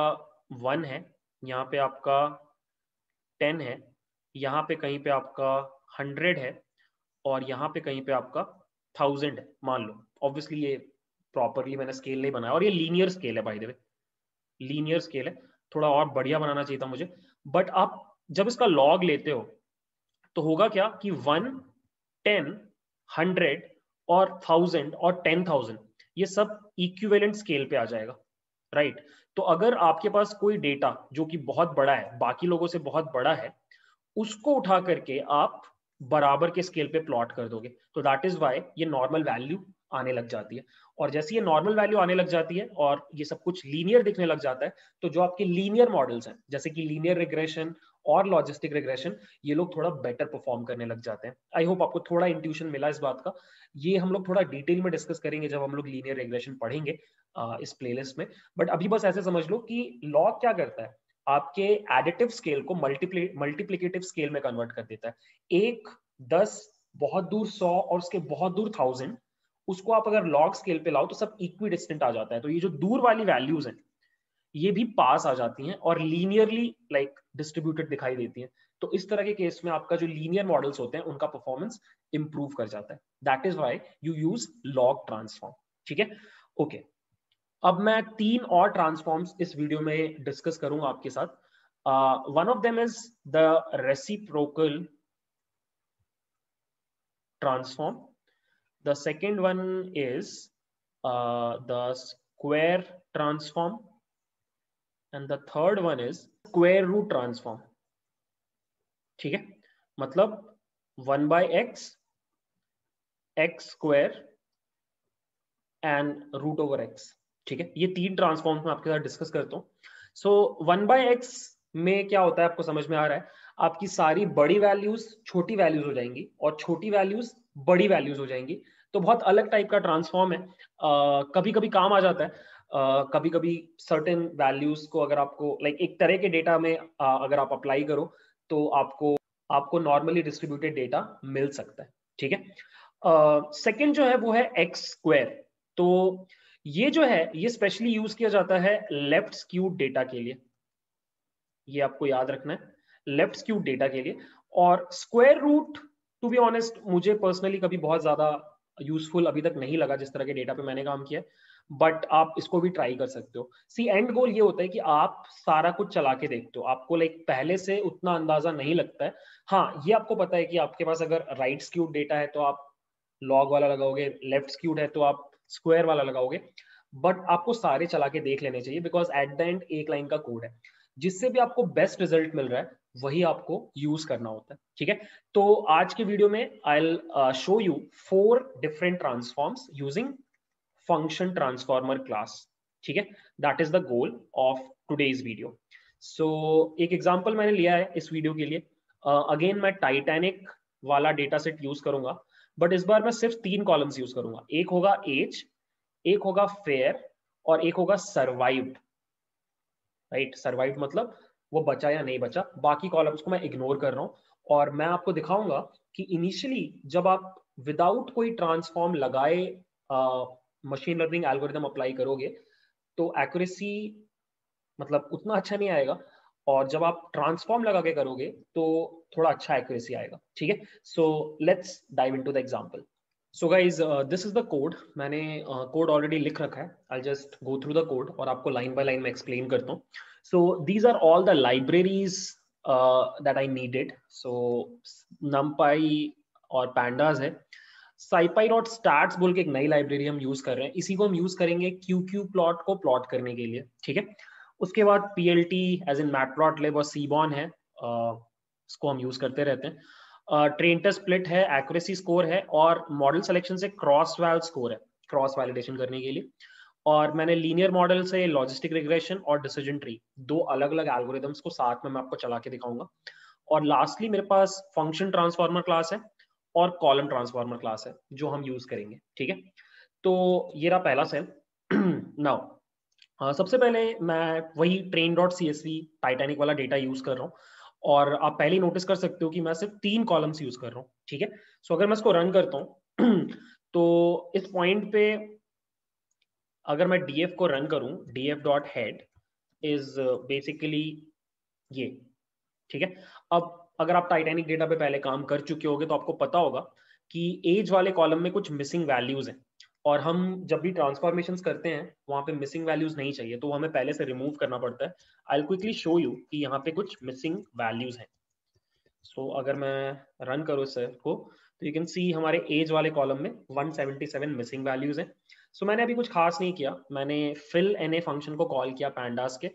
Speaker 1: वन है यहाँ पे आपका टेन है यहाँ पे कहीं पे आपका हंड्रेड है और यहाँ पे कहीं पे आपका थाउजेंड है मान लो ऑब्वियसली ये प्रॉपरली मैंने स्केल नहीं बनाया और ये लीनियर स्केल है भाई देवे लीनियर स्केल है थोड़ा और बढ़िया बनाना चाहिए था मुझे बट आप जब इसका लॉग लेते हो तो होगा क्या कि वन टेन हंड्रेड और थाउजेंड और टेन थाउजेंड ये सब इक्विवेलेंट स्केल पे आ जाएगा राइट right? तो अगर आपके पास कोई डेटा जो कि बहुत बड़ा है बाकी लोगों से बहुत बड़ा है उसको उठा करके आप बराबर के स्केल पे प्लॉट कर दोगे तो दैट इज वाई ये नॉर्मल वैल्यू आने लग जाती है और जैसे ये नॉर्मल वैल्यू आने लग जाती है और ये सब कुछ लीनियर दिखने लग जाता है तो जो आपके लीनियर मॉडल्स हैं जैसे कि लीनियर रिग्रेशन और लॉजिस्टिक रिग्रेशन ये लोग थोड़ा बेटर परफॉर्म करने लग जाते हैं आई होप आपको थोड़ा इंट्यूशन मिला इस बात का ये हम लोग थोड़ा डिटेल में डिस्कस करेंगे जब हम लोग लीनियर रिग्रेशन पढ़ेंगे इस प्लेलिस्ट में बट अभी बस ऐसे समझ लो कि लॉ क्या करता है आपके एडिटिव स्केल को मल्टीप्ली मल्टीप्लीकेटिव स्केल में कन्वर्ट कर देता है एक दस बहुत दूर सौ और उसके बहुत दूर थाउजेंड उसको आप अगर लॉग स्केल पे लाओ तो सब इक्वी डिस्टेंट आ जाता है तो ये जो दूर वाली वैल्यूज हैं ये भी पास आ जाती हैं और लीनियरली लाइक डिस्ट्रीब्यूटेड दिखाई देती हैं तो इस तरह के केस में आपका जो लीनियर मॉडल्स होते हैं उनका परफॉर्मेंस इंप्रूव कर जाता है that is why you use log transform ठीक है ओके अब मैं तीन और ट्रांसफॉर्म्स इस वीडियो में डिस्कस करूंगा आपके साथ one of them is the reciprocal transform the second one is the the transform and the third one is square root transform ठीक है मतलब one by X X square and root over X ठीक है ये तीन transform में आपके साथ डिस्कस करता हूँ सो वन बाय एक्स में क्या होता है आपको समझ में आ रहा है आपकी सारी बड़ी वैल्यूज छोटी वैल्यूज हो जाएंगी और छोटी वैल्यूज बड़ी वैल्यूज हो जाएंगी तो बहुत अलग टाइप का ट्रांसफॉर्म है आ, कभी कभी काम आ जाता है कभी कभी सर्टेन वैल्यूज को अगर आपको लाइक like एक तरह के डेटा में अगर आप अप्लाई करो तो आपको आपको नॉर्मली डिस्ट्रीब्यूटेड डेटा मिल सकता है ठीक है सेकेंड जो है वो है एक्स स्क्वेर तो ये जो है ये स्पेशली यूज किया जाता है लेफ्ट स्क्यूड डेटा के लिए ये आपको याद रखना है लेफ्ट स्क्यूड डेटा के लिए और square root to be honest मुझे पर्सनली कभी बहुत ज्यादा यूजफुल अभी तक नहीं लगा जिस तरह के डेटा पे मैंने काम किया है बट आप इसको भी ट्राई कर सकते हो सी एंड गोल ये होता है कि आप सारा कुछ चला के देखते हो आपको लाइक पहले से उतना अंदाजा नहीं लगता है हाँ ये आपको पता है कि आपके पास अगर राइट स्क्यूड डेटा है तो आप लॉग वाला लगाओगे लेफ्ट स्क्यूड है तो आप स्क्वायर वाला लगाओगे बट आपको सारे चला के देख लेने चाहिए बिकॉज एट द एंड एक लाइन का कोड है जिससे भी आपको बेस्ट रिजल्ट मिल रहा है वही आपको यूज करना होता है ठीक है तो आज के वीडियो में I show you four different transforms using function transformer class ठीक है that is the goal of today's video so एक एग्जाम्पल मैंने लिया है इस वीडियो के लिए अगेन uh, मैं टाइटेनिक वाला डेटा सेट यूज करूंगा बट इस बार मैं सिर्फ तीन कॉलम्स यूज करूंगा एक होगा एज एक होगा फेयर और एक होगा सर्वाइव्ड राइट सर्वाइव मतलब वो बचा या नहीं बचा बाकी कॉलम्स को मैं इग्नोर कर रहा हूँ और मैं आपको दिखाऊंगा कि इनिशियली जब आप विदाउट कोई ट्रांसफॉर्म लगाए मशीन लर्निंग एल्गोरिदम अप्लाई करोगे तो एक्यूरेसी मतलब उतना अच्छा नहीं आएगा और जब आप ट्रांसफॉर्म लगा के करोगे तो थोड़ा अच्छा एक्यूरेसी आएगा ठीक है so let's dive into the example so guys this is the code मैंने कोड uh, ऑलरेडी लिख रखा है I just go through the code और आपको लाइन बाय लाइन में एक्सप्लेन करता हूँ so these are all the libraries that I needed so num और पैंडाज है uh, साइपाई डॉट स्टार्ट बोल के एक नई लाइब्रेरी हम यूज कर रहे हैं इसी को हम यूज करेंगे क्यू क्यू प्लॉट को प्लॉट करने के लिए ठीक है उसके बाद P L T as in matplotlib और सीबॉन है इसको हम यूज करते रहते हैं ट्रेंटर uh, स्प्लिट है एक्यूरेसी स्कोर है और मॉडल सिलेक्शन से क्रॉस वैल स्कोर है क्रॉस वैलिडेशन करने के लिए और मैंने लीनियर मॉडल से लॉजिस्टिक रिग्रेशन और डिसीजन ट्री दो अलग अलग एल्गोरिदम्स को साथ में मैं आपको चला के दिखाऊंगा और लास्टली मेरे पास फंक्शन ट्रांसफॉर्मर क्लास है और कॉलम ट्रांसफॉर्मर क्लास है जो हम यूज करेंगे ठीक है तो ये रहा पहला सेल नाउ हाँ, सबसे पहले मैं वही train dot C S V Titanic वाला डेटा यूज कर रहा हूँ और आप पहले नोटिस कर सकते हो कि मैं सिर्फ तीन कॉलम्स यूज कर रहा हूँ ठीक है सो अगर मैं इसको रन करता हूँ तो इस पॉइंट पे अगर मैं डीएफ को रन करूँ D F dot head is basically ये ठीक है अब अगर आप टाइटेनिक डेटा पे पहले काम कर चुके होगे तो आपको पता होगा कि एज वाले कॉलम में कुछ मिसिंग वैल्यूज हैं और हम जब भी ट्रांसफॉर्मेशन करते हैं वहां पे मिसिंग वैल्यूज नहीं चाहिए तो हमें पहले से रिमूव करना पड़ता है आई क्विकली शो यू कि यहाँ पे कुछ मिसिंग वैल्यूज हैं सो so, अगर मैं रन करूँ इस को तो यू कैन सी हमारे एज वाले कॉलम में 177 मिसिंग वैल्यूज हैं सो so, मैंने अभी कुछ खास नहीं किया मैंने फिल एन ए फंक्शन को कॉल किया पैंडास के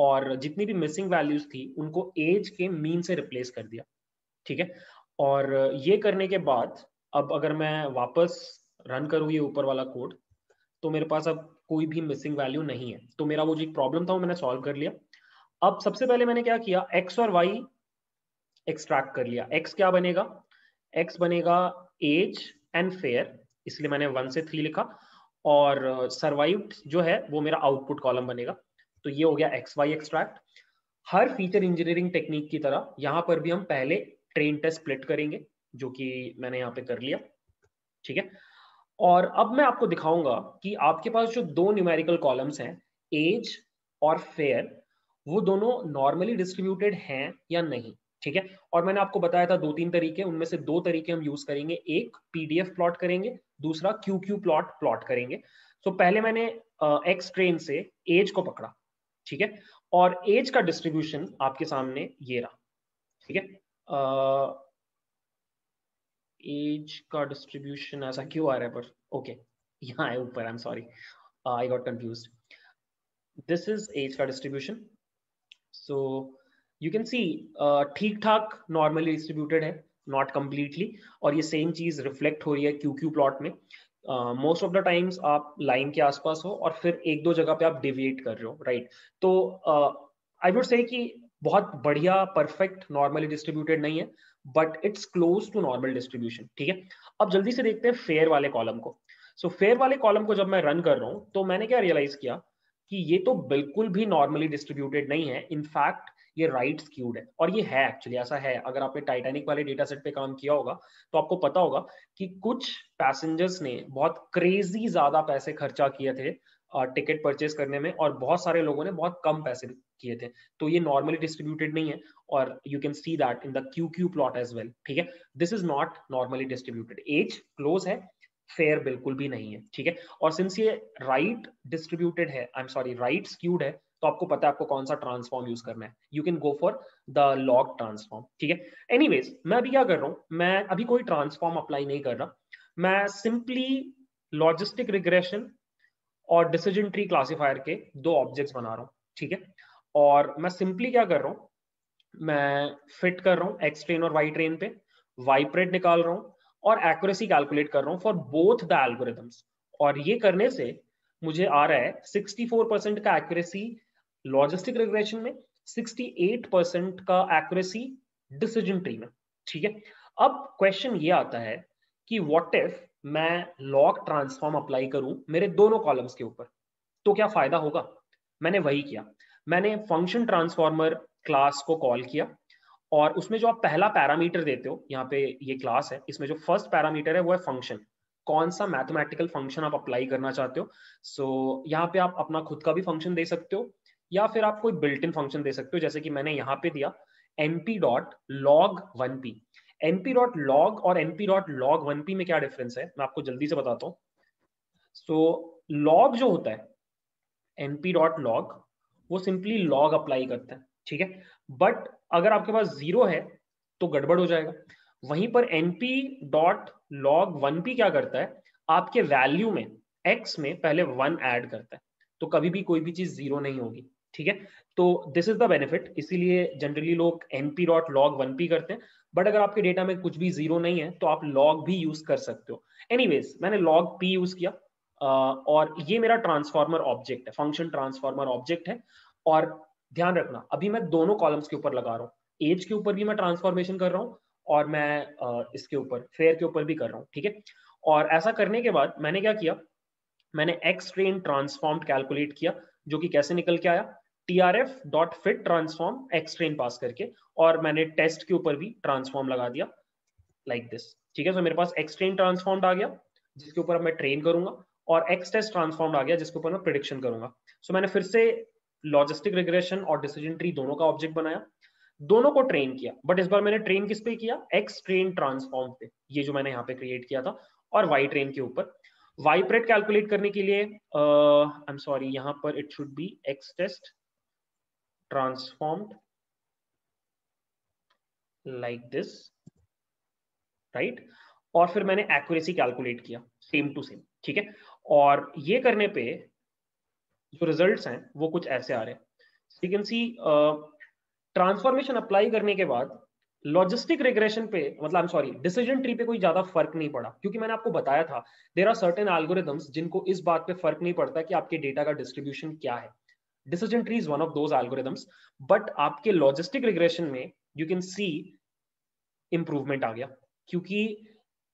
Speaker 1: और जितनी भी मिसिंग वैल्यूज थी उनको एज के मीन से रिप्लेस कर दिया ठीक है और ये करने के बाद अब अगर मैं वापस रन करूँ ये ऊपर वाला कोड तो मेरे पास अब कोई भी मिसिंग वैल्यू नहीं है तो मेरा वो जो प्रॉब्लम था वो मैंने सॉल्व कर लिया अब सबसे पहले मैंने क्या किया एक्स और वाई एक्सट्रैक्ट कर लिया एक्स क्या बनेगा एक्स बनेगा एज एंड फेयर इसलिए मैंने वन से थ्री लिखा और सर्वाइव जो है वो मेरा आउटपुट कॉलम बनेगा तो ये हो गया एक्स वाई एक्सट्रैक्ट हर फीचर इंजीनियरिंग टेक्निक की तरह यहां पर भी हम पहले ट्रेन टेस्ट स्प्लिट करेंगे जो कि मैंने यहाँ पे कर लिया ठीक है और अब मैं आपको दिखाऊंगा कि आपके पास जो दो न्यूमेरिकल कॉलम्स हैं एज और फेयर वो दोनों नॉर्मली डिस्ट्रीब्यूटेड हैं या नहीं ठीक है और मैंने आपको बताया था दो तीन तरीके उनमें से दो तरीके हम यूज करेंगे एक पीडीएफ प्लॉट करेंगे दूसरा क्यू क्यू प्लॉट प्लॉट करेंगे तो पहले मैंने एक्स ट्रेन से एज को पकड़ा ठीक है और एज का डिस्ट्रीब्यूशन आपके सामने ये रहा ठीक है एज का डिस्ट्रीब्यूशन ऐसा क्यों आ रहा है पर ओके okay, यहाँ आए ऊपर I am sorry I got confuse this is age का distribution so you can see ठीक ठाक नॉर्मली डिस्ट्रीब्यूटेड है नॉट कम्प्लीटली और ये सेम चीज रिफ्लेक्ट हो रही है क्यू क्यू प्लॉट में मोस्ट ऑफ द टाइम्स आप लाइन के आसपास हो और फिर एक दो जगह पे आप डिविएट कर रहे हो राइट right? तो आई वुड से कि बहुत बढ़िया परफेक्ट नॉर्मली डिस्ट्रीब्यूटेड नहीं है but it's close to normal distribution ठीक है अब जल्दी से देखते हैं फेयर वाले कॉलम को सो so, फेयर वाले कॉलम को जब मैं रन कर रहा हूँ तो मैंने क्या रियलाइज किया कि ये तो बिल्कुल भी नॉर्मली डिस्ट्रीब्यूटेड नहीं है इनफैक्ट ये राइट स्क्यूड है और ये है एक्चुअली ऐसा है अगर आपने टाइटैनिक वाले डेटा सेट पे काम किया होगा तो आपको पता होगा कि कुछ पैसेंजर्स ने बहुत क्रेजी ज्यादा पैसे खर्चा किए थे टिकट परचेज करने में और बहुत सारे लोगों ने बहुत कम पैसे किए थे तो ये नॉर्मली डिस्ट्रीब्यूटेड नहीं है और you can see that in the Q Q plot as well ठीक है this is not normally distributed age close है फेयर बिल्कुल भी नहीं है ठीक है और सिंस ये राइट डिस्ट्रीब्यूटेड है I am sorry right skewed है तो आपको पता है आपको कौन सा ट्रांसफॉर्म यूज करना है you can go for the log transform ठीक है एनीवेज मैं अभी क्या कर रहा हूं मैं अभी कोई ट्रांसफॉर्म अप्लाई नहीं कर रहा मैं सिंपली लॉजिस्टिक रिग्रेशन और डिसीजन ट्री क्लासिफायर के दो ऑब्जेक्ट्स बना रहा हूँ ठीक है और मैं सिंपली क्या कर रहा हूँ मैं फिट कर रहा हूँ एक्स ट्रेन और वाई ट्रेन पे वाई प्रेड निकाल रहा हूँ और एक्यूरेसी कैलकुलेट कर रहा हूँ फॉर बोथ द एल्गोरिदम्स और ये करने से मुझे आ रहा है 64 परसेंट का एक्यूरेसी लॉजिस्टिक रिग्रेशन में 68 परसेंट का एक्यूरेसी डिसीजन ट्री में ठीक है अब क्वेश्चन ये आता है कि व्हाट इफ मैं लॉग ट्रांसफॉर्म अप्लाई करूं मेरे दोनों कॉलम्स के ऊपर तो क्या फायदा होगा मैंने वही किया मैंने फंक्शन ट्रांसफॉर्मर क्लास को कॉल किया और उसमें जो आप पहला पैरामीटर देते हो यहाँ पे ये क्लास है इसमें जो फर्स्ट पैरामीटर है वो है फंक्शन कौन सा मैथमेटिकल फंक्शन आप अप्लाई करना चाहते हो सो so, यहाँ पे आप अपना खुद का भी फंक्शन दे सकते हो या फिर आप कोई बिल्ट इन फंक्शन दे सकते हो जैसे कि मैंने यहाँ पे दिया N P dot log one P N P dot log और N P dot log one P में क्या डिफरेंस है मैं आपको जल्दी से बताता हूँ सो लॉग जो होता है एनपी डॉट लॉग वो सिंपली लॉग अप्लाई करता है ठीक है बट अगर आपके पास जीरो है तो गड़बड़ हो जाएगा वहीं पर N P dot log one P क्या करता है आपके वैल्यू में एक्स में पहले वन ऐड करता है तो कभी भी कोई भी चीज जीरो नहीं होगी ठीक है तो दिस इज द बेनिफिट इसीलिए जनरली लोग P dot log one P करते हैं बट अगर आपके डेटा में कुछ भी जीरो नहीं है तो आप लॉग भी यूज कर सकते हो एनी मैंने लॉग पी यूज किया और ये मेरा ट्रांसफॉर्मर ऑब्जेक्ट है फंक्शन ट्रांसफॉर्मर ऑब्जेक्ट है और ध्यान रखना अभी मैं दोनों कॉलम्स के ऊपर लगा रहा हूँ एज के ऊपर भी मैं ट्रांसफॉर्मेशन कर रहा हूँ और मैं इसके ऊपर फेयर के ऊपर भी कर रहा हूँ ठीक है और ऐसा करने के बाद मैंने क्या किया मैंने एक्स ट्रेन ट्रांसफॉर्म कैलकुलेट किया जो कि कैसे निकल के आया T R F dot fit transform X train pass करके और मैंने टेस्ट के ऊपर भी ट्रांसफॉर्म लगा दिया लाइक दिस ठीक है सो मेरे पास एक्सट्रेन ट्रांसफॉर्म्ड आ गया जिसके ऊपर मैं ट्रेन करूंगा और एक्स टेस्ट ट्रांसफॉर्म्ड आ गया जिसके ऊपर मैं प्रिडिक्शन करूंगा सो so, मैंने फिर से लॉजिस्टिक रिग्रेशन और डिसीजन ट्री दोनों का ऑब्जेक्ट बनाया दोनों को ट्रेन किया बट इस बार मैंने ट्रेन किस पे किया एक्स ट्रेन ट्रांसफॉर्म पे ये जो मैंने यहाँ पे क्रिएट किया था और वाई ट्रेन के ऊपर वाई प्रेट कैलकुलेट करने के लिए आई एम सॉरी यहाँ पर it should be X test transformed like this right और फिर मैंने एक्यूरेसी कैलकुलेट किया सेम टू सेम ठीक है और ये करने पे जो रिजल्ट्स हैं वो कुछ ऐसे आ रहे हैं ट्रांसफॉर्मेशन अप्लाई uh, करने के बाद लॉजिस्टिक रिग्रेशन पे मतलब सॉरी डिसीजन ट्री पे कोई ज्यादा फर्क नहीं पड़ा क्योंकि मैंने आपको बताया था देर आर सर्टेन एल्गोरिदम्स जिनको इस बात पे फर्क नहीं पड़ता कि आपके डेटा का डिस्ट्रीब्यूशन क्या है decision tree is one of those algorithms but आपके लॉजिस्टिक रिग्रेशन में यू कैन सी इंप्रूवमेंट आ गया क्योंकि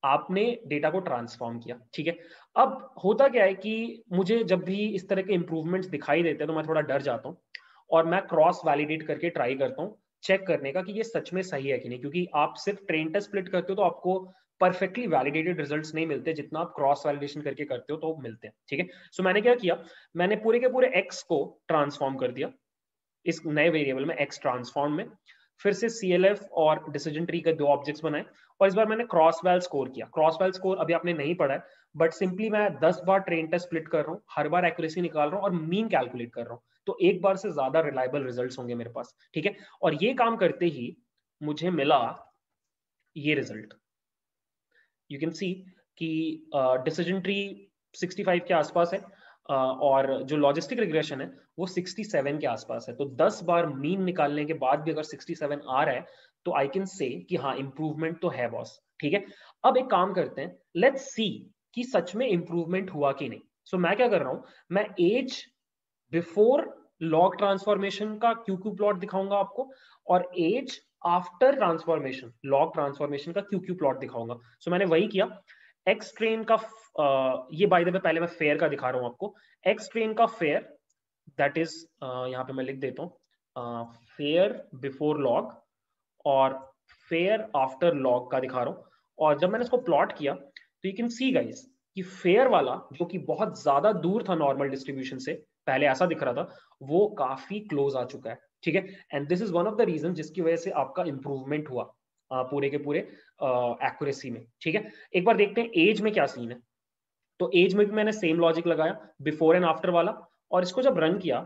Speaker 1: आपने डेटा को ट्रांसफॉर्म किया ठीक है अब होता क्या है कि मुझे जब भी इस तरह के इंप्रूवमेंट्स दिखाई देते हैं तो मैं थोड़ा डर जाता हूँ और मैं क्रॉस वैलिडेट करके ट्राई करता हूँ चेक करने का कि ये सच में सही है कि नहीं क्योंकि आप सिर्फ ट्रेन टेस्ट स्प्लिट करते हो तो आपको परफेक्टली वैलिडेटेड रिजल्ट्स नहीं मिलते जितना आप क्रॉस वैलिडेशन करके करते हो तो मिलते हैं ठीक है सो मैंने क्या किया मैंने पूरे के पूरे एक्स को ट्रांसफॉर्म कर दिया इस नए वेरिएबल में एक्स ट्रांसफॉर्म में फिर से सी और डिसीजन ट्री के दो ऑब्जेक्ट्स बनाए और इस बार मैंने क्रॉस वैल स्कोर किया क्रॉस वैल स्कोर अभी आपने नहीं पढ़ा है बट सिंपली मैं दस बार ट्रेन टेस्ट स्प्लिट कर रहा हूँ हर बार एक्यूरेसी निकाल रहा हूँ और मीन कैलकुलेट कर रहा हूँ तो एक बार से ज्यादा रिलायबल रिजल्ट होंगे मेरे पास ठीक है और ये काम करते ही मुझे मिला ये रिजल्ट यू कैन सी कि डिसीजन ट्री 65 के आसपास है uh, और जो लॉजिस्टिक रिग्रेशन है वो 67 के आसपास है तो 10 बार मीन निकालने के बाद भी अगर 67 आ रहा है तो आई कैन से कि हाँ इंप्रूवमेंट तो है बॉस ठीक है अब एक काम करते हैं लेट्स सी कि सच में इंप्रूवमेंट हुआ कि नहीं सो so, मैं क्या कर रहा हूं मैं एज बिफोर लॉग ट्रांसफॉर्मेशन का क्यू क्यू प्लॉट दिखाऊंगा आपको और age after transformation log transformation का क्यू क्यू प्लॉट दिखाऊंगा सो so, मैंने वही किया एक्स ट्रेन का आ, uh, ये बाय द वे पहले मैं फेयर का दिखा रहा हूं आपको एक्स ट्रेन का फेयर दैट इज यहाँ पे मैं लिख देता हूँ फेयर बिफोर लॉग और फेयर आफ्टर लॉग का दिखा रहा हूँ और जब मैंने इसको प्लॉट किया तो यू कैन सी गाइज कि फेयर वाला जो कि बहुत ज्यादा दूर था नॉर्मल डिस्ट्रीब्यूशन से पहले ऐसा दिख रहा था वो काफी क्लोज आ चुका है ठीक है and this is one of the reason जिसकी वजह से आपका इंप्रूवमेंट हुआ पूरे के पूरे एक्यूरेसी में ठीक है एक बार देखते हैं एज में क्या सीन है तो एज में भी मैंने सेम लॉजिक लगाया बिफोर एंड आफ्टर वाला और इसको जब रन किया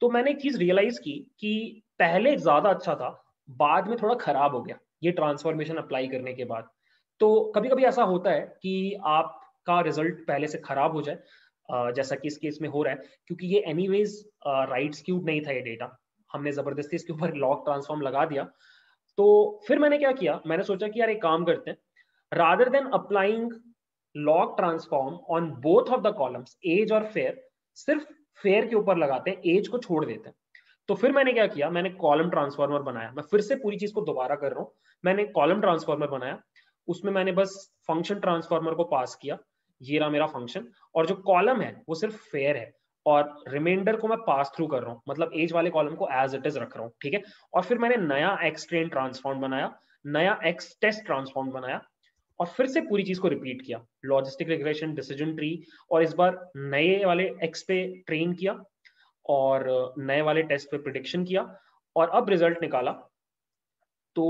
Speaker 1: तो मैंने एक चीज रियलाइज की कि पहले ज्यादा अच्छा था बाद में थोड़ा खराब हो गया ये ट्रांसफॉर्मेशन अप्लाई करने के बाद तो कभी कभी ऐसा होता है कि आपका रिजल्ट पहले से खराब हो जाए जैसा कि इस केस में हो रहा है क्योंकि ये एनी वेज राइट स्क्यूड नहीं था ये डेटा हमने जबरदस्ती इसके ऊपर लॉक ट्रांसफॉर्म लगा दिया तो फिर मैंने क्या किया मैंने सोचा कि यार एक काम करते हैं rather than applying log transform on both of the columns age और फेयर सिर्फ फेयर के ऊपर लगाते हैं एज को छोड़ देते हैं तो फिर मैंने क्या किया मैंने कॉलम ट्रांसफॉर्मर बनाया मैं फिर से पूरी चीज को दोबारा कर रहा हूँ मैंने कॉलम ट्रांसफॉर्मर बनाया उसमें मैंने बस फंक्शन ट्रांसफॉर्मर को पास किया ये रहा मेरा फंक्शन और जो कॉलम है वो सिर्फ फेयर है और रिमाइंडर को मैं पास थ्रू कर रहा हूं मतलब एज वाले कॉलम को एज इट इज रख रहा हूं ठीक है और फिर मैंने नया एक्स ट्रेन ट्रांसफॉर्म बनाया नया एक्स टेस्ट ट्रांसफॉर्म बनाया और फिर से पूरी चीज को रिपीट किया लॉजिस्टिक रिग्रेशन डिसीजन ट्री और इस बार नए वाले एक्स पे ट्रेन किया और नए वाले टेस्ट पे प्रिडिक्शन किया और अब रिजल्ट निकाला तो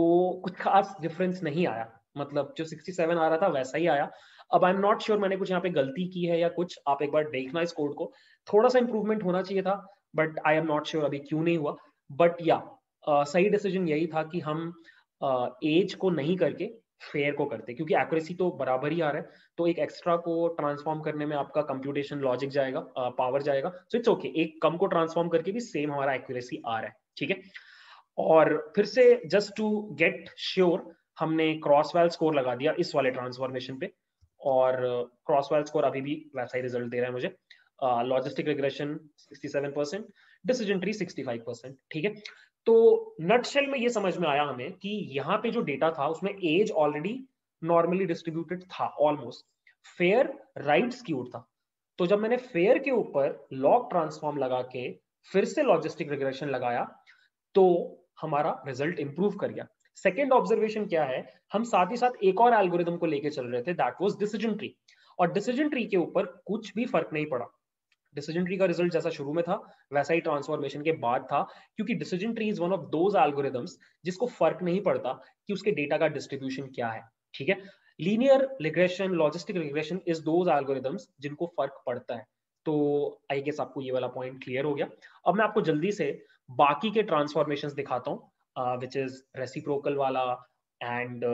Speaker 1: कुछ खास डिफरेंस नहीं आया मतलब जो 67 आ रहा था वैसा ही आया अब आई एम नॉट श्योर मैंने कुछ यहाँ पे गलती की है या कुछ आप एक बार देखना इस कोड को थोड़ा सा इंप्रूवमेंट होना चाहिए था but I am not sure अभी क्यों नहीं हुआ बट या सही डिसीजन यही था कि हम एज uh, को नहीं करके फेयर को करते क्योंकि एक्यूरेसी तो बराबर ही आ रहा है तो एक एक्स्ट्रा को ट्रांसफॉर्म करने में आपका कंप्यूटेशन लॉजिक जाएगा पावर जाएगा सो इट्स ओके एक कम को ट्रांसफॉर्म करके भी सेम हमारा एक्यूरेसी आ रहा है ठीक है और फिर से जस्ट टू गेट श्योर हमने क्रॉस वेल स्कोर लगा दिया इस वाले ट्रांसफॉर्मेशन पे और क्रॉस वेल स्कोर अभी भी वैसा ही रिजल्ट दे रहा है मुझे लॉजिस्टिक रिग्रेशन 67% डिसीजन ट्री 65% ठीक है तो नटशेल में ये समझ में आया हमें कि यहाँ पे जो डेटा था उसमें एज ऑलरेडी नॉर्मली डिस्ट्रीब्यूटेड था ऑलमोस्ट फेयर राइट स्क्यूड था तो जब मैंने फेयर के ऊपर लॉग ट्रांसफॉर्म लगा के फिर से लॉजिस्टिक रिग्रेशन लगाया तो हमारा रिजल्ट इंप्रूव कर गया सेकेंड ऑब्जर्वेशन क्या है हम साथ ही साथ एक और एल्गोरिदम को लेकर चल रहे थे दैट वाज डिसीजन ट्री और डिसीजन ट्री के ऊपर कुछ भी फर्क नहीं पड़ा डिसीजन ट्री का रिजल्ट जैसा शुरू में था वैसा ही ट्रांसफॉर्मेशन के बाद था क्योंकि decision tree is one of those algorithms जिसको फर्क नहीं पड़ता कि उसके डेटा का डिस्ट्रीब्यूशन क्या है ठीक है linear regression logistic regression is those algorithms जिनको फर्क पड़ता है तो आई गेस आपको ये वाला पॉइंट क्लियर हो गया अब मैं आपको जल्दी से बाकी के ट्रांसफॉर्मेशन दिखाता हूँ विच इज रेसिप्रोकल वाला एंड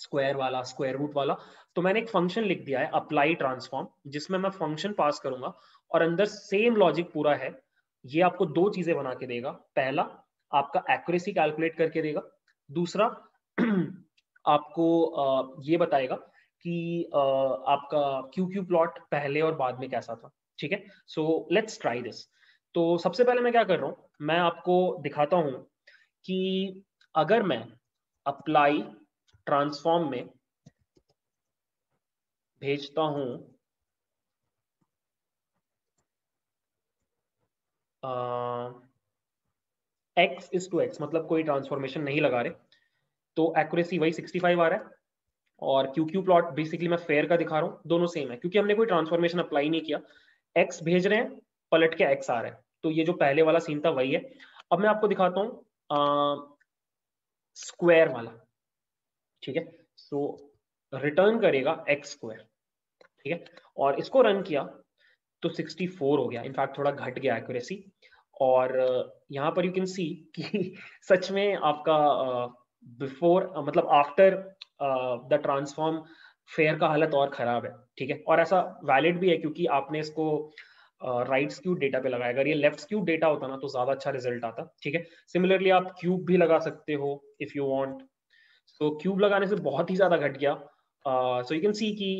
Speaker 1: स्क्वायर uh, वाला स्क्वायर रूट वाला तो मैंने एक फंक्शन लिख दिया है अप्लाई ट्रांसफॉर्म जिसमें मैं फंक्शन पास करूंगा और अंदर सेम लॉजिक पूरा है ये आपको दो चीजें बना के देगा पहला आपका एक्यूरेसी कैलकुलेट करके देगा दूसरा आपको ये बताएगा कि आपका क्यू क्यू प्लॉट पहले और बाद में कैसा था ठीक है सो लेट्स ट्राई दिस तो सबसे पहले मैं क्या कर रहा हूं मैं आपको दिखाता हूं कि अगर मैं अप्लाई ट्रांसफॉर्म में भेजता हूं एक्स इज टू एक्स मतलब कोई ट्रांसफॉर्मेशन नहीं लगा रहे तो एक्यूरेसी वही 65 आ रहा है और क्यू क्यू प्लॉट बेसिकली मैं फेयर का दिखा रहा हूँ दोनों सेम है क्योंकि हमने कोई ट्रांसफॉर्मेशन अप्लाई नहीं किया एक्स भेज रहे हैं पलट के एक्स आ रहा है तो ये जो पहले वाला सीन था वही है अब मैं आपको दिखाता हूँ स्क्वायर वाला ठीक है सो रिटर्न करेगा एक्स स्क्वायर ठीक है और इसको रन किया तो 64 हो गया इनफैक्ट थोड़ा घट गया एक्यूरेसी और यहाँ पर यू कैन सी कि सच में आपका बिफोर मतलब आफ्टर द ट्रांसफॉर्म फेयर का हालत और खराब है ठीक है और ऐसा वैलिड भी है क्योंकि आपने इसको राइट स्क्यू डेटा पे लगाया अगर ये लेफ्ट स्क्यू डेटा होता ना तो ज्यादा अच्छा रिजल्ट आता ठीक है सिमिलरली आप क्यूब भी लगा सकते हो if you want so cube लगाने से बहुत ही ज्यादा घट गया सो यू कैन सी कि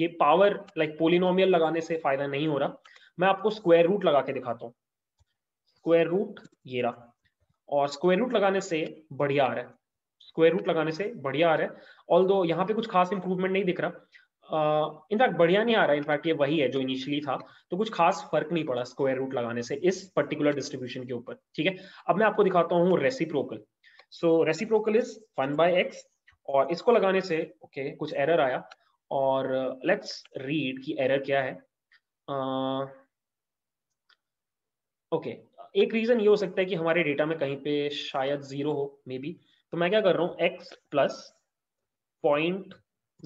Speaker 1: ये पावर लाइक पोलिनोमियल लगाने से फायदा नहीं हो रहा मैं आपको स्क्वायर रूट लगा के दिखाता हूँ स्क्वायर रूट ये रहा और स्क्वायर रूट लगाने से बढ़िया आ रहा है स्क्वायर रूट लगाने से बढ़िया आ रहा है ऑल दो यहाँ पे कुछ खास इंप्रूवमेंट नहीं दिख रहा इनफैक्ट uh, बढ़िया नहीं आ रहा इनफैक्ट ये वही है जो इनिशियली था तो कुछ खास फर्क नहीं पड़ा स्क्वायर रूट लगाने से इस पर्टिकुलर डिस्ट्रीब्यूशन के ऊपर ठीक है अब मैं आपको दिखाता हूँ reciprocal so reciprocal is one by X और इसको लगाने से ओके okay, कुछ एरर आया और लेट्स रीड की एरर क्या है ओके एक रीजन ये हो सकता है कि हमारे डेटा में कहीं पे शायद जीरो हो मे बी तो मैं क्या कर रहा हूँ X plus point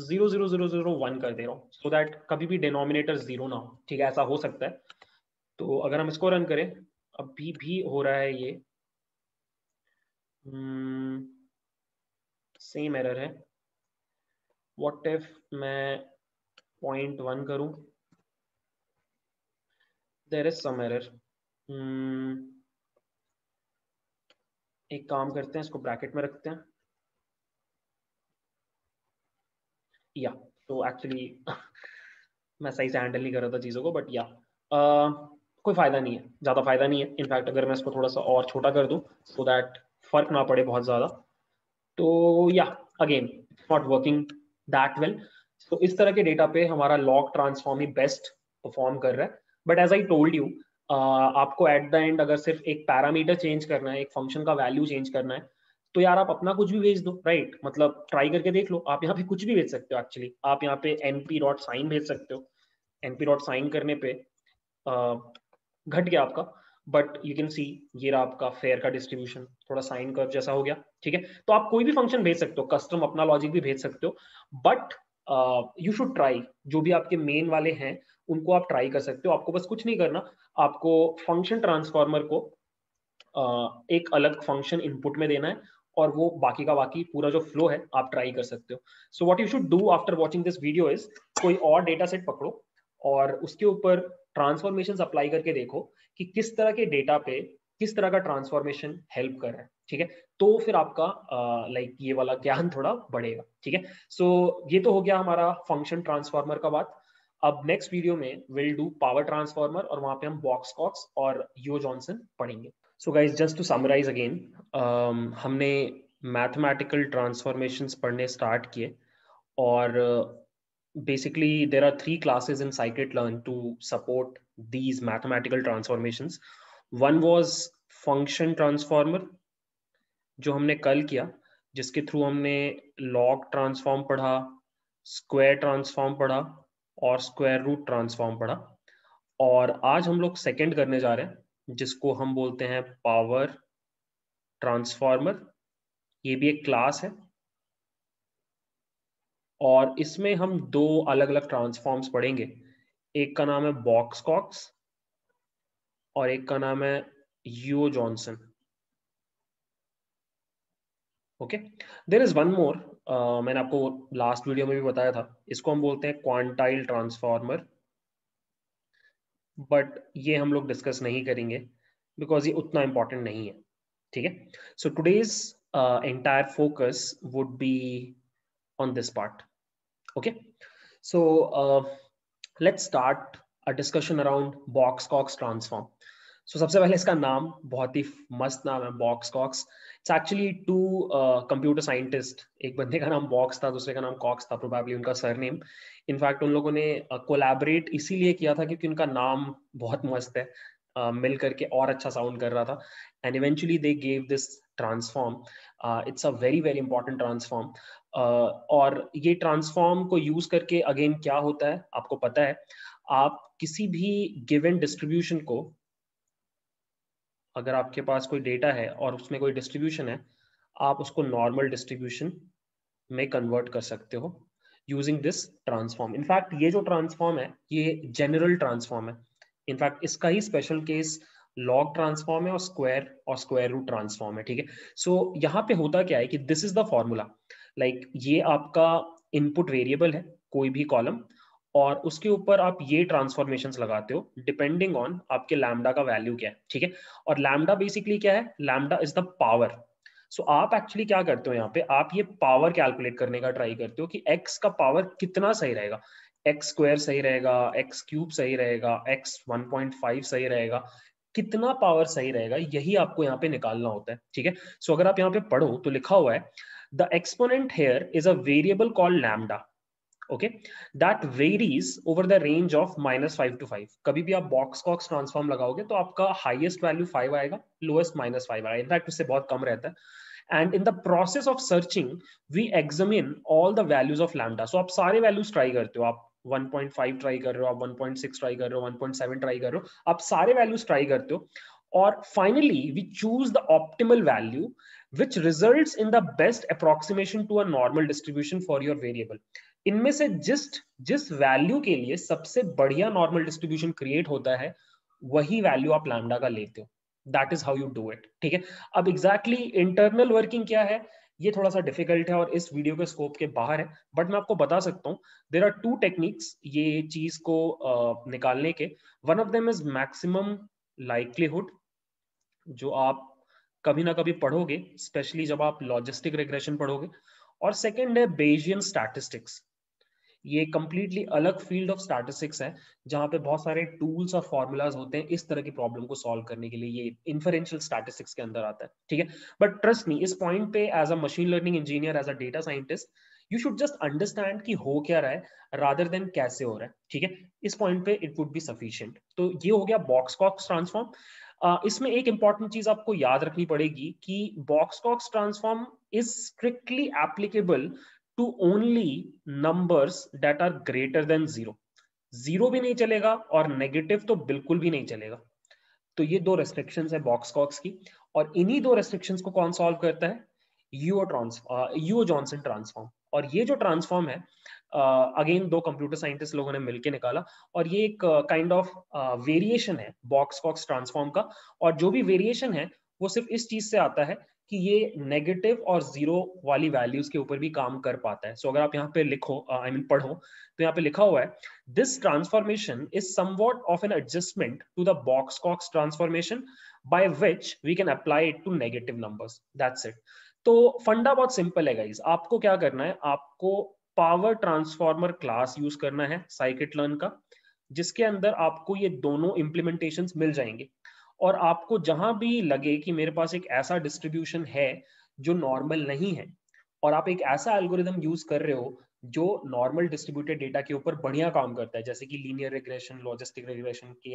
Speaker 1: zero zero zero zero one कर दे रहा हूँ सो दैट कभी भी डिनोमिनेटर जीरो ना हो ठीक है ऐसा हो सकता है तो अगर हम इसको रन करें अभी भी हो रहा है ये सेम hmm, एरर है वॉट इफ मैं पॉइंट वन करूं देर इज सम एरर एक काम करते हैं इसको ब्रैकेट में रखते हैं या तो एक्चुअली मैं सही से हैंडल नहीं कर रहा था चीज़ों को बट या uh, कोई फ़ायदा नहीं है ज़्यादा फ़ायदा नहीं है इनफैक्ट अगर मैं इसको थोड़ा सा और छोटा कर दूं सो दैट फ़र्क ना पड़े बहुत ज़्यादा तो या again not working that will तो इस तरह के डेटा पे हमारा लॉग ट्रांसफॉर्म ही बेस्ट परफॉर्म कर रहा है but as I told you आपको एट द एंड अगर सिर्फ एक पैरामीटर चेंज करना है एक फंक्शन का वैल्यू चेंज करना है तो यार आप अपना कुछ भी भेज दो राइट right? मतलब ट्राई करके देख लो आप यहाँ पे कुछ भी भेज सकते हो एक्चुअली आप यहाँ पे एनपी डॉट साइन भेज सकते हो एनपी डॉट साइन करने पे uh, घट गया आपका बट यू कैन सी ये रहा आपका फेयर का डिस्ट्रीब्यूशन थोड़ा साइन कर्व जैसा हो गया ठीक है तो आप कोई भी फंक्शन भेज सकते हो कस्टम अपना लॉजिक भी भेज सकते हो बट यू शुड ट्राई जो भी आपके मेन वाले हैं उनको आप ट्राई कर सकते हो आपको बस कुछ नहीं करना आपको फंक्शन ट्रांसफॉर्मर को uh, एक अलग फंक्शन इनपुट में देना है और वो बाकी का बाकी पूरा जो फ्लो है आप ट्राई कर सकते हो so what you should do after watching this video is कोई और डेटा सेट पकड़ो और उसके ऊपर ट्रांसफॉर्मेशन अप्लाई करके देखो कि किस तरह के डेटा पे किस तरह का ट्रांसफॉर्मेशन हेल्प कर रहा है ठीक है तो फिर आपका लाइक ये वाला ज्ञान थोड़ा बढ़ेगा ठीक है सो so, ये तो हो गया हमारा फंक्शन ट्रांसफॉर्मर का बात अब नेक्स्ट वीडियो में विल डू पावर ट्रांसफॉर्मर और वहां पे हम बॉक्स कॉक्स और यो जॉनसन पढ़ेंगे so guys just to summarize again हमने मैथमेटिकल ट्रांसफॉर्मेशन पढ़ने स्टार्ट किए और basically there are three classes in scikit-learn to support these mathematical transformations one was function transformer जो हमने कल किया जिसके थ्रू हमने लॉग ट्रांसफॉर्म पढ़ा स्क्वायर ट्रांसफॉर्म पढ़ा और स्क्वायर रूट ट्रांसफॉर्म पढ़ा और आज हम लोग सेकंड करने जा रहे हैं जिसको हम बोलते हैं पावर ट्रांसफॉर्मर ये भी एक क्लास है और इसमें हम दो अलग अलग ट्रांसफॉर्म्स पढ़ेंगे एक का नाम है बॉक्स कॉक्स और एक का नाम है Yeo Johnson okay there is one more मैंने आपको लास्ट वीडियो में भी बताया था इसको हम बोलते हैं क्वांटाइल ट्रांसफॉर्मर बट ये हम लोग डिस्कस नहीं करेंगे बिकॉज ये उतना इंपॉर्टेंट नहीं है ठीक है so today's entire focus would be on this part. Okay, so uh, let's start a discussion around box cox transform. so, सबसे पहले इसका नाम बहुत ही मस्त नाम है Box Cox it's actually two computer scientist एक बंदे का नाम बॉक्स था दूसरे का नाम कॉक्स था प्रोबेबली उनका सरनेम इनफैक्ट उन लोगों ने कोलैबोरेट uh, इसीलिए किया था क्योंकि उनका नाम बहुत मस्त है uh, मिल करके और अच्छा साउंड कर रहा था and eventually they gave this transform it's a very very important transform और ये ट्रांसफॉर्म को यूज करके अगेन क्या होता है आपको पता है आप किसी भी गिवन डिस्ट्रीब्यूशन को अगर आपके पास कोई डेटा है और उसमें कोई डिस्ट्रीब्यूशन है आप उसको नॉर्मल डिस्ट्रीब्यूशन में कन्वर्ट कर सकते हो यूजिंग दिस ट्रांसफॉर्म इनफैक्ट ये जो ट्रांसफॉर्म है ये जनरल ट्रांसफॉर्म है इनफैक्ट इसका ही स्पेशल केस लॉग ट्रांसफॉर्म है और स्क्वायर और स्क्वायर रूट ट्रांसफॉर्म है ठीक है सो so, यहाँ पे होता क्या है कि this is the formula like like, ये आपका इनपुट वेरिएबल है कोई भी कॉलम और उसके ऊपर आप ये ट्रांसफॉर्मेशन लगाते हो डिपेंडिंग ऑन आपके लैमडा का वैल्यू क्या है ठीक है और लैमडा बेसिकली क्या है lambda is the power so आप एक्चुअली क्या करते हो यहाँ पे आप ये पावर कैलकुलेट करने का ट्राई करते हो कि एक्स का पावर कितना सही रहेगा एक्स स्क्वायर सही रहेगा एक्स क्यूब सही रहेगा एक्स वन पॉइंट फाइव सही रहेगा कितना पावर सही रहेगा यही आपको यहाँ पे निकालना होता है ठीक है सो अगर आप यहाँ पे पढ़ो तो लिखा हुआ है the exponent here is a variable called lambda okay that varies over the range of minus five to five कभी भी आप बॉक्स कॉक्स ट्रांसफॉर्म लगाओगे तो आपका हाईएस्ट वैल्यू फाइव आएगा लोएस्ट माइनस फाइव आएगा इनफैक्ट उससे बहुत कम रहता है and in the process of searching we examine all the values of lambda so आप सारे वैल्यूज ट्राई करते हो आप 1.5 ट्राई कर रहे हो आप 1.6 ट्राई कर रहे हो 1.7 ट्राई कर रहे हो आप सारे वैल्यूज ट्राई करते हो और finally we choose the optimal value which results in the best approximation to a normal distribution for your variable इनमें से जिस जिस वैल्यू के लिए सबसे बढ़िया नॉर्मल डिस्ट्रीब्यूशन क्रिएट होता है वही वैल्यू आप लैमडा का लेते हो that is how you do it ठीक है अब एग्जैक्टली इंटरनल वर्किंग क्या है ये थोड़ा सा डिफिकल्ट है और इस वीडियो के स्कोप के बाहर है बट मैं आपको बता सकता हूँ देर आर टू टेक्निक्स ये चीज को uh, निकालने के one of them is maximum likelihood जो आप कभी ना कभी पढ़ोगे स्पेशली जब आप लॉजिस्टिक रिग्रेशन पढ़ोगे और सेकेंड है बेजियन स्टैटिस्टिक्स ये कम्प्लीटली अलग फील्ड ऑफ स्टैटिस्टिक्स है जहां पे बहुत सारे टूल्स और फॉर्मूलाज होते हैं इस तरह की प्रॉब्लम को सॉल्व करने के लिए ये इन्फरेंशियल स्टैटिस्टिक्स के अंदर आता है ठीक है बट ट्रस्ट मी इस पॉइंट पे as a machine learning engineer as a data scientist you should just understand कि हो क्या रहा है रादर देन कैसे हो रहा है ठीक है इस पॉइंट पे इट वुड बी सफिशियंट तो ये हो गया बॉक्स कॉक्स ट्रांसफॉर्म इसमें एक इंपॉर्टेंट चीज आपको याद रखनी पड़ेगी कि Box Cox transform is strictly applicable to only numbers that are greater than zero zero भी नहीं चलेगा और नेगेटिव तो बिल्कुल भी नहीं चलेगा तो ये दो रेस्ट्रिक्शन है बॉक्स कॉक्स की और इन्हीं दो रेस्ट्रिक्शन को कौन सॉल्व करता है Yeo trans Yeo Johnson transform और ये जो ट्रांसफॉर्म है अगेन दो कंप्यूटर साइंटिस्ट लोगों ने मिलकर निकाला और ये एक काइंड ऑफ वेरिएशन है बॉक्स बॉक्स ट्रांसफॉर्म का और जो भी वेरिएशन है वो सिर्फ इस चीज से आता है कि ये नेगेटिव और जीरो वाली वैल्यूज के ऊपर भी काम कर पाता है सो so, अगर आप यहाँ पे लिखो आई मीन पढ़ो तो यहाँ पे लिखा हुआ है this transformation is somewhat of an adjustment to the Box Cox transformation by which we can apply it to negative numbers that's it तो फंडा बहुत सिंपल है गाइज आपको क्या करना है आपको पावर ट्रांसफॉर्मर क्लास यूज करना है साइकिट लर्न का जिसके अंदर आपको ये दोनों इम्प्लीमेंटेशन मिल जाएंगे और आपको जहां भी लगे कि मेरे पास एक ऐसा डिस्ट्रीब्यूशन है जो नॉर्मल नहीं है और आप एक ऐसा एल्गोरिदम यूज कर रहे हो जो नॉर्मल डिस्ट्रीब्यूटेड डेटा के ऊपर बढ़िया काम करता है जैसे कि लीनियर रेग्रेशन लॉजिस्टिक रेग्रेशन के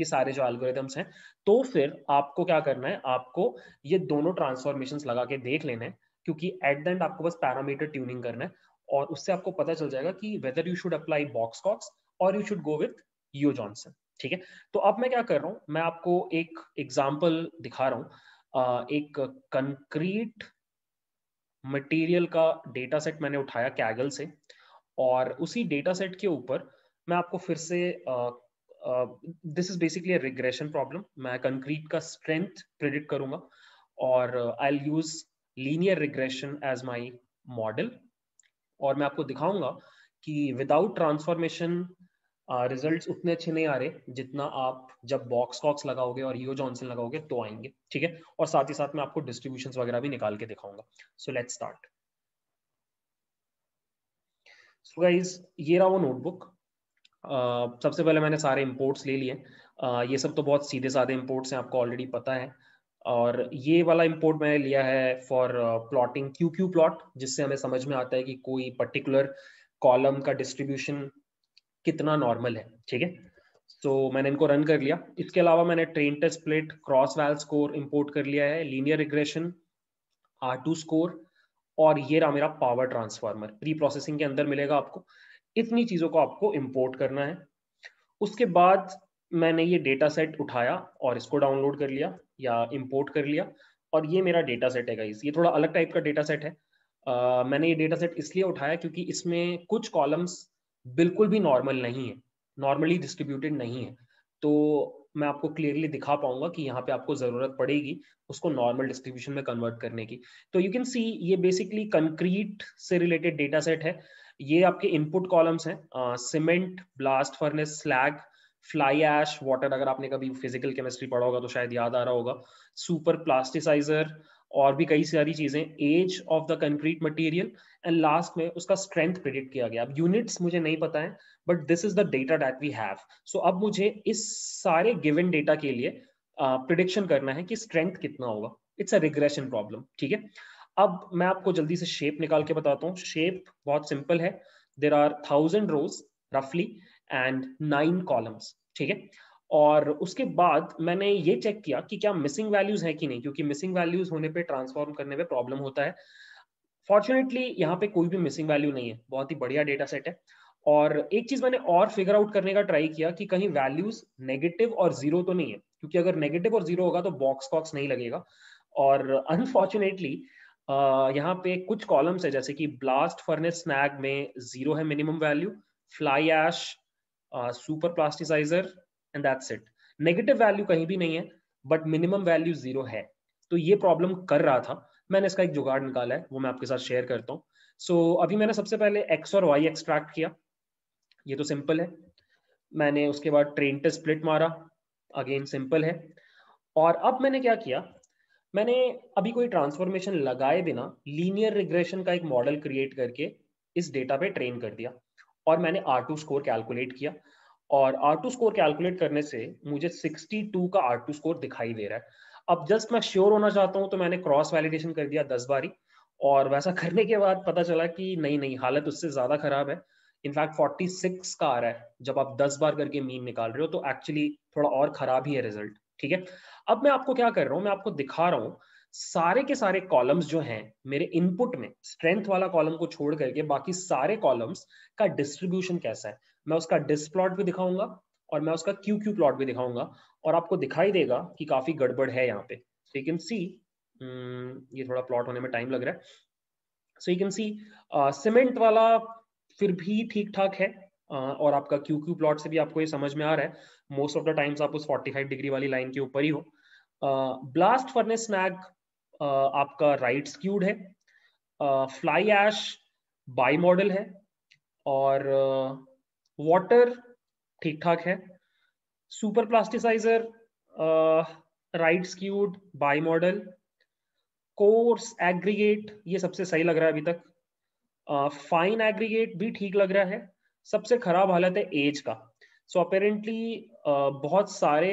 Speaker 1: ये सारे जो एल्गोरिदम्स हैं तो फिर आपको क्या करना है आपको ये दोनों ट्रांसफॉर्मेशन लगा के देख लेना है क्योंकि एट द एंड आपको बस पैरामीटर ट्यूनिंग करना है और उससे आपको पता चल जाएगा कि whether you should apply Box Cox और you should go with Yeo Johnson ठीक है तो अब मैं क्या कर रहा हूँ मैं आपको एक एग्जाम्पल दिखा रहा हूँ एक कंक्रीट मटेरियल का डेटा सेट मैंने उठाया कैगल से और उसी डेटा सेट के ऊपर मैं आपको फिर से this is basically regression problem मैं कंक्रीट का स्ट्रेंथ प्रिडिक्ट करूंगा और I use linear regression as my model और मैं आपको दिखाऊंगा कि विदाउट ट्रांसफॉर्मेशन रिजल्ट्स उतने अच्छे नहीं आ रहे जितना आप जब बॉक्स कॉक्स लगाओगे और यो जॉनसन लगाओगे तो आएंगे ठीक है और साथ ही साथ मैं आपको डिस्ट्रीब्यूशन वगैरह भी निकाल के दिखाऊंगा so let start so guys ये रहा वो नोटबुक सबसे पहले मैंने सारे इम्पोर्ट्स ले लिए ये सब तो बहुत सीधे साधे इम्पोर्ट्स हैं आपको ऑलरेडी पता है और ये वाला इम्पोर्ट मैंने लिया है for plotting Q Q plot जिससे हमें समझ में आता है कि कोई पर्टिकुलर कॉलम का डिस्ट्रीब्यूशन कितना नॉर्मल है ठीक है तो मैंने इनको रन कर लिया इसके अलावा मैंने train test split cross val score import कर लिया है linear regression R two score और ये रहा मेरा पावर ट्रांसफार्मर प्री प्रोसेसिंग के अंदर मिलेगा आपको इतनी चीज़ों को आपको इम्पोर्ट करना है उसके बाद मैंने ये डेटा सेट उठाया और इसको डाउनलोड कर लिया या इम्पोर्ट कर लिया और ये मेरा डेटा सेट है गाइस ये थोड़ा अलग टाइप का डेटा सेट है uh, मैंने ये डेटा सेट इसलिए उठाया क्योंकि इसमें कुछ कॉलम्स बिल्कुल भी नॉर्मल नहीं है नॉर्मली डिस्ट्रीब्यूटेड नहीं है तो मैं आपको क्लियरली दिखा पाऊंगा कि यहाँ पे आपको जरूरत पड़ेगी उसको नॉर्मल डिस्ट्रीब्यूशन में कन्वर्ट करने की तो यू कैन सी ये बेसिकली कंक्रीट से रिलेटेड डेटा सेट है ये आपके इनपुट कॉलम्स हैं cement blast furnace slag fly ash water अगर आपने कभी फिजिकल केमिस्ट्री पढ़ा होगा तो शायद याद आ रहा होगा सुपर प्लास्टिसाइजर और भी कई सारी चीजें age of the concrete material and last में उसका स्ट्रेंथ प्रिडिक्ट किया गया अब यूनिट्स मुझे नहीं पता है but this is the data that we have so अब मुझे इस सारे गिवन डेटा के लिए प्रिडिक्शन uh, करना है कि स्ट्रेंथ कितना होगा इट्स अ रिग्रेशन प्रॉब्लम ठीक है अब मैं आपको जल्दी से शेप निकाल के बताता हूँ शेप बहुत सिंपल है देर आर थाउजेंड रोज रफली एंड नाइन कॉलम्स ठीक है और उसके बाद मैंने ये चेक किया कि क्या मिसिंग वैल्यूज है कि नहीं क्योंकि मिसिंग वैल्यूज होने पे ट्रांसफॉर्म करने में प्रॉब्लम होता है फॉर्चुनेटली यहाँ पे कोई भी मिसिंग वैल्यू नहीं है बहुत ही बढ़िया डेटा सेट है और एक चीज मैंने और फिगर आउट करने का ट्राई किया कि कहीं वैल्यूज नेगेटिव और जीरो तो नहीं है क्योंकि अगर नेगेटिव और जीरो होगा तो बॉक्स बॉक्स नहीं लगेगा और अनफॉर्चुनेटली यहाँ पे कुछ कॉलम्स है जैसे कि ब्लास्ट फर्नेस स्नैग में जीरो है minimum value fly ash superplasticizer and that's it negative value कहीं भी नहीं है बट मिनिमम वैल्यू जीरो है तो ये प्रॉब्लम कर रहा था मैंने इसका एक जुगाड़ निकाला है वो मैं आपके साथ शेयर करता हूँ सो so, अभी मैंने सबसे पहले एक्स और वाई एक्सट्रैक्ट किया ये तो सिंपल है मैंने उसके बाद ट्रेन टे स्प्लिट मारा अगेन सिंपल है और अब मैंने क्या किया मैंने अभी कोई ट्रांसफॉर्मेशन लगाए बिना लीनियर रिग्रेशन का एक मॉडल क्रिएट करके इस डेटा पे ट्रेन कर दिया और मैंने आर टू स्कोर कैलकुलेट किया और आर टू स्कोर कैलकुलेट करने से मुझे 62 का आर टू स्कोर दिखाई दे रहा है अब जस्ट मैं श्योर होना चाहता हूँ तो मैंने क्रॉस वैलिडेशन कर दिया दस बारी और वैसा करने के बाद पता चला कि नहीं नहीं हालत उससे ज़्यादा खराब है इनफैक्ट फोर्टी सिक्स का आ रहा है जब आप दस बार करके मीन निकाल रहे हो तो एक्चुअली थोड़ा और खराब ही है रिजल्ट ठीक है अब मैं आपको क्या कर रहा हूँ मैं आपको दिखा रहा हूँ सारे के सारे कॉलम्स जो हैं मेरे इनपुट में स्ट्रेंथ वाला कॉलम को छोड़ करके बाकी सारे कॉलम्स का डिस्ट्रीब्यूशन कैसा है मैं उसका डिस प्लॉट भी दिखाऊंगा और मैं उसका क्यू क्यू प्लॉट भी दिखाऊंगा और आपको दिखाई देगा कि काफी गड़बड़ है यहाँ पे सो यू कैन सी ये थोड़ा प्लॉट होने में टाइम लग रहा है so you can see cement वाला फिर भी ठीक ठाक है uh, और आपका क्यू क्यू प्लॉट से भी आपको ये समझ में आ रहा है मोस्ट ऑफ द टाइम्स आप उस 45 डिग्री वाली लाइन के ऊपर ही हो ब्लास्ट फर्नेस स्नैग आपका राइट स्क्यूड है फ्लाई एश बाई मॉडल है और वाटर ठीक ठाक है superplasticizer right skewed bimodal coarse aggregate ये सबसे सही लग रहा है अभी तक फाइन uh, एग्रीगेट भी ठीक लग रहा है सबसे खराब हालत है एज का सो so अपेरेंटली uh, बहुत सारे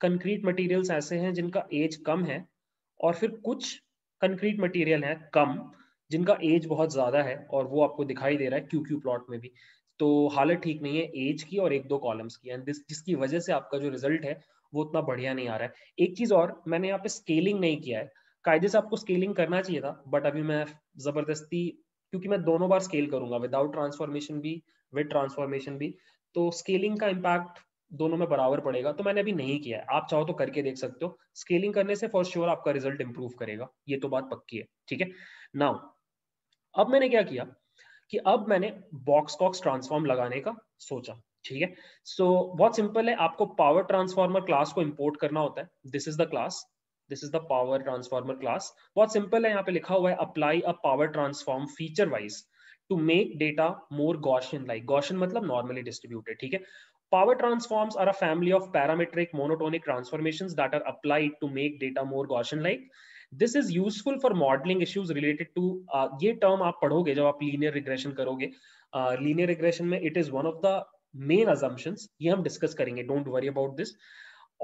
Speaker 1: कंक्रीट मटेरियल्स ऐसे हैं जिनका एज कम है और फिर कुछ कंक्रीट मटेरियल है कम जिनका एज बहुत ज़्यादा है और वो आपको दिखाई दे रहा है क्यू क्यू प्लॉट में भी तो हालत ठीक नहीं है एज की और एक दो कॉलम्स की एंड दिस जिसकी वजह से आपका जो रिजल्ट है वो उतना बढ़िया नहीं आ रहा है एक चीज़ और मैंने यहाँ पे स्केलिंग नहीं किया है कायदे से आपको स्केलिंग करना चाहिए था बट अभी मैं ज़बरदस्ती क्योंकि मैं दोनों बार स्केल करूंगा विदाउट ट्रांसफॉर्मेशन भी विद ट्रांसफॉर्मेशन भी तो स्केलिंग का इम्पैक्ट दोनों में बराबर पड़ेगा तो मैंने अभी नहीं किया है आप चाहो तो करके देख सकते हो स्केलिंग करने से फॉर श्योर sure आपका रिजल्ट इंप्रूव करेगा ये तो बात पक्की है ठीक है नाउ अब मैंने क्या किया कि अब मैंने बॉक्स कॉक्स ट्रांसफॉर्म लगाने का सोचा ठीक है सो so, बहुत सिंपल है आपको पावर ट्रांसफॉर्मर क्लास को इंपोर्ट करना होता है this is the class this is the power transformer class बहुत सिंपल है यहाँ पे लिखा हुआ है apply a power transform feature wise to make data more Gaussian like Gaussian मतलब नॉर्मली डिस्ट्रीब्यूटेड ठीक है power transforms are a family of parametric monotonic transformations that are applied to make data more gaussian like this is useful for modeling issues related to uh, term aap padhoge jab aap linear regression karoge uh, linear regression mein it is one of the main assumptions ye hum discuss karenge don't worry about this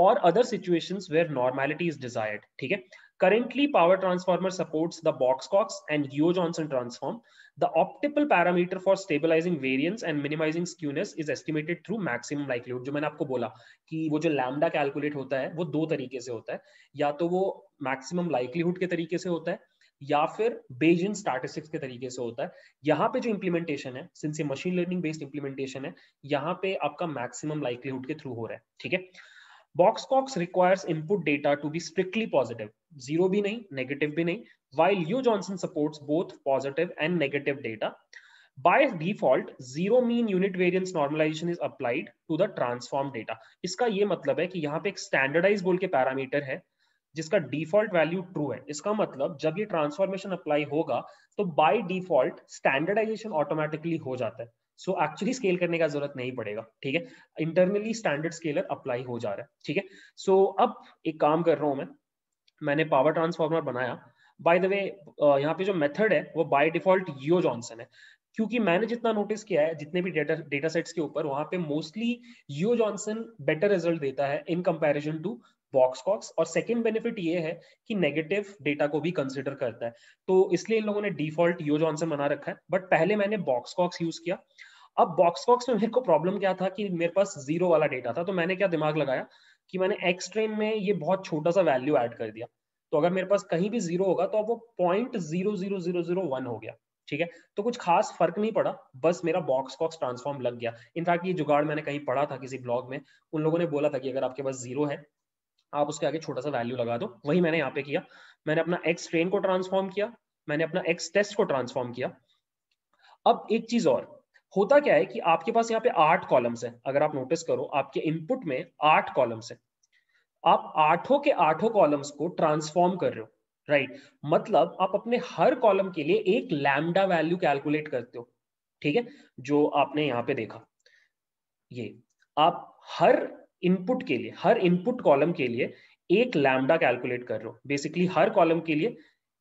Speaker 1: or other situations where normality is desired theek hai currently power transformer supports the Box-Cox and geo johnson transform The optimal parameter for stabilizing variance and minimizing skewness is estimated through maximum likelihood. जो मैंने आपको बोला कि वो जो lambda calculate होता है वो दो तरीके से होता है या तो वो maximum likelihood के तरीके से होता है या फिर बेजिन स्टैटिस्टिक्स के तरीके से होता है यहाँ पे जो इम्प्लीमेंटेशन है सिंस ये मशीन लर्निंग बेस्ड इम्प्लीमेंटेशन है यहाँ पे आपका मैक्सिमम लाइक्लीहुड के थ्रू हो रहा है ठीक है Box Cox requires input data to be strictly positive zero भी नहीं नेगेटिव भी नहीं while Liu Johnson supports both positive and negative data. By default, zero mean unit variance normalization is applied to the transform data. इसका ये मतलब है कि यहाँ पे एक standardized बोल के पैरामीटर है जिसका डिफॉल्ट वैल्यू ट्रू है इसका मतलब जब ये ट्रांसफॉर्मेशन अप्लाई होगा तो बाय डिफॉल्ट स्टैंडर्डाइजेशन ऑटोमेटिकली हो जाता है सो एक्चुअली स्केल करने का जरूरत नहीं पड़ेगा ठीक है इंटरनली स्टैंडर्ड स्केलर अप्लाई हो जा रहा है ठीक है सो so, अब एक काम कर रहा हूं मैं मैंने पावर ट्रांसफॉर्मर बनाया बाय द वे यहाँ पे जो मेथड है वो बाय डिफॉल्ट यो जॉनसन है क्योंकि मैंने जितना नोटिस किया है जितने भी डेटा डेटा सेट्स के ऊपर वहां पे mostly Yeo Johnson better result देता है इन कंपैरिजन टू कॉक्स और सेकेंड बेनिफिट ये है कि नेगेटिव डेटा को भी कंसिडर करता है तो इसलिए इन लोगों ने डिफॉल्ट यो जॉनसन बना रखा है बट पहले मैंने बॉक्सकॉक्स यूज किया अब बॉक्सकॉक्स में मेरे को प्रॉब्लम क्या था कि मेरे पास जीरो वाला डेटा था तो मैंने क्या दिमाग लगाया कि मैंने एक्स ट्रेन में ये बहुत छोटा सा वैल्यू ऐड कर दिया तो अगर मेरे पास कहीं भी जीरो होगा तो अब वो point zero zero zero zero one हो गया ठीक है तो कुछ खास फर्क नहीं पड़ा बस मेरा बॉक्स कॉक्स ट्रांसफॉर्म लग गया इनफैक्ट ये जुगाड़ मैंने कहीं पढ़ा था किसी ब्लॉग में उन लोगों ने बोला था कि अगर आपके पास जीरो है आप उसके आगे छोटा सा वैल्यू लगा दो वही मैंने यहाँ पे किया मैंने अपना एक्स ट्रेन को ट्रांसफॉर्म किया मैंने अपना एक्स टेस्ट को ट्रांसफॉर्म किया अब एक चीज और होता क्या है कि आपके पास यहाँ पे आठ कॉलम्स है अगर आप नोटिस करो आपके इनपुट में आठ कॉलम्स है आप आठों के आठों कॉलम्स को ट्रांसफॉर्म कर रहे हो राइट right. मतलब आप अपने हर कॉलम के लिए एक लैमडा वैल्यू कैलकुलेट करते हो ठीक है जो आपने यहां पे देखा ये आप हर इनपुट के लिए हर इनपुट कॉलम के लिए एक लैमडा कैलकुलेट कर रहे हो बेसिकली हर कॉलम के लिए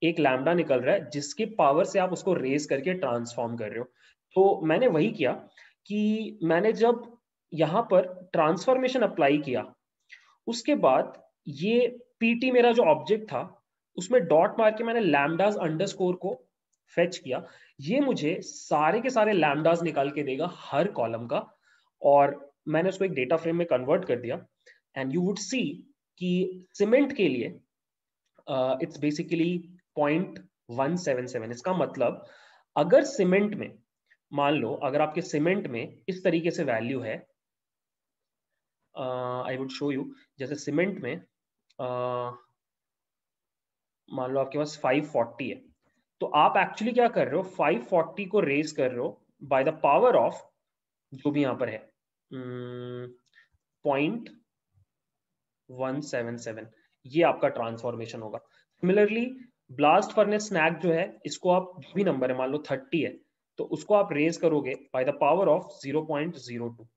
Speaker 1: एक लैमडा निकल रहा है जिसके पावर से आप उसको रेज करके ट्रांसफॉर्म कर रहे हो तो मैंने वही किया कि मैंने जब यहां पर ट्रांसफॉर्मेशन अप्लाई किया उसके बाद ये पीटी मेरा जो ऑब्जेक्ट था उसमें डॉट मार के मैंने लैमडाज अंडरस्कोर को फेच किया ये मुझे सारे के सारे लैमडाज निकाल के देगा हर कॉलम का और मैंने उसको एक डेटा फ्रेम में कन्वर्ट कर दिया एंड यू वुड सी कि सीमेंट के लिए it's basically point one seven seven इसका मतलब अगर सीमेंट में मान लो अगर आपके सीमेंट में इस तरीके से वैल्यू है आई वुड शो यू जैसे सीमेंट में uh, मान लो आपके पास 540 है तो आप एक्चुअली क्या कर रहे हो 540 को रेज कर रहे हो बाय द पावर ऑफ जो भी यहां पर है पॉइंट वन सेवन सेवन ये आपका ट्रांसफॉर्मेशन होगा सिमिलरली ब्लास्ट फर्नेस स्नैक जो है इसको आप जो भी नंबर है मान लो थर्टी है तो उसको आप रेज करोगे by the power of zero point zero two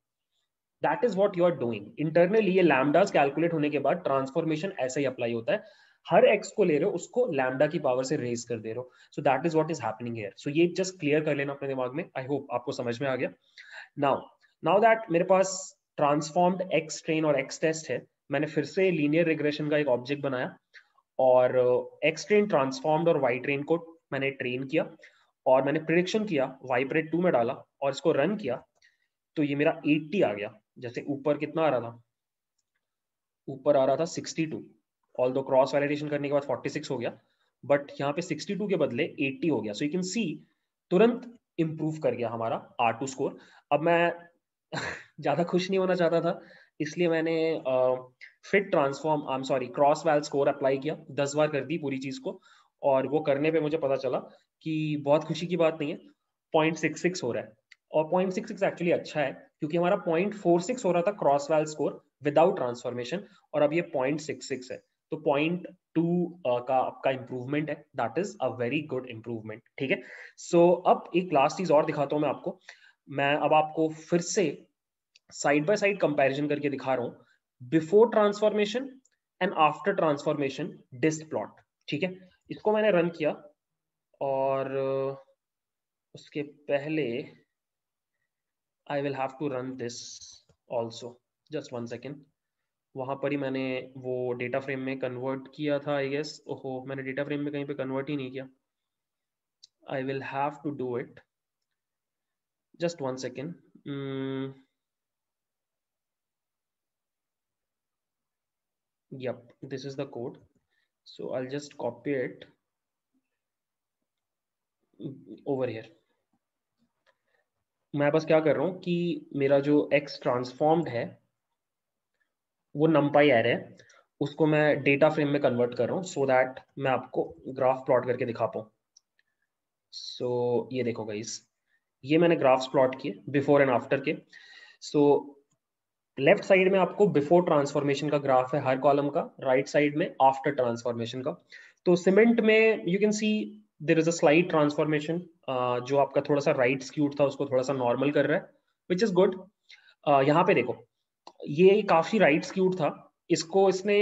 Speaker 1: that is what you are doing internally ये लैमडाज कैलकुलेट होने के बाद ट्रांसफॉर्मेशन ऐसे ही अप्लाई होता है हर एक्स को ले रहे हो उसको लैमडा की पावर से रेज कर दे रहे हो so that is what is happening here so ये जस्ट क्लियर कर लेना अपने दिमाग में आई होप आपको समझ में आ गया नाउ नाउ दैट मेरे पास ट्रांसफॉर्म्ड एक्स ट्रेन और एक्स टेस्ट है मैंने फिर से लीनियर रिग्रेशन का एक ऑब्जेक्ट बनाया और एक्स ट्रेन ट्रांसफॉर्म्ड और वाई ट्रेन को मैंने ट्रेन किया और मैंने प्रिडिक्शन किया वाइब्रेट टू में डाला और इसको रन किया तो ये मेरा एट्टी आ गया जैसे ऊपर कितना आ रहा था ऊपर आ रहा था 62 ऑल दो क्रॉस वैलिडेशन करने के बाद 46 हो गया बट यहाँ पे 62 के बदले 80 हो गया सो यू कैन सी तुरंत इम्प्रूव कर गया हमारा आर टू स्कोर अब मैं ज़्यादा खुश नहीं होना चाहता था इसलिए मैंने fit transform I am sorry cross val score apply किया दस बार कर दी पूरी चीज़ को और वो करने पे मुझे पता चला कि बहुत खुशी की बात नहीं है पॉइंट सिक्स सिक्स हो रहा है और पॉइंट सिक्स सिक्स एक्चुअली अच्छा है क्योंकि हमारा पॉइंट फोर सिक्स हो रहा था क्रॉस वाल स्कोर विदाउट ट्रांसफॉर्मेशन और अब ये पॉइंट सिक्स सिक्स है तो पॉइंट टू का आपका इंप्रूवमेंट है that is a very good improvement ठीक है सो so, अब एक लास्ट चीज और दिखाता हूँ मैं आपको मैं अब आपको फिर से साइड बाय साइड कंपैरिजन करके दिखा रहा हूँ before transformation and after transformation dist plot ठीक है इसको मैंने रन किया और उसके पहले I will have to run this also. Just one second. वहाँ पर ही मैंने वो डेटा फ्रेम में कन्वर्ट किया था आई गेस ओहो मैंने डेटा फ्रेम में कहीं पे कन्वर्ट ही नहीं किया I will have to do it just one second yep this is the code so i'll just copy it over here मैं बस क्या कर रहा हूँ कि मेरा जो x ट्रांसफॉर्म्ड है वो नम्पाई एरे है उसको मैं डेटा फ्रेम में कन्वर्ट कर रहा हूँ सो दैट मैं आपको ग्राफ प्लॉट करके दिखा पाऊँ सो so, ये देखो गाइस ये मैंने ग्राफ्स प्लॉट किए बिफोर एंड आफ्टर के सो लेफ्ट साइड में आपको बिफोर ट्रांसफॉर्मेशन का ग्राफ है हर कॉलम का राइट right साइड में आफ्टर ट्रांसफॉर्मेशन का तो सीमेंट में you can see there is a slight transformation जो आपका थोड़ा सा राइट स्क्यूट था उसको थोड़ा सा नॉर्मल कर रहा है विच इज गुड यहाँ पे देखो ये काफी राइट स्क्यूट था इसको इसने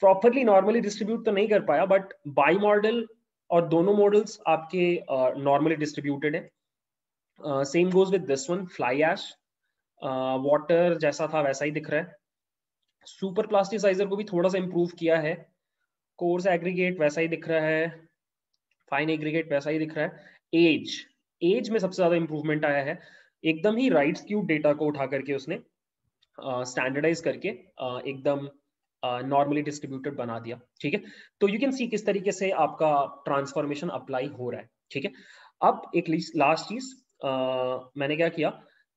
Speaker 1: प्रॉपरली नॉर्मली डिस्ट्रीब्यूट तो नहीं कर पाया बट बाई मॉडल और दोनों मॉडल्स आपके नॉर्मली डिस्ट्रीब्यूटेड है same goes with this one fly ash water जैसा था वैसा ही दिख रहा है सुपर प्लास्टिसाइजर को भी थोड़ा सा इम्प्रूव किया है कोर्स एग्रीगेट वैसा ही दिख रहा है फाइन एग्रीगेट वैसा ही दिख रहा है एज एज में सबसे ज्यादा इंप्रूवमेंट आया है एकदम ही राइट्स क्यूब डेटा को उठा करके उसने स्टैंडर्डाइज uh, करके uh, एकदम नॉर्मली uh, डिस्ट्रीब्यूटेड बना दिया ठीक है तो यू कैन सी किस तरीके से आपका ट्रांसफॉर्मेशन अप्लाई हो रहा है ठीक है अब एक लास्ट चीज uh, मैंने क्या किया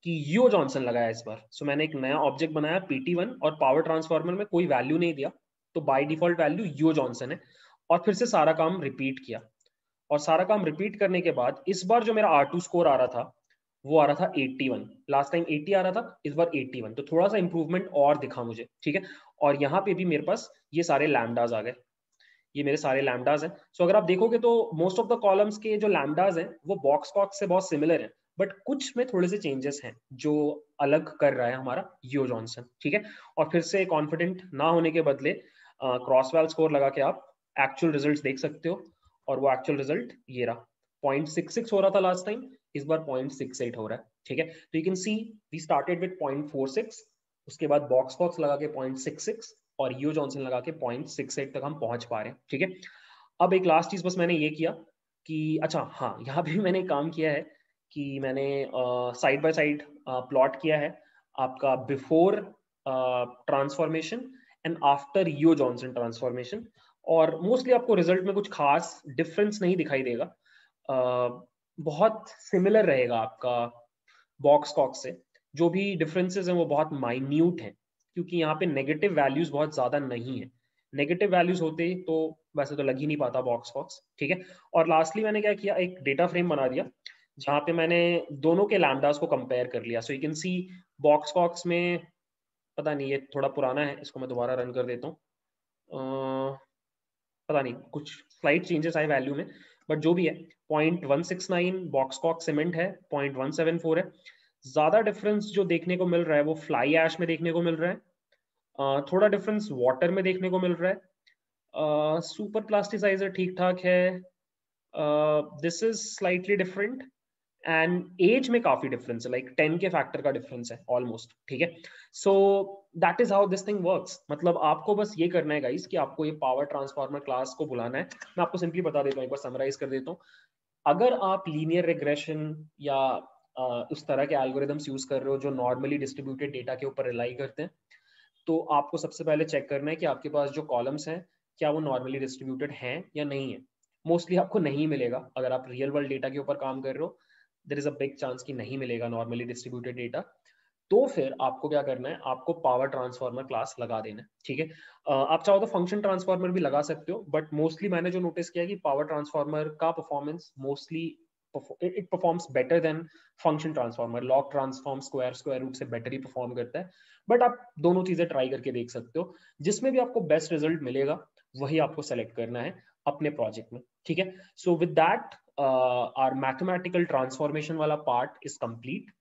Speaker 1: कि यो जॉनसन लगाया इस बार सो so, मैंने एक नया ऑब्जेक्ट बनाया पीटी वन और पावर ट्रांसफॉर्मर में कोई वैल्यू नहीं दिया तो by default value Yeo Johnson है और फिर से सारा काम रिपीट किया और सारा काम रिपीट करने के बाद इस बार जो मेरा आर टू स्कोर आ रहा था वो आ रहा था 81 लास्ट टाइम 80 आ रहा था इस बार 81 तो थोड़ा सा इंप्रूवमेंट और दिखा मुझे ठीक है और यहाँ पे भी मेरे पास ये सारे लैमडाज आ गए ये मेरे सारे लैमडाज हैं सो so, अगर आप देखोगे तो मोस्ट ऑफ द कॉलम्स के जो लैमडाज हैं वो बॉक्स कॉक्स से बहुत सिमिलर हैं बट कुछ में थोड़े से चेंजेस हैं जो अलग कर रहा है हमारा यो जॉनसन ठीक है और फिर से कॉन्फिडेंट ना होने के बदले क्रॉस uh, स्कोर लगा के आप एक्चुअल रिजल्ट देख सकते हो और वो एक्चुअल रिजल्ट ये रहा पॉइंट सिक्स सिक्स हो रहा था लास्ट टाइम इस बार पॉइंट सिक्स एट हो रहा है ठीक है तो you can see we started with point four six उसके बाद बॉक्स बॉक्स लगा के पॉइंट सिक्स सिक्स और यू जॉनसन लगा के पॉइंट सिक्स एट तक हम पहुंच पा रहे हैं ठीक है अब एक लास्ट चीज बस मैंने ये किया कि अच्छा हाँ यहाँ भी मैंने काम किया है कि मैंने साइड बाय साइड प्लॉट किया है आपका before transformation and after Yeo Johnson transformation और मोस्टली आपको रिजल्ट में कुछ खास डिफरेंस नहीं दिखाई देगा बहुत सिमिलर रहेगा आपका बॉक्स कॉक से जो भी डिफरेंसेस हैं वो बहुत माइन्यूट हैं क्योंकि यहाँ पे नेगेटिव वैल्यूज बहुत ज़्यादा नहीं है नेगेटिव वैल्यूज होते तो वैसे तो लग ही नहीं पाता बॉक्स कॉक्स ठीक है और लास्टली मैंने क्या किया एक डेटा फ्रेम बना दिया जहाँ पे मैंने दोनों के लैमडाज को कंपेयर कर लिया so you can see Box Cox में पता नहीं ये थोड़ा पुराना है इसको मैं दोबारा रन कर देता हूँ पता नहीं कुछ स्लाइट चेंजेस आए वैल्यू में बट जो भी है point one six nine Box Cox cement है पॉइंट वन सेवन फोर है ज्यादा डिफरेंस जो देखने को मिल रहा है वो फ्लाई ऐश में देखने को मिल रहा है थोड़ा डिफरेंस वाटर में देखने को मिल रहा है सुपर प्लास्टिसाइजर ठीक ठाक है this is slightly different and age में काफी डिफरेंस है लाइक टेन के फैक्टर का डिफरेंस है ऑलमोस्ट ठीक है so that is how this thing work मतलब आपको बस ये करना है गाइस कि आपको ये पावर ट्रांसफॉर्मर क्लास को बुलाना है मैं आपको सिंपली बता देता हूँ एक बार समराइज कर देता हूँ अगर आप लीनियर रिग्रेशन या आ, उस तरह के एल्गोरिदम्स यूज कर रहे हो जो नॉर्मली डिस्ट्रीब्यूटेड डेटा के ऊपर रिलाई करते हैं तो आपको सबसे पहले चेक करना है कि आपके पास जो कॉलम्स हैं क्या वो नॉर्मली डिस्ट्रीब्यूटेड हैं या नहीं है मोस्टली आपको नहीं मिलेगा अगर आप रियल वर्ल्ड डेटा के ऊपर काम कर रहे हो there is a big chance कि नहीं मिलेगा नॉर्मली डिस्ट्रीब्यूटेड डेटा तो फिर आपको क्या करना है आपको पावर ट्रांसफॉर्मर क्लास लगा देना है ठीक है आप चाहो तो फंक्शन ट्रांसफॉर्मर भी लगा सकते हो बट मोस्टली मैंने जो नोटिस किया कि पावर ट्रांसफॉर्मर का performance mostly it performs better than function transformer log transform square square root से बेटर ही परफॉर्म करता है बट आप दोनों चीजें ट्राई करके देख सकते हो जिसमें भी आपको बेस्ट रिजल्ट मिलेगा वही आपको सेलेक्ट करना है अपने प्रोजेक्ट में ठीक है so with that uh, our mathematical transformation wala part is complete